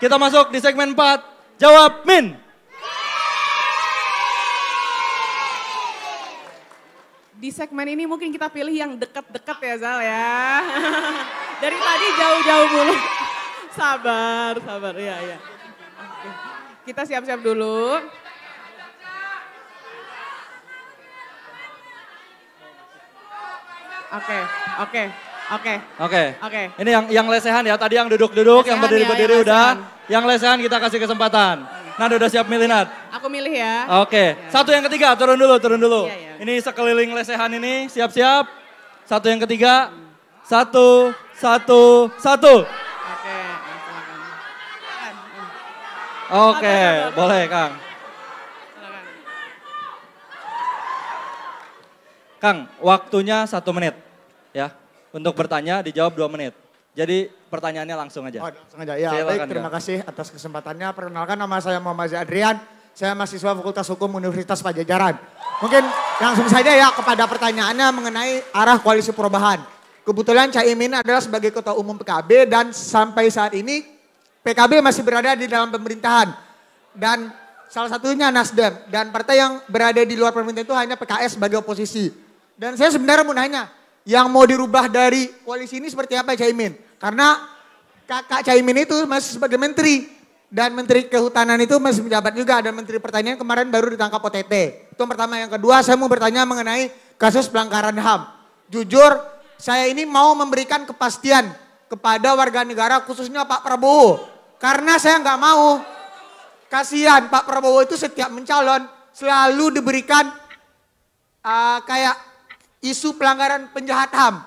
Kita masuk di segmen 4. Jawab Min. di segmen ini mungkin kita pilih yang deket-deket ya Zal ya. <laughs> Dari tadi jauh-jauh mulu. <laughs> Sabar, sabar. Ya, iya. iya. Kita siap-siap dulu. Oke, oke. Oke. Oke. Oke. Ini yang yang lesehan ya. Tadi yang duduk-duduk, yang ya, berdiri-berdiri ya, berdiri udah. Yang lesehan kita kasih kesempatan. Nada udah siap milih Nat? Aku milih ya. Oke, okay. ya. satu yang ketiga turun dulu, turun dulu. Ya, ya. Ini sekeliling lesehan ini, siap-siap. Satu yang ketiga, satu, satu, satu. Oke, Oke, okay. boleh Kang. Kang, waktunya satu menit ya. Untuk bertanya dijawab dua menit. Jadi pertanyaannya langsung aja. Oh, langsung aja. Ya, baik, terima ya. kasih atas kesempatannya. Perkenalkan nama saya Muhammad Zia Adrian. Saya mahasiswa Fakultas Hukum Universitas Pajajaran. Mungkin langsung saja ya kepada pertanyaannya mengenai arah koalisi perubahan. Kebetulan Caimin adalah sebagai ketua umum PKB dan sampai saat ini PKB masih berada di dalam pemerintahan. Dan salah satunya Nasdem. Dan partai yang berada di luar pemerintahan itu hanya PKS sebagai oposisi. Dan saya sebenarnya mau nanya, yang mau dirubah dari koalisi ini seperti apa Caimin? Karena kakak Caimin itu masih sebagai menteri dan menteri kehutanan itu masih menjabat juga dan menteri pertanian kemarin baru ditangkap OTT. Itu yang pertama, yang kedua saya mau bertanya mengenai kasus pelanggaran HAM. Jujur, saya ini mau memberikan kepastian kepada warga negara khususnya Pak Prabowo. Karena saya nggak mau. Kasihan Pak Prabowo itu setiap mencalon selalu diberikan uh, kayak isu pelanggaran penjahat HAM.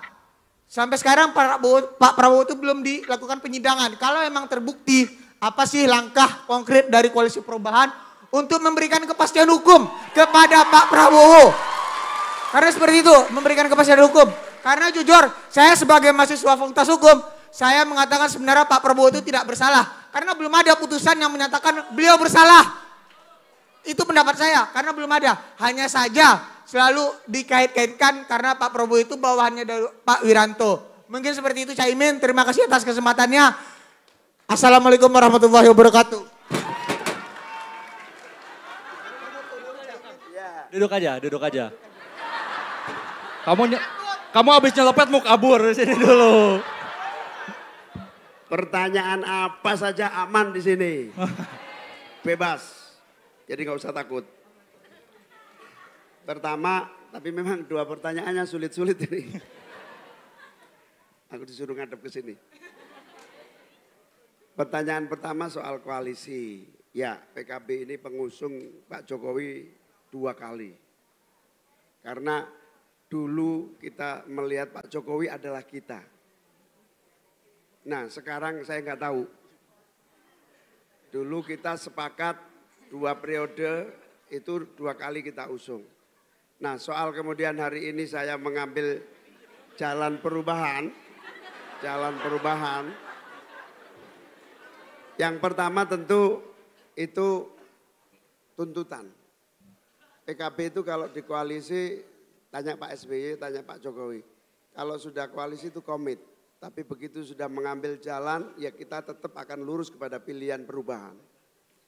Sampai sekarang Pak Prabowo, Pak Prabowo itu belum dilakukan penyidangan. Kalau memang terbukti apa sih langkah konkret dari koalisi perubahan untuk memberikan kepastian hukum kepada Pak Prabowo. Karena seperti itu, memberikan kepastian hukum. Karena jujur, saya sebagai mahasiswa fakultas hukum, saya mengatakan sebenarnya Pak Prabowo itu tidak bersalah. Karena belum ada putusan yang menyatakan beliau bersalah. Itu pendapat saya, karena belum ada. Hanya saja selalu dikait-kaitkan karena Pak Prabowo itu bawahannya dari Pak Wiranto. Mungkin seperti itu Caimin. Terima kasih atas kesempatannya. Assalamualaikum warahmatullahi wabarakatuh. Duduk aja, duduk aja. Kamu kamu habis nyelepet mau kabur di sini dulu. Pertanyaan apa saja aman di sini. <laughs> Bebas. Jadi nggak usah takut. Pertama, tapi memang dua pertanyaannya sulit-sulit ini. Aku disuruh ngadep ke sini. Pertanyaan pertama soal koalisi. Ya, PKB ini pengusung Pak Jokowi dua kali. Karena dulu kita melihat Pak Jokowi adalah kita. Nah, sekarang saya nggak tahu. Dulu kita sepakat dua periode itu dua kali kita usung. Nah soal kemudian hari ini saya mengambil jalan perubahan. Jalan perubahan. Yang pertama tentu itu tuntutan. PKB itu kalau di koalisi tanya Pak SBY, tanya Pak Jokowi. Kalau sudah koalisi itu komit. Tapi begitu sudah mengambil jalan, ya kita tetap akan lurus kepada pilihan perubahan.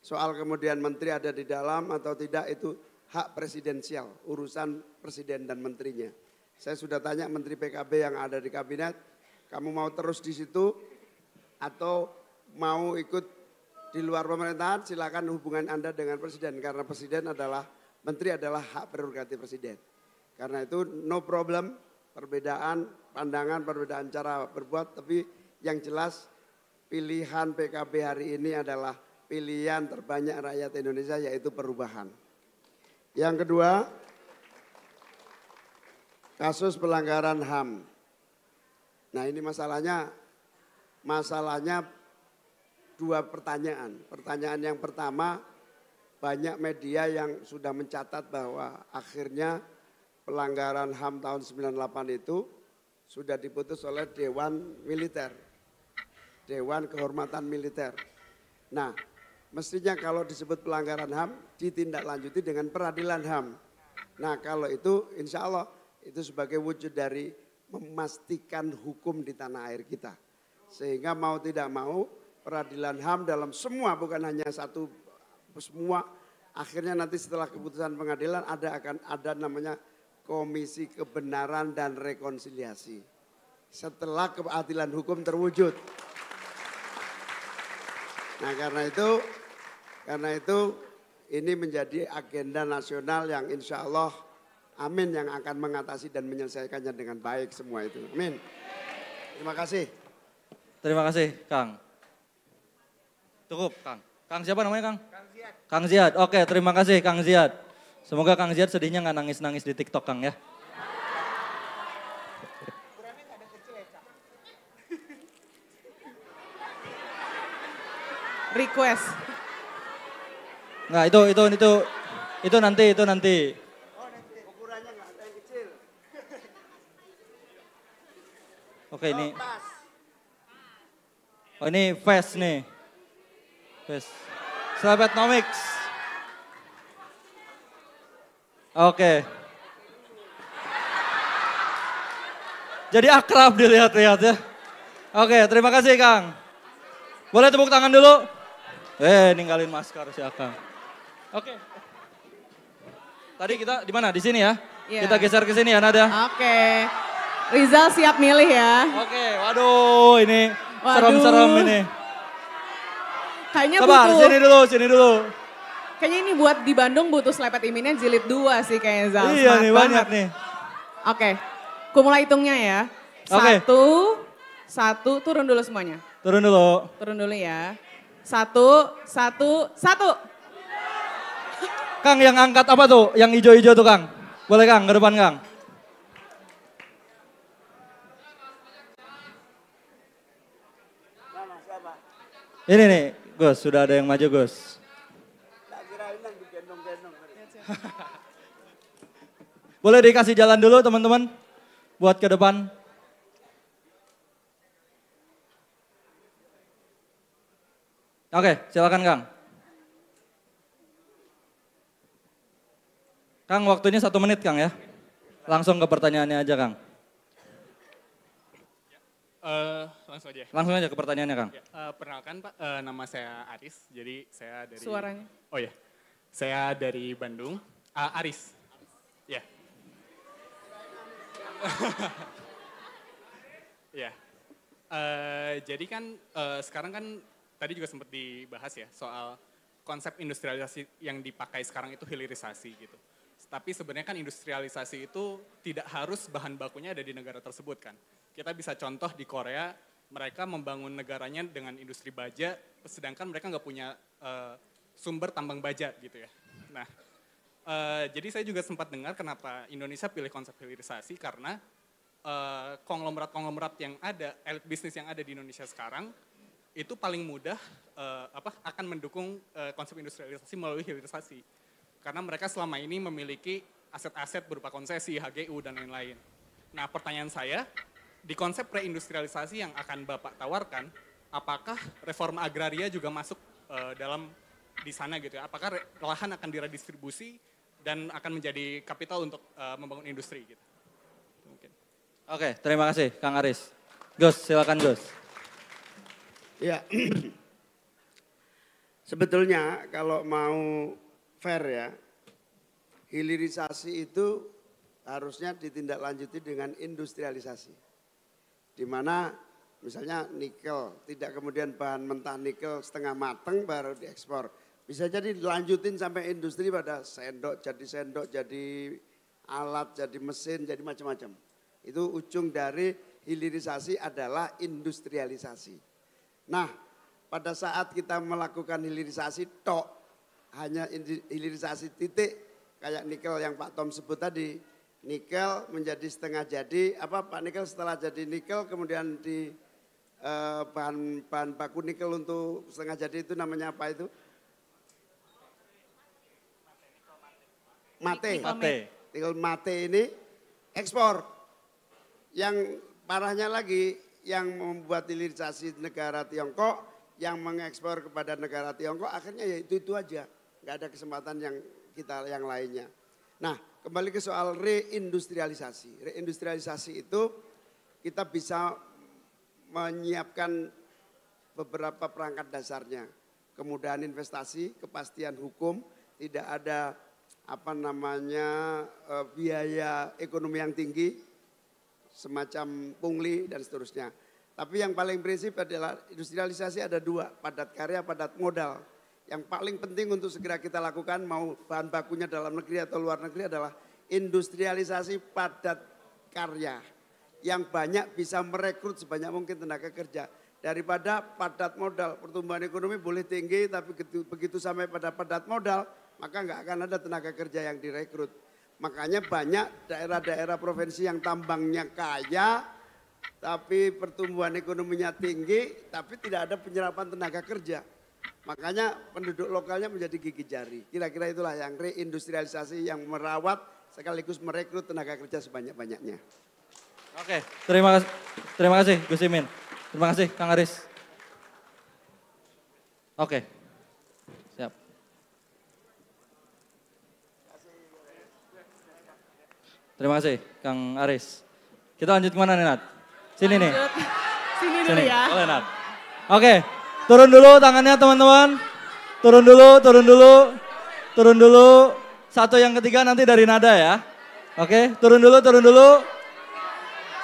Soal kemudian menteri ada di dalam atau tidak itu hak presidensial, urusan presiden dan menterinya. Saya sudah tanya menteri PKB yang ada di kabinet, kamu mau terus di situ atau mau ikut di luar pemerintahan silakan hubungan Anda dengan presiden karena presiden adalah menteri adalah hak prerogatif presiden. Karena itu no problem perbedaan pandangan, perbedaan cara berbuat tapi yang jelas pilihan PKB hari ini adalah pilihan terbanyak rakyat Indonesia yaitu perubahan. Yang kedua, kasus pelanggaran HAM. Nah ini masalahnya, masalahnya dua pertanyaan. Pertanyaan yang pertama, banyak media yang sudah mencatat bahwa akhirnya pelanggaran HAM tahun 98 itu sudah diputus oleh Dewan Militer. Dewan Kehormatan Militer. Nah, mestinya kalau disebut pelanggaran HAM ditindaklanjuti dengan peradilan HAM. Nah kalau itu insya Allah itu sebagai wujud dari memastikan hukum di tanah air kita. Sehingga mau tidak mau peradilan HAM dalam semua bukan hanya satu semua akhirnya nanti setelah keputusan pengadilan ada akan ada namanya Komisi Kebenaran dan Rekonsiliasi. Setelah keadilan hukum terwujud. Nah karena itu karena itu ini menjadi agenda nasional yang insya Allah amin yang akan mengatasi dan menyelesaikannya dengan baik semua itu. Amin. Terima kasih. Terima kasih Kang. Cukup Kang. Kang siapa namanya Kang? Kang Ziad. Kang Oke terima kasih Kang Ziad. Semoga Kang Ziad sedihnya nggak nangis-nangis di TikTok Kang ya. Request. Enggak, itu itu itu itu nanti itu nanti. Oke, ini. Oh, ini fast nih. Fast. Face. nomix Oke. Jadi akrab dilihat-lihat ya. Oke, terima kasih Kang. Boleh tepuk tangan dulu? Eh, ninggalin masker si Akang. Oke. Tadi kita di mana? Di sini ya. Yeah. Kita geser ke sini ya Nada. Oke. Okay. Rizal siap milih ya. Oke, okay. waduh ini serem-serem ini. Kayaknya Sabar, butuh... sini dulu, sini dulu. Kayaknya ini buat di Bandung butuh selepet iminnya jilid dua sih kayaknya Zal. Iya Smart nih, banget. banyak nih. Oke, okay. aku mulai hitungnya ya. Okay. Satu, satu, turun dulu semuanya. Turun dulu. Turun dulu ya. Satu, satu, satu. Kang yang angkat apa tuh? Yang hijau-hijau tuh Kang. Boleh Kang, ke depan Kang. Ini nih, Gus, sudah ada yang maju Gus. <laughs> Boleh dikasih jalan dulu teman-teman buat ke depan. Oke, silakan Kang. Kang, waktunya satu menit, Kang ya. Langsung ke pertanyaannya aja, Kang. Uh, langsung aja. Langsung aja ke pertanyaannya, Kang. Uh, perkenalkan, Pak. Uh, nama saya Aris. Jadi saya dari... Suaranya. Oh ya. Saya dari Bandung. Uh, Aris. Ya. Yeah. <laughs> ya. yeah. Uh, jadi kan uh, sekarang kan tadi juga sempat dibahas ya soal konsep industrialisasi yang dipakai sekarang itu hilirisasi gitu. Tapi sebenarnya kan industrialisasi itu tidak harus bahan bakunya ada di negara tersebut kan. Kita bisa contoh di Korea, mereka membangun negaranya dengan industri baja, sedangkan mereka nggak punya uh, sumber tambang baja gitu ya. Nah, uh, jadi saya juga sempat dengar kenapa Indonesia pilih konsep hilirisasi karena eh, konglomerat-konglomerat uh, yang ada, elit bisnis yang ada di Indonesia sekarang itu paling mudah uh, apa akan mendukung uh, konsep industrialisasi melalui hilirisasi karena mereka selama ini memiliki aset-aset berupa konsesi, HGU, dan lain-lain. Nah pertanyaan saya, di konsep reindustrialisasi yang akan Bapak tawarkan, apakah reform agraria juga masuk uh, dalam di sana gitu ya? Apakah lahan akan diredistribusi dan akan menjadi kapital untuk uh, membangun industri gitu? Mungkin. Oke, terima kasih Kang Aris. Gus, silakan Gus. Ya, <clears throat> sebetulnya kalau mau fair ya. Hilirisasi itu harusnya ditindaklanjuti dengan industrialisasi. Di mana misalnya nikel, tidak kemudian bahan mentah nikel setengah mateng baru diekspor. Bisa jadi dilanjutin sampai industri pada sendok, jadi sendok, jadi alat, jadi mesin, jadi macam-macam. Itu ujung dari hilirisasi adalah industrialisasi. Nah, pada saat kita melakukan hilirisasi tok hanya hilirisasi titik kayak nikel yang Pak Tom sebut tadi. Nikel menjadi setengah jadi, apa Pak Nikel setelah jadi nikel kemudian di eh, bahan bahan baku nikel untuk setengah jadi itu namanya apa itu? Mate. Mate. Nikel mate ini ekspor. Yang parahnya lagi yang membuat hilirisasi negara Tiongkok yang mengekspor kepada negara Tiongkok akhirnya ya itu itu aja nggak ada kesempatan yang kita yang lainnya. Nah, kembali ke soal reindustrialisasi. Reindustrialisasi itu kita bisa menyiapkan beberapa perangkat dasarnya. Kemudahan investasi, kepastian hukum, tidak ada apa namanya eh, biaya ekonomi yang tinggi, semacam pungli dan seterusnya. Tapi yang paling prinsip adalah industrialisasi ada dua, padat karya, padat modal. Yang paling penting untuk segera kita lakukan mau bahan bakunya dalam negeri atau luar negeri adalah industrialisasi padat karya yang banyak bisa merekrut sebanyak mungkin tenaga kerja daripada padat modal pertumbuhan ekonomi boleh tinggi tapi begitu, sampai pada padat modal maka nggak akan ada tenaga kerja yang direkrut makanya banyak daerah-daerah provinsi yang tambangnya kaya tapi pertumbuhan ekonominya tinggi tapi tidak ada penyerapan tenaga kerja Makanya penduduk lokalnya menjadi gigi jari. Kira-kira itulah yang reindustrialisasi yang merawat sekaligus merekrut tenaga kerja sebanyak-banyaknya. Oke, terima kasih. Terima kasih Gus Imin. Terima kasih Kang Aris. Oke. Siap. Terima kasih Kang Aris. Kita lanjut kemana nih Nat? Sini nih. Sini dulu ya. Boleh Nat. Oke. Turun dulu tangannya teman-teman. Turun dulu, turun dulu. Turun dulu. Satu yang ketiga nanti dari nada ya. Oke, turun dulu, turun dulu.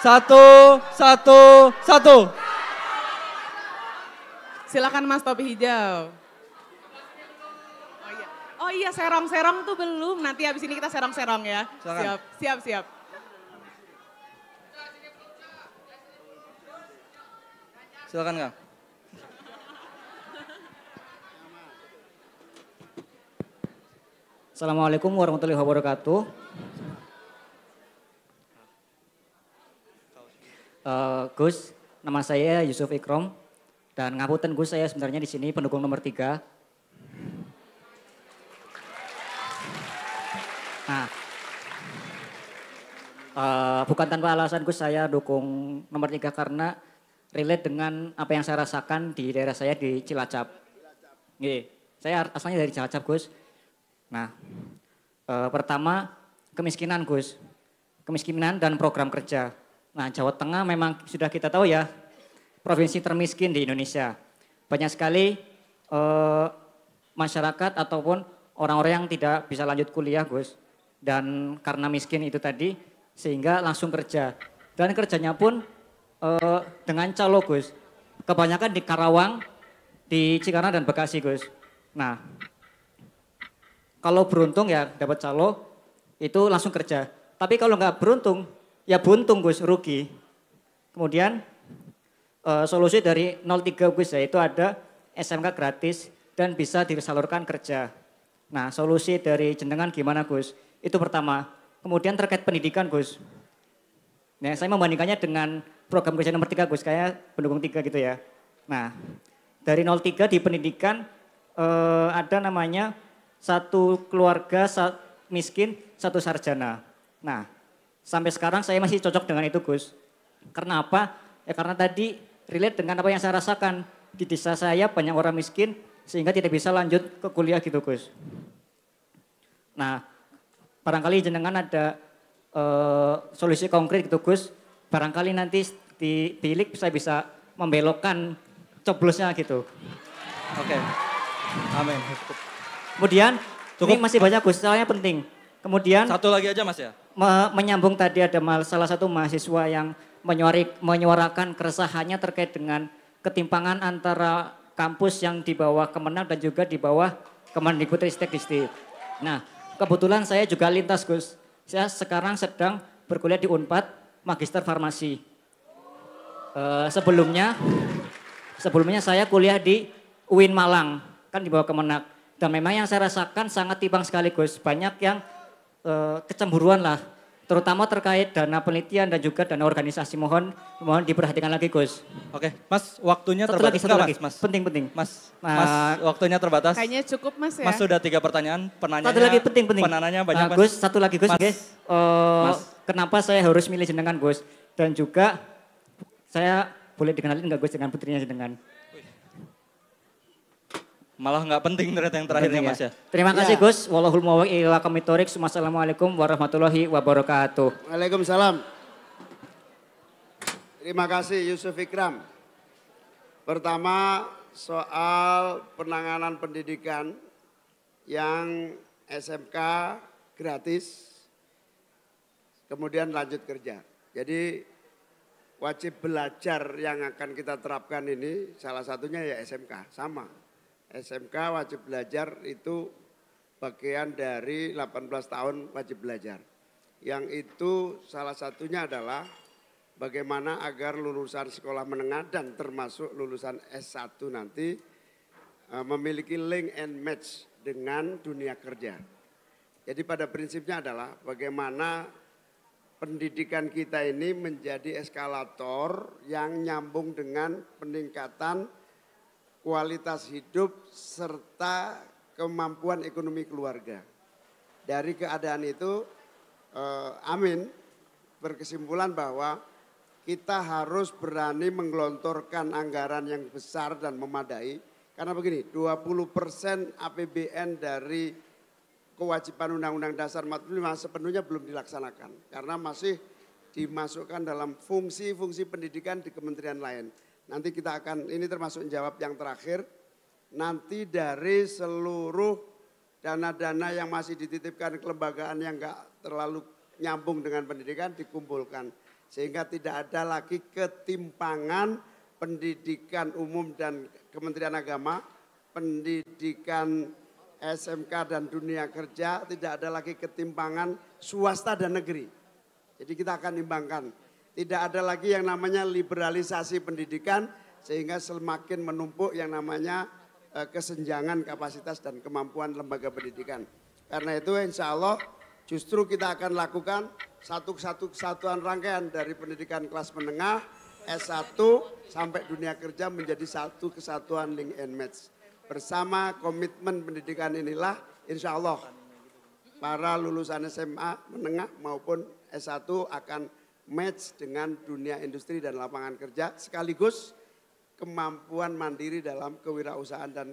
Satu, satu, satu. Silakan Mas topi hijau. Oh iya, oh, iya serong-serong tuh belum. Nanti habis ini kita serong-serong ya. Silakan. Siap, siap, siap. Silakan Kang. Assalamualaikum warahmatullahi wabarakatuh. Uh, Gus, nama saya Yusuf Ikrom dan ngapunten Gus saya sebenarnya di sini pendukung nomor tiga. Nah, uh, bukan tanpa alasan Gus saya dukung nomor tiga karena relate dengan apa yang saya rasakan di daerah saya di Cilacap. Cilacap. saya asalnya dari Cilacap Gus Nah, e, pertama kemiskinan Gus, kemiskinan dan program kerja. Nah, Jawa Tengah memang sudah kita tahu ya, provinsi termiskin di Indonesia. Banyak sekali e, masyarakat ataupun orang-orang yang tidak bisa lanjut kuliah Gus. Dan karena miskin itu tadi, sehingga langsung kerja. Dan kerjanya pun e, dengan calo Gus. Kebanyakan di Karawang, di Cikarang dan Bekasi Gus. Nah, kalau beruntung ya dapat calo, itu langsung kerja. Tapi kalau nggak beruntung, ya buntung Gus, rugi. Kemudian uh, solusi dari 03 Gus ya itu ada SMK gratis dan bisa disalurkan kerja. Nah solusi dari jenengan gimana Gus? Itu pertama. Kemudian terkait pendidikan Gus. Nah saya membandingkannya dengan program kerja nomor tiga Gus, kayak pendukung tiga gitu ya. Nah dari 03 di pendidikan uh, ada namanya satu keluarga sat, miskin, satu sarjana. Nah, sampai sekarang saya masih cocok dengan itu Gus. Karena apa? Ya karena tadi relate dengan apa yang saya rasakan. Di desa saya banyak orang miskin sehingga tidak bisa lanjut ke kuliah gitu Gus. Nah, barangkali jenengan ada uh, solusi konkret gitu Gus. Barangkali nanti di bilik saya bisa membelokkan coblosnya gitu. Oke. Okay. Amin. Kemudian Cukup. ini masih banyak Gus, soalnya penting. Kemudian satu lagi aja Mas ya. Me menyambung tadi ada salah satu mahasiswa yang menyuari, menyuarakan keresahannya terkait dengan ketimpangan antara kampus yang di bawah Kemenang dan juga di bawah Kemendikbudristek disti. Nah, kebetulan saya juga lintas Gus. Saya sekarang sedang berkuliah di Unpad Magister Farmasi. Uh, sebelumnya sebelumnya saya kuliah di UIN Malang, kan di bawah Kemenak. Dan memang yang saya rasakan sangat timbang sekali Gus. Banyak yang uh, eh, kecemburuan lah. Terutama terkait dana penelitian dan juga dana organisasi. Mohon mohon diperhatikan lagi Gus. Oke, Mas waktunya satu terbatas. Lagi, lagi. Mas, Penting, penting. Mas, mas, mas waktunya terbatas. Kayaknya cukup Mas ya. Mas sudah tiga pertanyaan. satu lagi penting, penting. banyak uh, Gus, satu lagi Gus. Mas, okay. uh, eh, mas. Kenapa saya harus milih jenengan Gus? Dan juga saya boleh dikenalin enggak Gus dengan putrinya jenengan? Malah nggak penting ternyata yang terakhirnya ya Mas ya. Terima kasih ya. Gus. Wallahul muwaffiq ila kamitorik. Assalamualaikum warahmatullahi wabarakatuh. Waalaikumsalam. Terima kasih Yusuf Ikram. Pertama soal penanganan pendidikan yang SMK gratis kemudian lanjut kerja. Jadi wajib belajar yang akan kita terapkan ini salah satunya ya SMK sama. SMK wajib belajar itu bagian dari 18 tahun wajib belajar. Yang itu salah satunya adalah bagaimana agar lulusan sekolah menengah dan termasuk lulusan S1 nanti e, memiliki link and match dengan dunia kerja. Jadi pada prinsipnya adalah bagaimana pendidikan kita ini menjadi eskalator yang nyambung dengan peningkatan kualitas hidup serta kemampuan ekonomi keluarga. Dari keadaan itu, eh, Amin berkesimpulan bahwa kita harus berani menggelontorkan anggaran yang besar dan memadai. Karena begini, 20 persen APBN dari kewajiban Undang-Undang Dasar 45 sepenuhnya belum dilaksanakan. Karena masih dimasukkan dalam fungsi-fungsi pendidikan di kementerian lain. Nanti kita akan, ini termasuk jawab yang terakhir. Nanti dari seluruh dana-dana yang masih dititipkan kelembagaan yang enggak terlalu nyambung dengan pendidikan dikumpulkan. Sehingga tidak ada lagi ketimpangan pendidikan umum dan Kementerian Agama, pendidikan SMK dan dunia kerja, tidak ada lagi ketimpangan swasta dan negeri. Jadi kita akan imbangkan tidak ada lagi yang namanya liberalisasi pendidikan sehingga semakin menumpuk yang namanya eh, kesenjangan kapasitas dan kemampuan lembaga pendidikan. Karena itu insya Allah justru kita akan lakukan satu-satu kesatuan rangkaian dari pendidikan kelas menengah S1 sampai dunia kerja menjadi satu kesatuan link and match. Bersama komitmen pendidikan inilah insya Allah para lulusan SMA menengah maupun S1 akan match dengan dunia industri dan lapangan kerja sekaligus kemampuan mandiri dalam kewirausahaan dan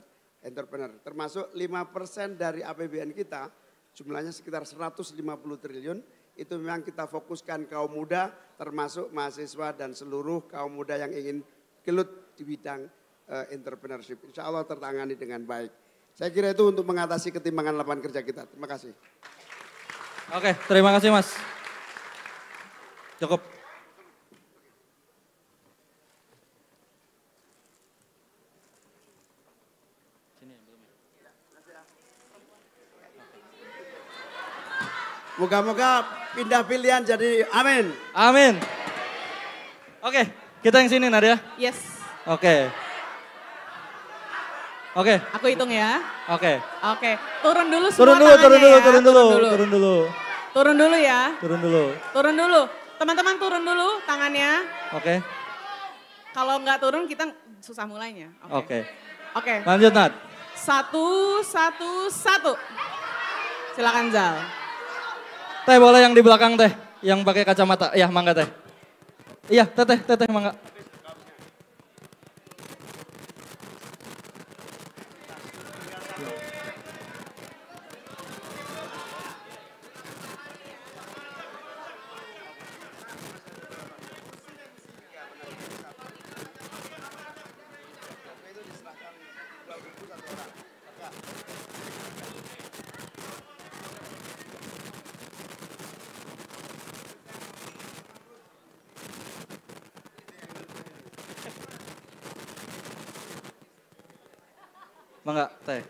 entrepreneur. Termasuk 5% dari APBN kita jumlahnya sekitar 150 triliun itu memang kita fokuskan kaum muda termasuk mahasiswa dan seluruh kaum muda yang ingin gelut di bidang uh, entrepreneurship. Insya Allah tertangani dengan baik. Saya kira itu untuk mengatasi ketimbangan lapangan kerja kita. Terima kasih. Oke, terima kasih Mas. Cukup. Moga-moga pindah pilihan jadi amin. Amin. Oke, okay, kita yang sini Nadia. Yes. Oke. Okay. Oke. Okay. Aku hitung ya. Oke. Okay. Oke. Okay. Turun dulu semua turun dulu, turun dulu, ya. turun dulu, turun dulu, turun dulu. Turun dulu ya. Turun dulu. Turun dulu. Teman-teman turun dulu tangannya. Oke. Okay. Kalau nggak turun kita susah mulainya. Oke. Okay. Oke. Okay. Okay. Lanjut Nat. Satu, satu, satu. Silakan Zal. Teh boleh yang di belakang teh, yang pakai kacamata. Iya, mangga teh. Iya, teteh, teteh mangga. Mangga, Teh.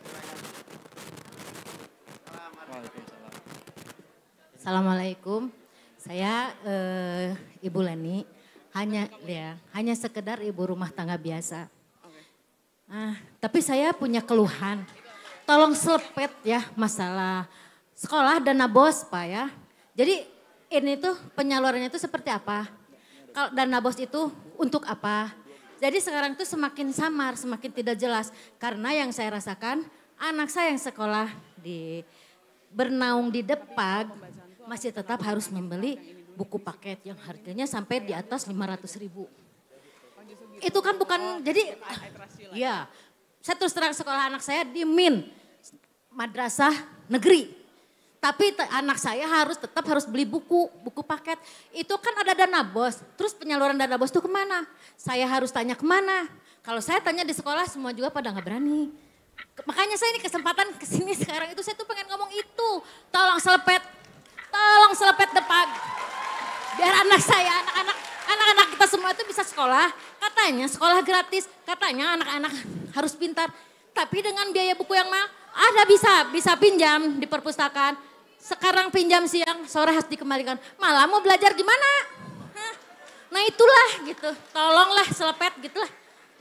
Assalamualaikum. Saya eh, Ibu Leni hanya ya, hanya sekedar ibu rumah tangga biasa. Ah, tapi saya punya keluhan. Tolong selepet ya masalah sekolah dana bos, Pak ya. Jadi ini tuh penyalurannya itu seperti apa? Kalau dana bos itu untuk apa? Jadi sekarang tuh semakin samar, semakin tidak jelas. Karena yang saya rasakan anak saya yang sekolah di bernaung di Depag masih tetap harus membeli buku paket yang harganya sampai di atas 500 ribu. Itu kan bukan oh, jadi kan ya iya. saya terus terang sekolah anak saya di MIN madrasah negeri tapi anak saya harus tetap harus beli buku, buku paket. Itu kan ada dana bos. Terus penyaluran dana bos itu kemana? Saya harus tanya kemana? Kalau saya tanya di sekolah semua juga pada nggak berani. Makanya saya ini kesempatan kesini sekarang itu saya tuh pengen ngomong itu. Tolong selepet, tolong selepet depan. Biar anak saya, anak-anak anak-anak kita semua itu bisa sekolah. Katanya sekolah gratis, katanya anak-anak harus pintar. Tapi dengan biaya buku yang mahal, ada bisa, bisa pinjam di perpustakaan sekarang pinjam siang, sore harus dikembalikan. Malah mau belajar gimana? Hah? Nah itulah gitu, tolonglah selepet gitu lah.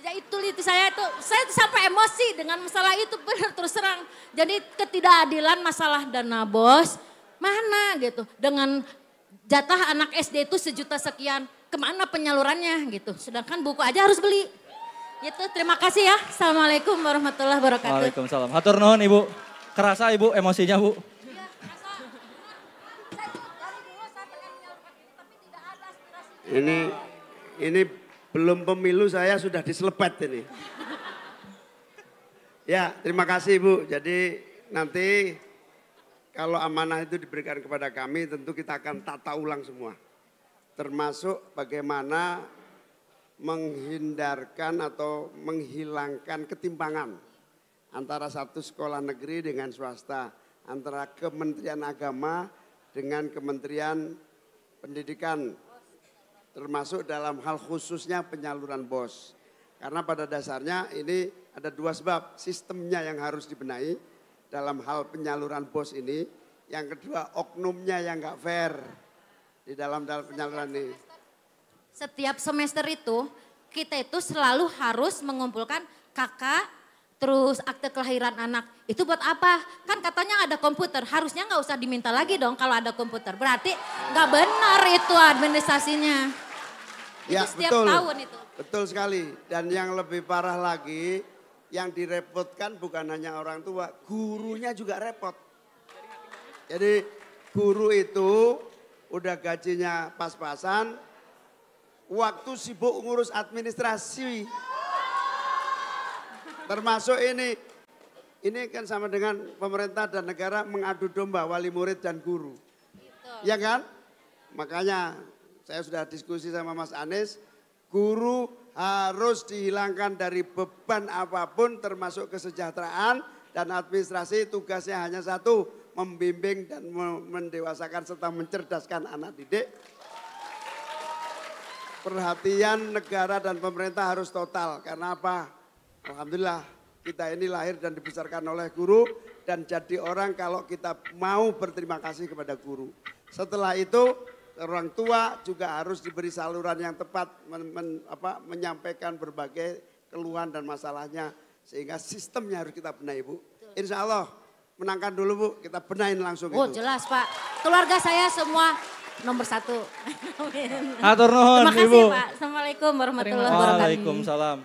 Ya itu itu saya itu, saya sampai emosi dengan masalah itu benar terus terang. Jadi ketidakadilan masalah dana bos, mana gitu. Dengan jatah anak SD itu sejuta sekian, kemana penyalurannya gitu. Sedangkan buku aja harus beli. Gitu, terima kasih ya. Assalamualaikum warahmatullahi wabarakatuh. Waalaikumsalam. Hatur nuhun Ibu. Kerasa Ibu emosinya Bu. Ini ini belum pemilu saya sudah diselepet ini. Ya, terima kasih Ibu. Jadi nanti kalau amanah itu diberikan kepada kami tentu kita akan tata ulang semua. Termasuk bagaimana menghindarkan atau menghilangkan ketimpangan antara satu sekolah negeri dengan swasta, antara Kementerian Agama dengan Kementerian Pendidikan termasuk dalam hal khususnya penyaluran BOS. Karena pada dasarnya ini ada dua sebab sistemnya yang harus dibenahi dalam hal penyaluran BOS ini. Yang kedua oknumnya yang gak fair di dalam dalam penyaluran ini. setiap semester itu kita itu selalu harus mengumpulkan kakak terus akte kelahiran anak itu buat apa kan katanya ada komputer harusnya nggak usah diminta lagi dong kalau ada komputer berarti nggak benar itu administrasinya Ya, setiap betul. tahun itu. Betul sekali. Dan yang lebih parah lagi, yang direpotkan bukan hanya orang tua, gurunya juga repot. Jadi guru itu udah gajinya pas-pasan, waktu sibuk ngurus administrasi. Termasuk ini, ini kan sama dengan pemerintah dan negara mengadu domba wali murid dan guru. Ya kan? Makanya saya sudah diskusi sama Mas Anies, guru harus dihilangkan dari beban apapun termasuk kesejahteraan dan administrasi tugasnya hanya satu, membimbing dan mendewasakan serta mencerdaskan anak didik. Perhatian negara dan pemerintah harus total. Karena apa? Alhamdulillah kita ini lahir dan dibesarkan oleh guru dan jadi orang kalau kita mau berterima kasih kepada guru. Setelah itu orang tua juga harus diberi saluran yang tepat men, men, apa, menyampaikan berbagai keluhan dan masalahnya sehingga sistemnya harus kita benahi Bu. Insya Allah menangkan dulu Bu, kita benahin langsung oh, itu. jelas Pak, keluarga saya semua nomor satu. Atur nuhun Terima kasih Ibu. Pak, Assalamualaikum warahmatullahi wabarakatuh. Waalaikumsalam.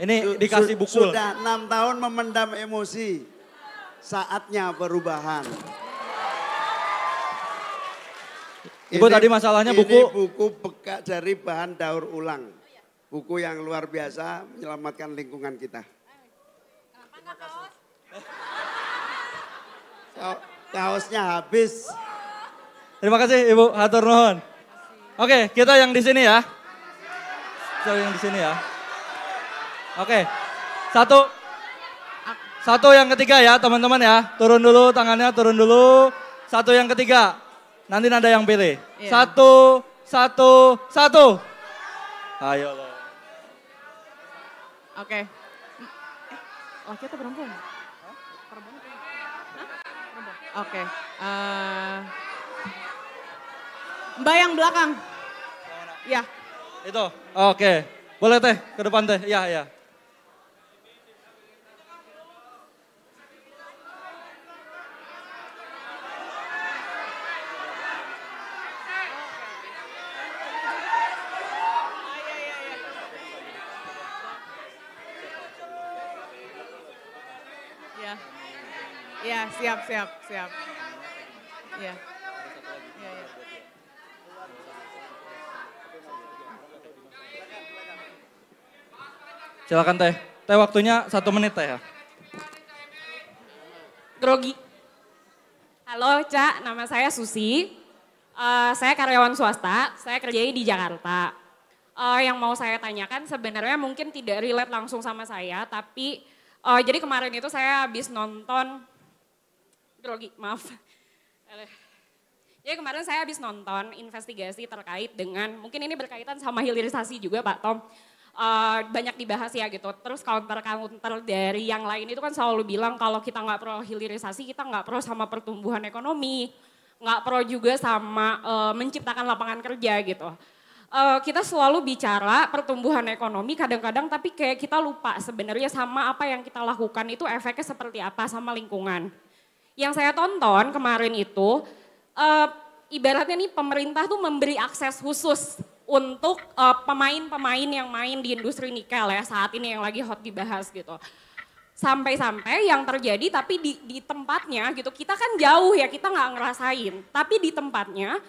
Ini dikasih buku. Sudah enam tahun memendam emosi. Saatnya perubahan. Ibu ini, tadi masalahnya buku. Ini buku bekas dari bahan daur ulang. Buku yang luar biasa menyelamatkan lingkungan kita. Kaosnya habis. Terima kasih Ibu Hatur Nuhun. Oke, kita yang di sini ya. Kita yang di sini ya. Oke. Satu. Satu yang ketiga ya teman-teman ya. Turun dulu tangannya, turun dulu. Satu yang ketiga. Nanti nada yang pilih. Iya. Satu, satu, satu. Ayo lo. Oke. Eh, laki atau perempuan? Perempuan. Oke. Uh, Mbak yang belakang. Ya. Itu. Oke. Boleh teh ke depan teh. iya, iya. siap, siap, siap. ya Ya, ya. Silakan Teh. Teh waktunya satu menit Teh ya. Grogi. Halo Cak, nama saya Susi. Uh, saya karyawan swasta, saya kerjanya di Jakarta. Uh, yang mau saya tanyakan sebenarnya mungkin tidak relate langsung sama saya, tapi uh, jadi kemarin itu saya habis nonton grogi, maaf. Ya kemarin saya habis nonton investigasi terkait dengan, mungkin ini berkaitan sama hilirisasi juga Pak Tom. Uh, banyak dibahas ya gitu. Terus counter-counter dari yang lain itu kan selalu bilang kalau kita nggak pro hilirisasi, kita nggak pro sama pertumbuhan ekonomi, nggak pro juga sama uh, menciptakan lapangan kerja gitu. Uh, kita selalu bicara pertumbuhan ekonomi kadang-kadang tapi kayak kita lupa sebenarnya sama apa yang kita lakukan itu efeknya seperti apa sama lingkungan. Yang saya tonton kemarin itu e, ibaratnya nih pemerintah tuh memberi akses khusus untuk eh, pemain-pemain pemain -pemain yang main di industri nikel ya saat ini yang lagi hot dibahas gitu. Sampai-sampai yang terjadi tapi di, di tempatnya gitu kita kan jauh ya kita nggak ngerasain tapi di tempatnya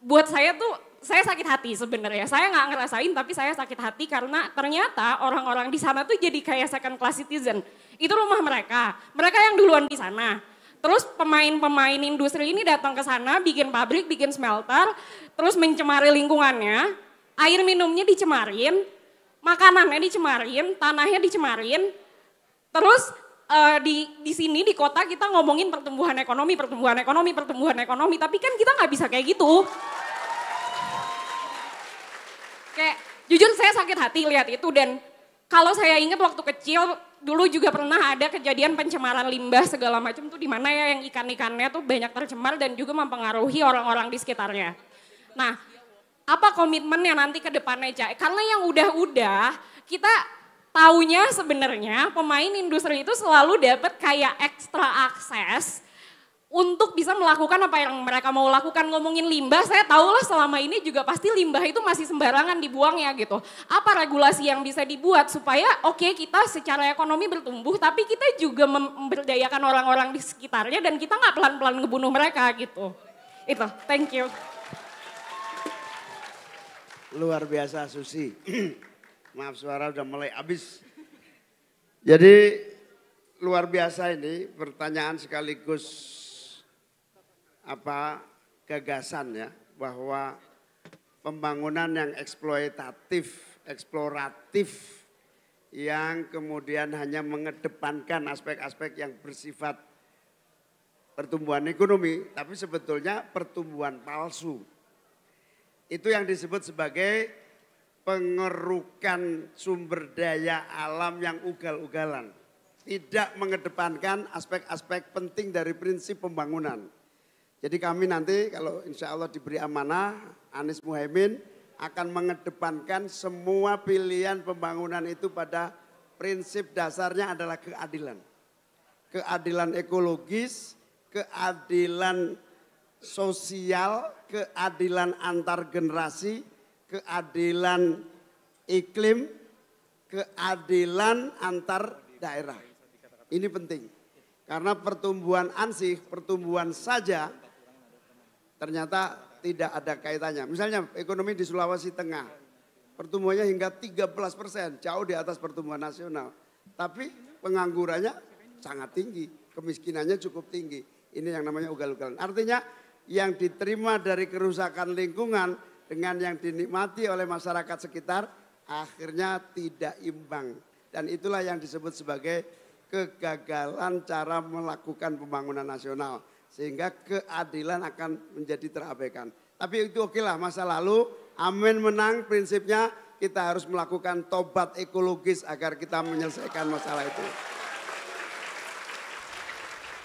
buat saya tuh saya sakit hati sebenarnya. Saya nggak ngerasain tapi saya sakit hati karena ternyata orang-orang di sana tuh jadi kayak second class citizen. Itu rumah mereka. Mereka yang duluan di sana Terus pemain-pemain industri ini datang ke sana, bikin pabrik, bikin smelter, terus mencemari lingkungannya, air minumnya dicemarin, makanannya dicemarin, tanahnya dicemarin. Terus uh, di di sini di kota kita ngomongin pertumbuhan ekonomi, pertumbuhan ekonomi, pertumbuhan ekonomi, tapi kan kita nggak bisa kayak gitu. Kayak jujur saya sakit hati lihat itu dan kalau saya ingat waktu kecil dulu juga pernah ada kejadian pencemaran limbah segala macam tuh di mana ya yang ikan-ikannya tuh banyak tercemar dan juga mempengaruhi orang-orang di sekitarnya. Nah, apa komitmennya nanti ke depannya, Cak? Karena yang udah-udah kita taunya sebenarnya pemain industri itu selalu dapat kayak ekstra akses untuk bisa melakukan apa yang mereka mau lakukan ngomongin limbah saya tahu lah selama ini juga pasti limbah itu masih sembarangan dibuang ya gitu apa regulasi yang bisa dibuat supaya oke okay, kita secara ekonomi bertumbuh tapi kita juga memberdayakan orang-orang di sekitarnya dan kita nggak pelan-pelan ngebunuh mereka gitu itu thank you luar biasa Susi <clears throat> maaf suara udah mulai habis jadi luar biasa ini pertanyaan sekaligus apa gagasan ya bahwa pembangunan yang eksploitatif, eksploratif yang kemudian hanya mengedepankan aspek-aspek yang bersifat pertumbuhan ekonomi, tapi sebetulnya pertumbuhan palsu. Itu yang disebut sebagai pengerukan sumber daya alam yang ugal-ugalan. Tidak mengedepankan aspek-aspek penting dari prinsip pembangunan jadi kami nanti kalau insya Allah diberi amanah, Anies Muhaimin akan mengedepankan semua pilihan pembangunan itu pada prinsip dasarnya adalah keadilan. Keadilan ekologis, keadilan sosial, keadilan antar generasi, keadilan iklim, keadilan antar daerah. Ini penting. Karena pertumbuhan ansih, pertumbuhan saja ternyata tidak ada kaitannya. Misalnya ekonomi di Sulawesi Tengah, pertumbuhannya hingga 13 persen, jauh di atas pertumbuhan nasional. Tapi penganggurannya sangat tinggi, kemiskinannya cukup tinggi. Ini yang namanya ugal-ugalan. Artinya yang diterima dari kerusakan lingkungan dengan yang dinikmati oleh masyarakat sekitar akhirnya tidak imbang. Dan itulah yang disebut sebagai kegagalan cara melakukan pembangunan nasional. Sehingga keadilan akan menjadi terabaikan. Tapi itu oke lah masa lalu, amin menang prinsipnya kita harus melakukan tobat ekologis agar kita menyelesaikan masalah itu.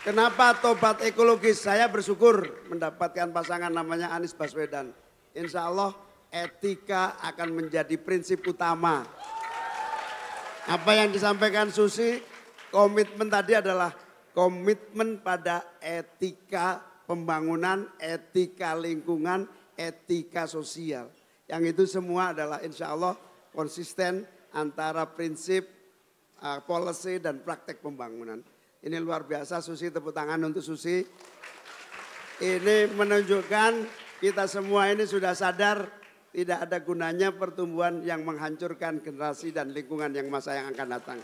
Kenapa tobat ekologis? Saya bersyukur mendapatkan pasangan namanya Anies Baswedan. Insya Allah etika akan menjadi prinsip utama. Apa yang disampaikan Susi, komitmen tadi adalah komitmen pada etika pembangunan, etika lingkungan, etika sosial. Yang itu semua adalah insya Allah konsisten antara prinsip, uh, policy, dan praktek pembangunan. Ini luar biasa, Susi tepuk tangan untuk Susi. Ini menunjukkan kita semua ini sudah sadar tidak ada gunanya pertumbuhan yang menghancurkan generasi dan lingkungan yang masa yang akan datang.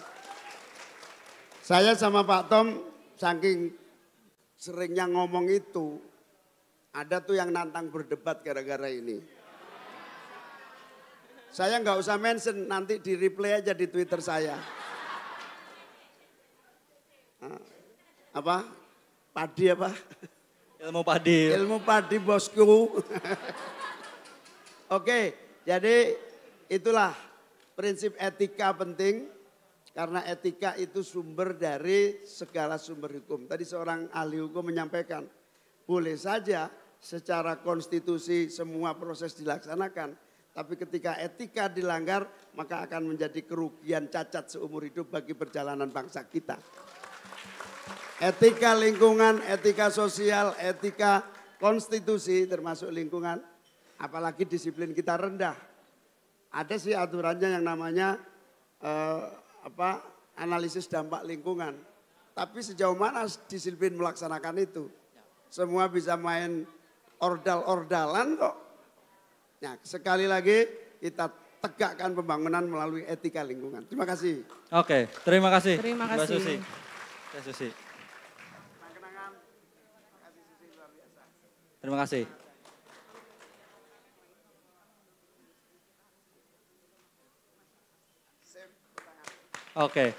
Saya sama Pak Tom saking seringnya ngomong itu, ada tuh yang nantang berdebat gara-gara ini. Saya nggak usah mention, nanti di replay aja di Twitter saya. Ah, apa? Padi apa? Ilmu padi. Ilmu padi bosku. Oke, jadi itulah prinsip etika penting. Karena etika itu sumber dari segala sumber hukum. Tadi seorang ahli hukum menyampaikan, boleh saja secara konstitusi semua proses dilaksanakan, tapi ketika etika dilanggar maka akan menjadi kerugian cacat seumur hidup bagi perjalanan bangsa kita. Etika lingkungan, etika sosial, etika konstitusi termasuk lingkungan, apalagi disiplin kita rendah. Ada sih aturannya yang namanya uh, apa analisis dampak lingkungan. Tapi sejauh mana disiplin melaksanakan itu? Semua bisa main ordal-ordalan kok. Nah, sekali lagi kita tegakkan pembangunan melalui etika lingkungan. Terima kasih. Oke, terima kasih. Terima kasih. Mbak Susi. Mbak Susi. Terima kasih. Oke.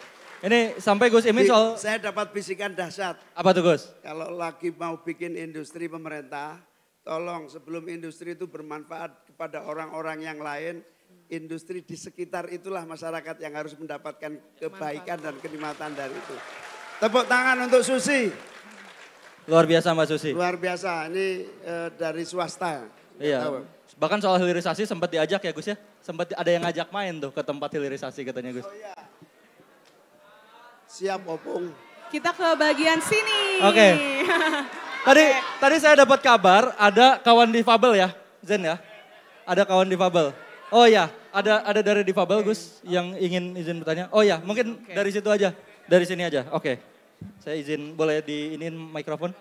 Ini sampai Gus Imin soal... Saya dapat bisikan dahsyat. Apa tuh Gus? Kalau lagi mau bikin industri pemerintah, tolong sebelum industri itu bermanfaat kepada orang-orang yang lain, industri di sekitar itulah masyarakat yang harus mendapatkan kebaikan dan kenikmatan dari itu. Tepuk tangan untuk Susi. Luar biasa Mbak Susi. Luar biasa, ini e, dari swasta. Iya. Bahkan soal hilirisasi sempat diajak ya Gus ya? Sempat ada yang ngajak main tuh ke tempat hilirisasi katanya Gus. Oh iya. Siap, Opung. Kita ke bagian sini. Oke. Okay. <laughs> Tadi okay. tadi saya dapat kabar ada kawan difabel ya, Zen ya. Ada kawan difabel. Oh ya, ada ada dari difabel okay. Gus yang ingin izin bertanya. Oh ya, mungkin okay. dari situ aja. Dari sini aja. Oke. Okay. Saya izin boleh diinin mikrofon?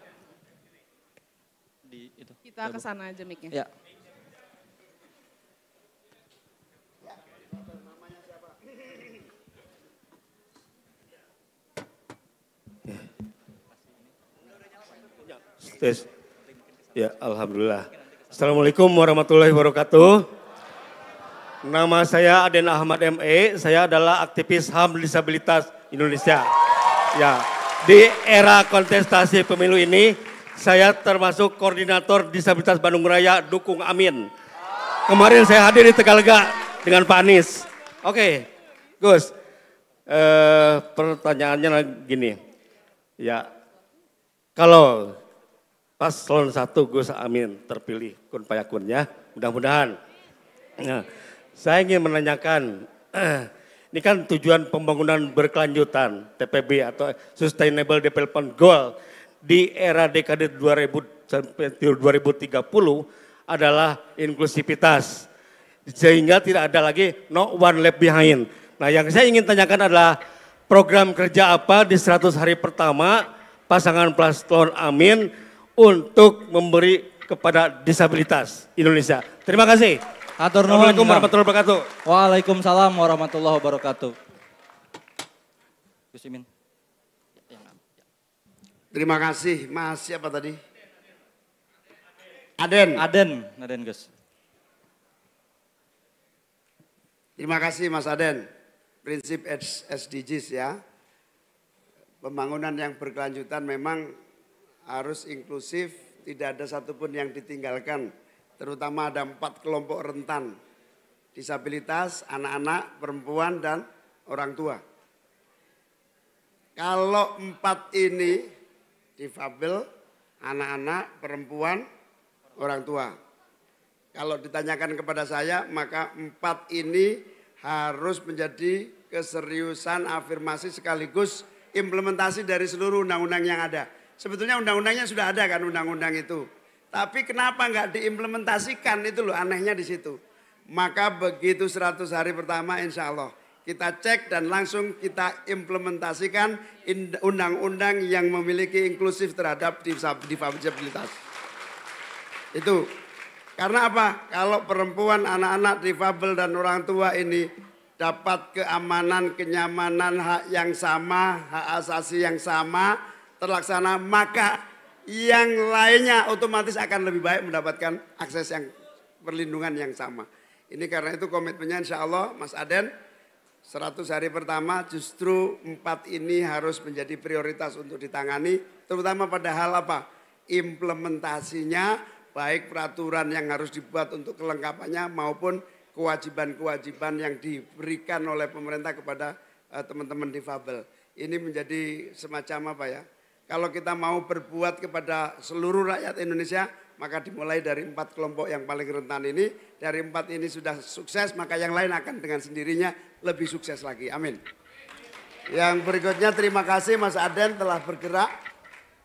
Di itu. Kita ke sana aja mic-nya. Ya. Tes. Ya, alhamdulillah. Assalamualaikum warahmatullahi wabarakatuh. Nama saya Aden Ahmad ME, saya adalah aktivis HAM disabilitas Indonesia. Ya, di era kontestasi pemilu ini, saya termasuk koordinator disabilitas Bandung Raya Dukung Amin. Kemarin saya hadir di Tegalega dengan Pak Anies. Oke, Gus, eh, pertanyaannya gini, ya kalau paslon satu Gus Amin terpilih kun payakunnya mudah-mudahan. Nah, saya ingin menanyakan, <clears throat> ini kan tujuan pembangunan berkelanjutan TPB atau Sustainable Development Goal di era dekade 2000 sampai 2030 adalah inklusivitas. Sehingga tidak ada lagi no one left behind. Nah yang saya ingin tanyakan adalah program kerja apa di 100 hari pertama pasangan paslon Amin untuk memberi kepada disabilitas Indonesia. Terima kasih. Assalamualaikum warahmatullahi wabarakatuh. Waalaikumsalam warahmatullahi wabarakatuh. Gus Imin. Terima kasih Mas siapa tadi? Aden. Aden, Aden Gus. Terima kasih Mas Aden. Prinsip SDGs ya. Pembangunan yang berkelanjutan memang harus inklusif, tidak ada satupun yang ditinggalkan, terutama ada empat kelompok rentan, disabilitas, anak-anak, perempuan, dan orang tua. Kalau empat ini difabel, anak-anak, perempuan, orang tua. Kalau ditanyakan kepada saya, maka empat ini harus menjadi keseriusan afirmasi sekaligus implementasi dari seluruh undang-undang yang ada Sebetulnya undang-undangnya sudah ada kan undang-undang itu. Tapi kenapa nggak diimplementasikan itu loh anehnya di situ. Maka begitu 100 hari pertama insya Allah kita cek dan langsung kita implementasikan undang-undang yang memiliki inklusif terhadap difabilitas. Itu karena apa? Kalau perempuan, anak-anak difabel dan orang tua ini dapat keamanan, kenyamanan, hak yang sama, hak asasi yang sama, terlaksana maka yang lainnya otomatis akan lebih baik mendapatkan akses yang perlindungan yang sama. Ini karena itu komitmennya insya Allah Mas Aden 100 hari pertama justru empat ini harus menjadi prioritas untuk ditangani terutama pada hal apa? Implementasinya baik peraturan yang harus dibuat untuk kelengkapannya maupun kewajiban-kewajiban yang diberikan oleh pemerintah kepada eh, teman-teman uh, difabel. Ini menjadi semacam apa ya? Kalau kita mau berbuat kepada seluruh rakyat Indonesia, maka dimulai dari empat kelompok yang paling rentan ini. Dari empat ini sudah sukses, maka yang lain akan dengan sendirinya lebih sukses lagi. Amin. Yang berikutnya terima kasih Mas Aden telah bergerak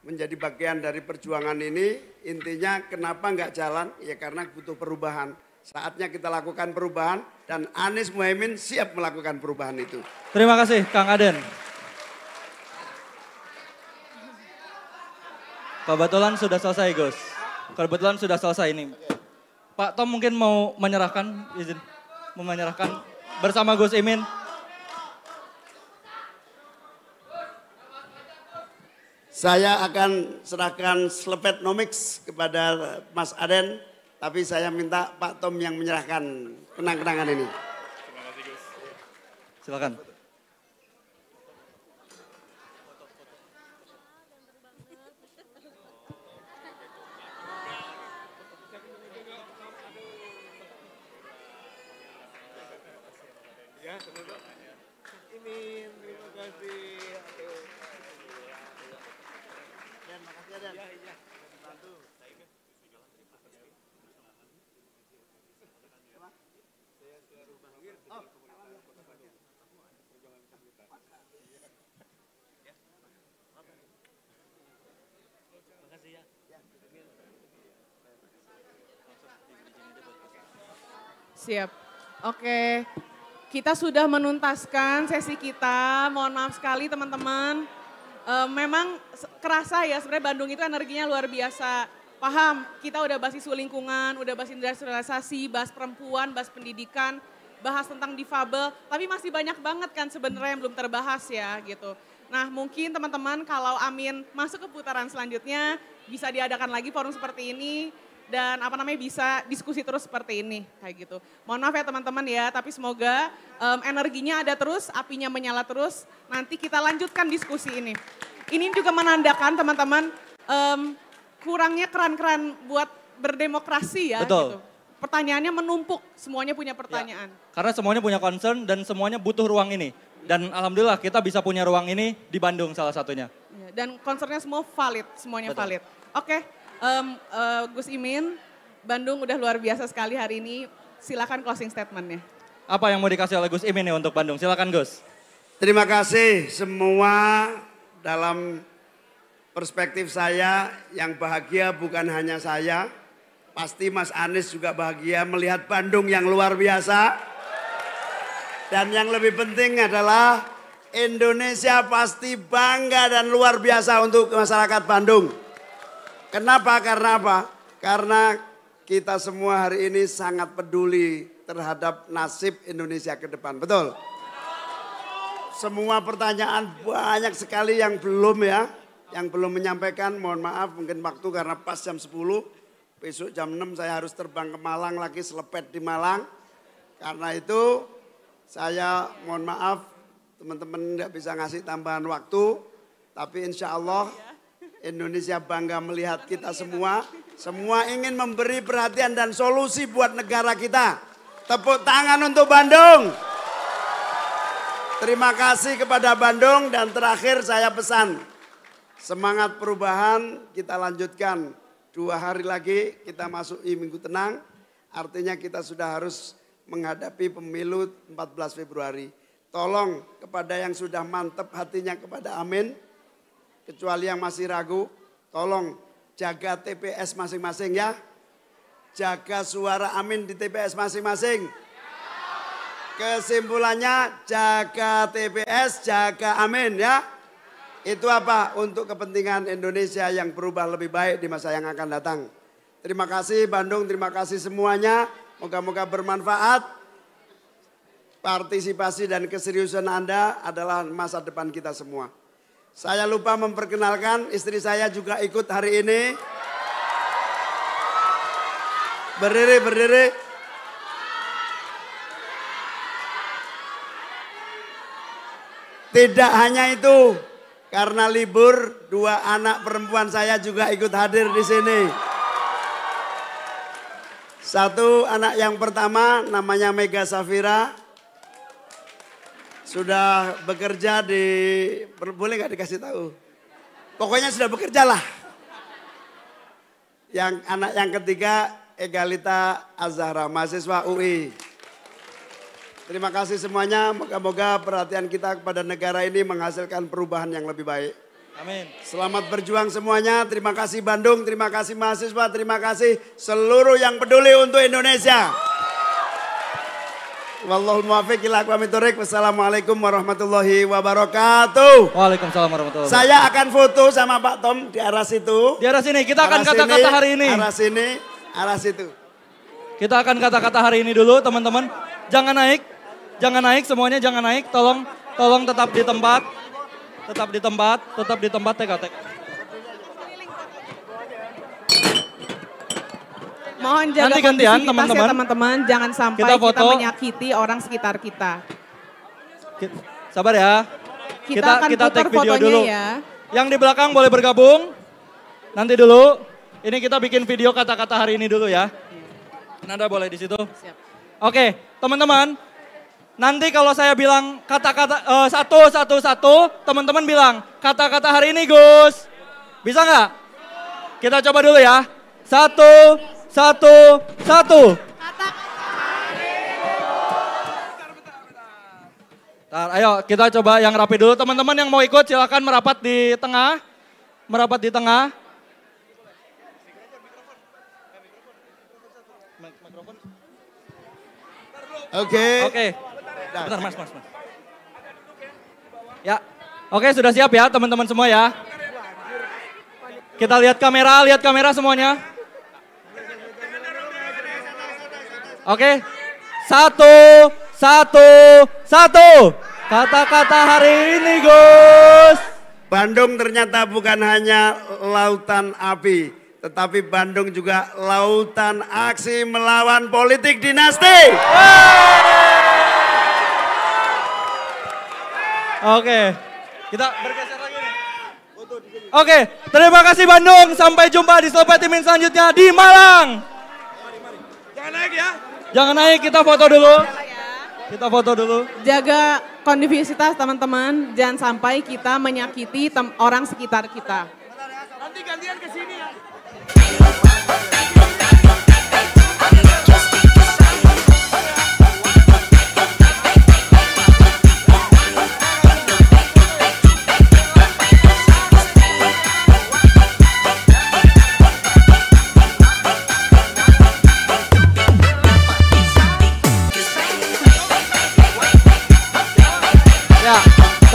menjadi bagian dari perjuangan ini. Intinya kenapa nggak jalan? Ya karena butuh perubahan. Saatnya kita lakukan perubahan dan Anies Muhaimin siap melakukan perubahan itu. Terima kasih Kang Aden. Kebetulan sudah selesai, Gus. Kebetulan sudah selesai ini. Pak Tom mungkin mau menyerahkan izin mau menyerahkan bersama Gus Imin. Saya akan serahkan selepet nomix kepada Mas Aden, tapi saya minta Pak Tom yang menyerahkan kenang-kenangan ini. Terima kasih Gus. Silakan. Siap. Oke, kita sudah menuntaskan sesi kita. Mohon maaf sekali teman-teman. E, memang kerasa ya sebenarnya Bandung itu energinya luar biasa. Paham, kita udah bahas isu lingkungan, udah bahas industrialisasi, bahas perempuan, bahas pendidikan, bahas tentang difabel. Tapi masih banyak banget kan sebenarnya yang belum terbahas ya gitu. Nah mungkin teman-teman kalau Amin masuk ke putaran selanjutnya bisa diadakan lagi forum seperti ini dan apa namanya bisa diskusi terus seperti ini kayak gitu. Mohon maaf ya teman-teman ya, tapi semoga um, energinya ada terus, apinya menyala terus. Nanti kita lanjutkan diskusi ini. Ini juga menandakan teman-teman um, kurangnya keran-keran buat berdemokrasi ya. Betul. Gitu. Pertanyaannya menumpuk, semuanya punya ya, pertanyaan. Ya, karena semuanya punya concern dan semuanya butuh ruang ini. Dan alhamdulillah kita bisa punya ruang ini di Bandung salah satunya. Ya, dan concernnya semua valid, semuanya Betul. valid. Oke, okay. Um, uh, Gus Imin, Bandung udah luar biasa sekali hari ini. Silakan closing statementnya. Apa yang mau dikasih oleh Gus Imin ya untuk Bandung? Silakan Gus. Terima kasih semua dalam perspektif saya yang bahagia bukan hanya saya. Pasti Mas Anies juga bahagia melihat Bandung yang luar biasa. Dan yang lebih penting adalah Indonesia pasti bangga dan luar biasa untuk masyarakat Bandung. Kenapa? Karena apa? Karena kita semua hari ini sangat peduli terhadap nasib Indonesia ke depan. Betul? Semua pertanyaan banyak sekali yang belum ya. Yang belum menyampaikan mohon maaf mungkin waktu karena pas jam 10. Besok jam 6 saya harus terbang ke Malang lagi selepet di Malang. Karena itu saya mohon maaf teman-teman tidak bisa ngasih tambahan waktu. Tapi insya Allah Indonesia bangga melihat kita semua. Semua ingin memberi perhatian dan solusi buat negara kita. Tepuk tangan untuk Bandung. Terima kasih kepada Bandung dan terakhir saya pesan. Semangat perubahan kita lanjutkan. Dua hari lagi kita masuk di Minggu Tenang. Artinya kita sudah harus menghadapi pemilu 14 Februari. Tolong kepada yang sudah mantep hatinya kepada amin kecuali yang masih ragu, tolong jaga TPS masing-masing ya. Jaga suara amin di TPS masing-masing. Kesimpulannya jaga TPS, jaga amin ya. Itu apa? Untuk kepentingan Indonesia yang berubah lebih baik di masa yang akan datang. Terima kasih Bandung, terima kasih semuanya. Moga-moga bermanfaat. Partisipasi dan keseriusan Anda adalah masa depan kita semua. Saya lupa memperkenalkan istri saya juga ikut hari ini. Berdiri, berdiri. Tidak hanya itu, karena libur dua anak perempuan saya juga ikut hadir di sini. Satu anak yang pertama namanya Mega Safira, sudah bekerja di boleh nggak dikasih tahu? Pokoknya sudah bekerja lah. Yang anak yang ketiga Egalita Azahra mahasiswa UI. Terima kasih semuanya. Moga-moga perhatian kita kepada negara ini menghasilkan perubahan yang lebih baik. Amin. Selamat berjuang semuanya. Terima kasih Bandung, terima kasih mahasiswa, terima kasih seluruh yang peduli untuk Indonesia. Wallahul muwafiq ila aqwamit thoriq. Wassalamualaikum warahmatullahi wabarakatuh. Waalaikumsalam warahmatullahi wabarakatuh. Saya akan foto sama Pak Tom di arah situ. Di arah sini. Kita arah akan kata-kata hari ini. Arah sini, arah situ. Kita akan kata-kata hari ini dulu teman-teman. Jangan naik. Jangan naik semuanya jangan naik. Tolong tolong tetap di tempat. Tetap di tempat, tetap di tempat Tekatek. Mohon jaga Nanti gantian teman-teman. Ya, teman-teman. Jangan sampai kita, foto. kita menyakiti orang sekitar kita. sabar ya. Kita, kita akan kita take video dulu. Ya. Yang di belakang boleh bergabung. Nanti dulu. Ini kita bikin video kata-kata hari ini dulu ya. Nanda boleh di situ. Oke, teman-teman. Nanti kalau saya bilang kata-kata uh, satu satu satu, teman-teman bilang kata-kata hari ini Gus. Bisa nggak? Kita coba dulu ya. Satu, satu, satu. Bentar, ayo kita coba yang rapi dulu. Teman-teman yang mau ikut silahkan merapat di tengah. Merapat di tengah. Oke. Okay. Oke. Okay. Bentar, mas, mas, mas. Ya. Oke, okay, sudah siap ya teman-teman semua ya. Kita lihat kamera, lihat kamera semuanya. Oke? Satu, satu, satu. Kata-kata hari ini Gus. Bandung ternyata bukan hanya lautan api. Tetapi Bandung juga lautan aksi melawan politik dinasti. Oke, kita bergeser lagi nih. Oke, terima kasih Bandung. Sampai jumpa di Sobat timin selanjutnya di Malang. Jangan naik ya. Jangan naik, kita foto dulu. Kita foto dulu. Jaga kondivisitas teman-teman, jangan sampai kita menyakiti orang sekitar kita. Nanti gantian ke sini ya.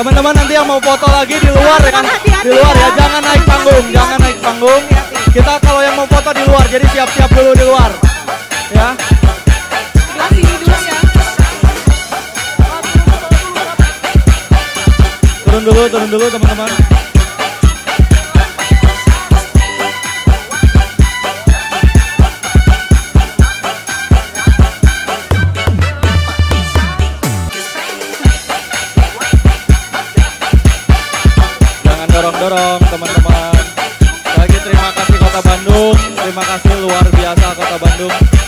Teman-teman nanti yang mau foto lagi di luar ya kan? Di luar ya, jangan naik panggung, jangan naik panggung. Kita kalau yang mau foto di luar, jadi siap-siap dulu di luar. Ya. ya. Turun dulu, turun dulu teman-teman. dorong teman-teman. Lagi terima kasih Kota Bandung, terima kasih luar biasa Kota Bandung.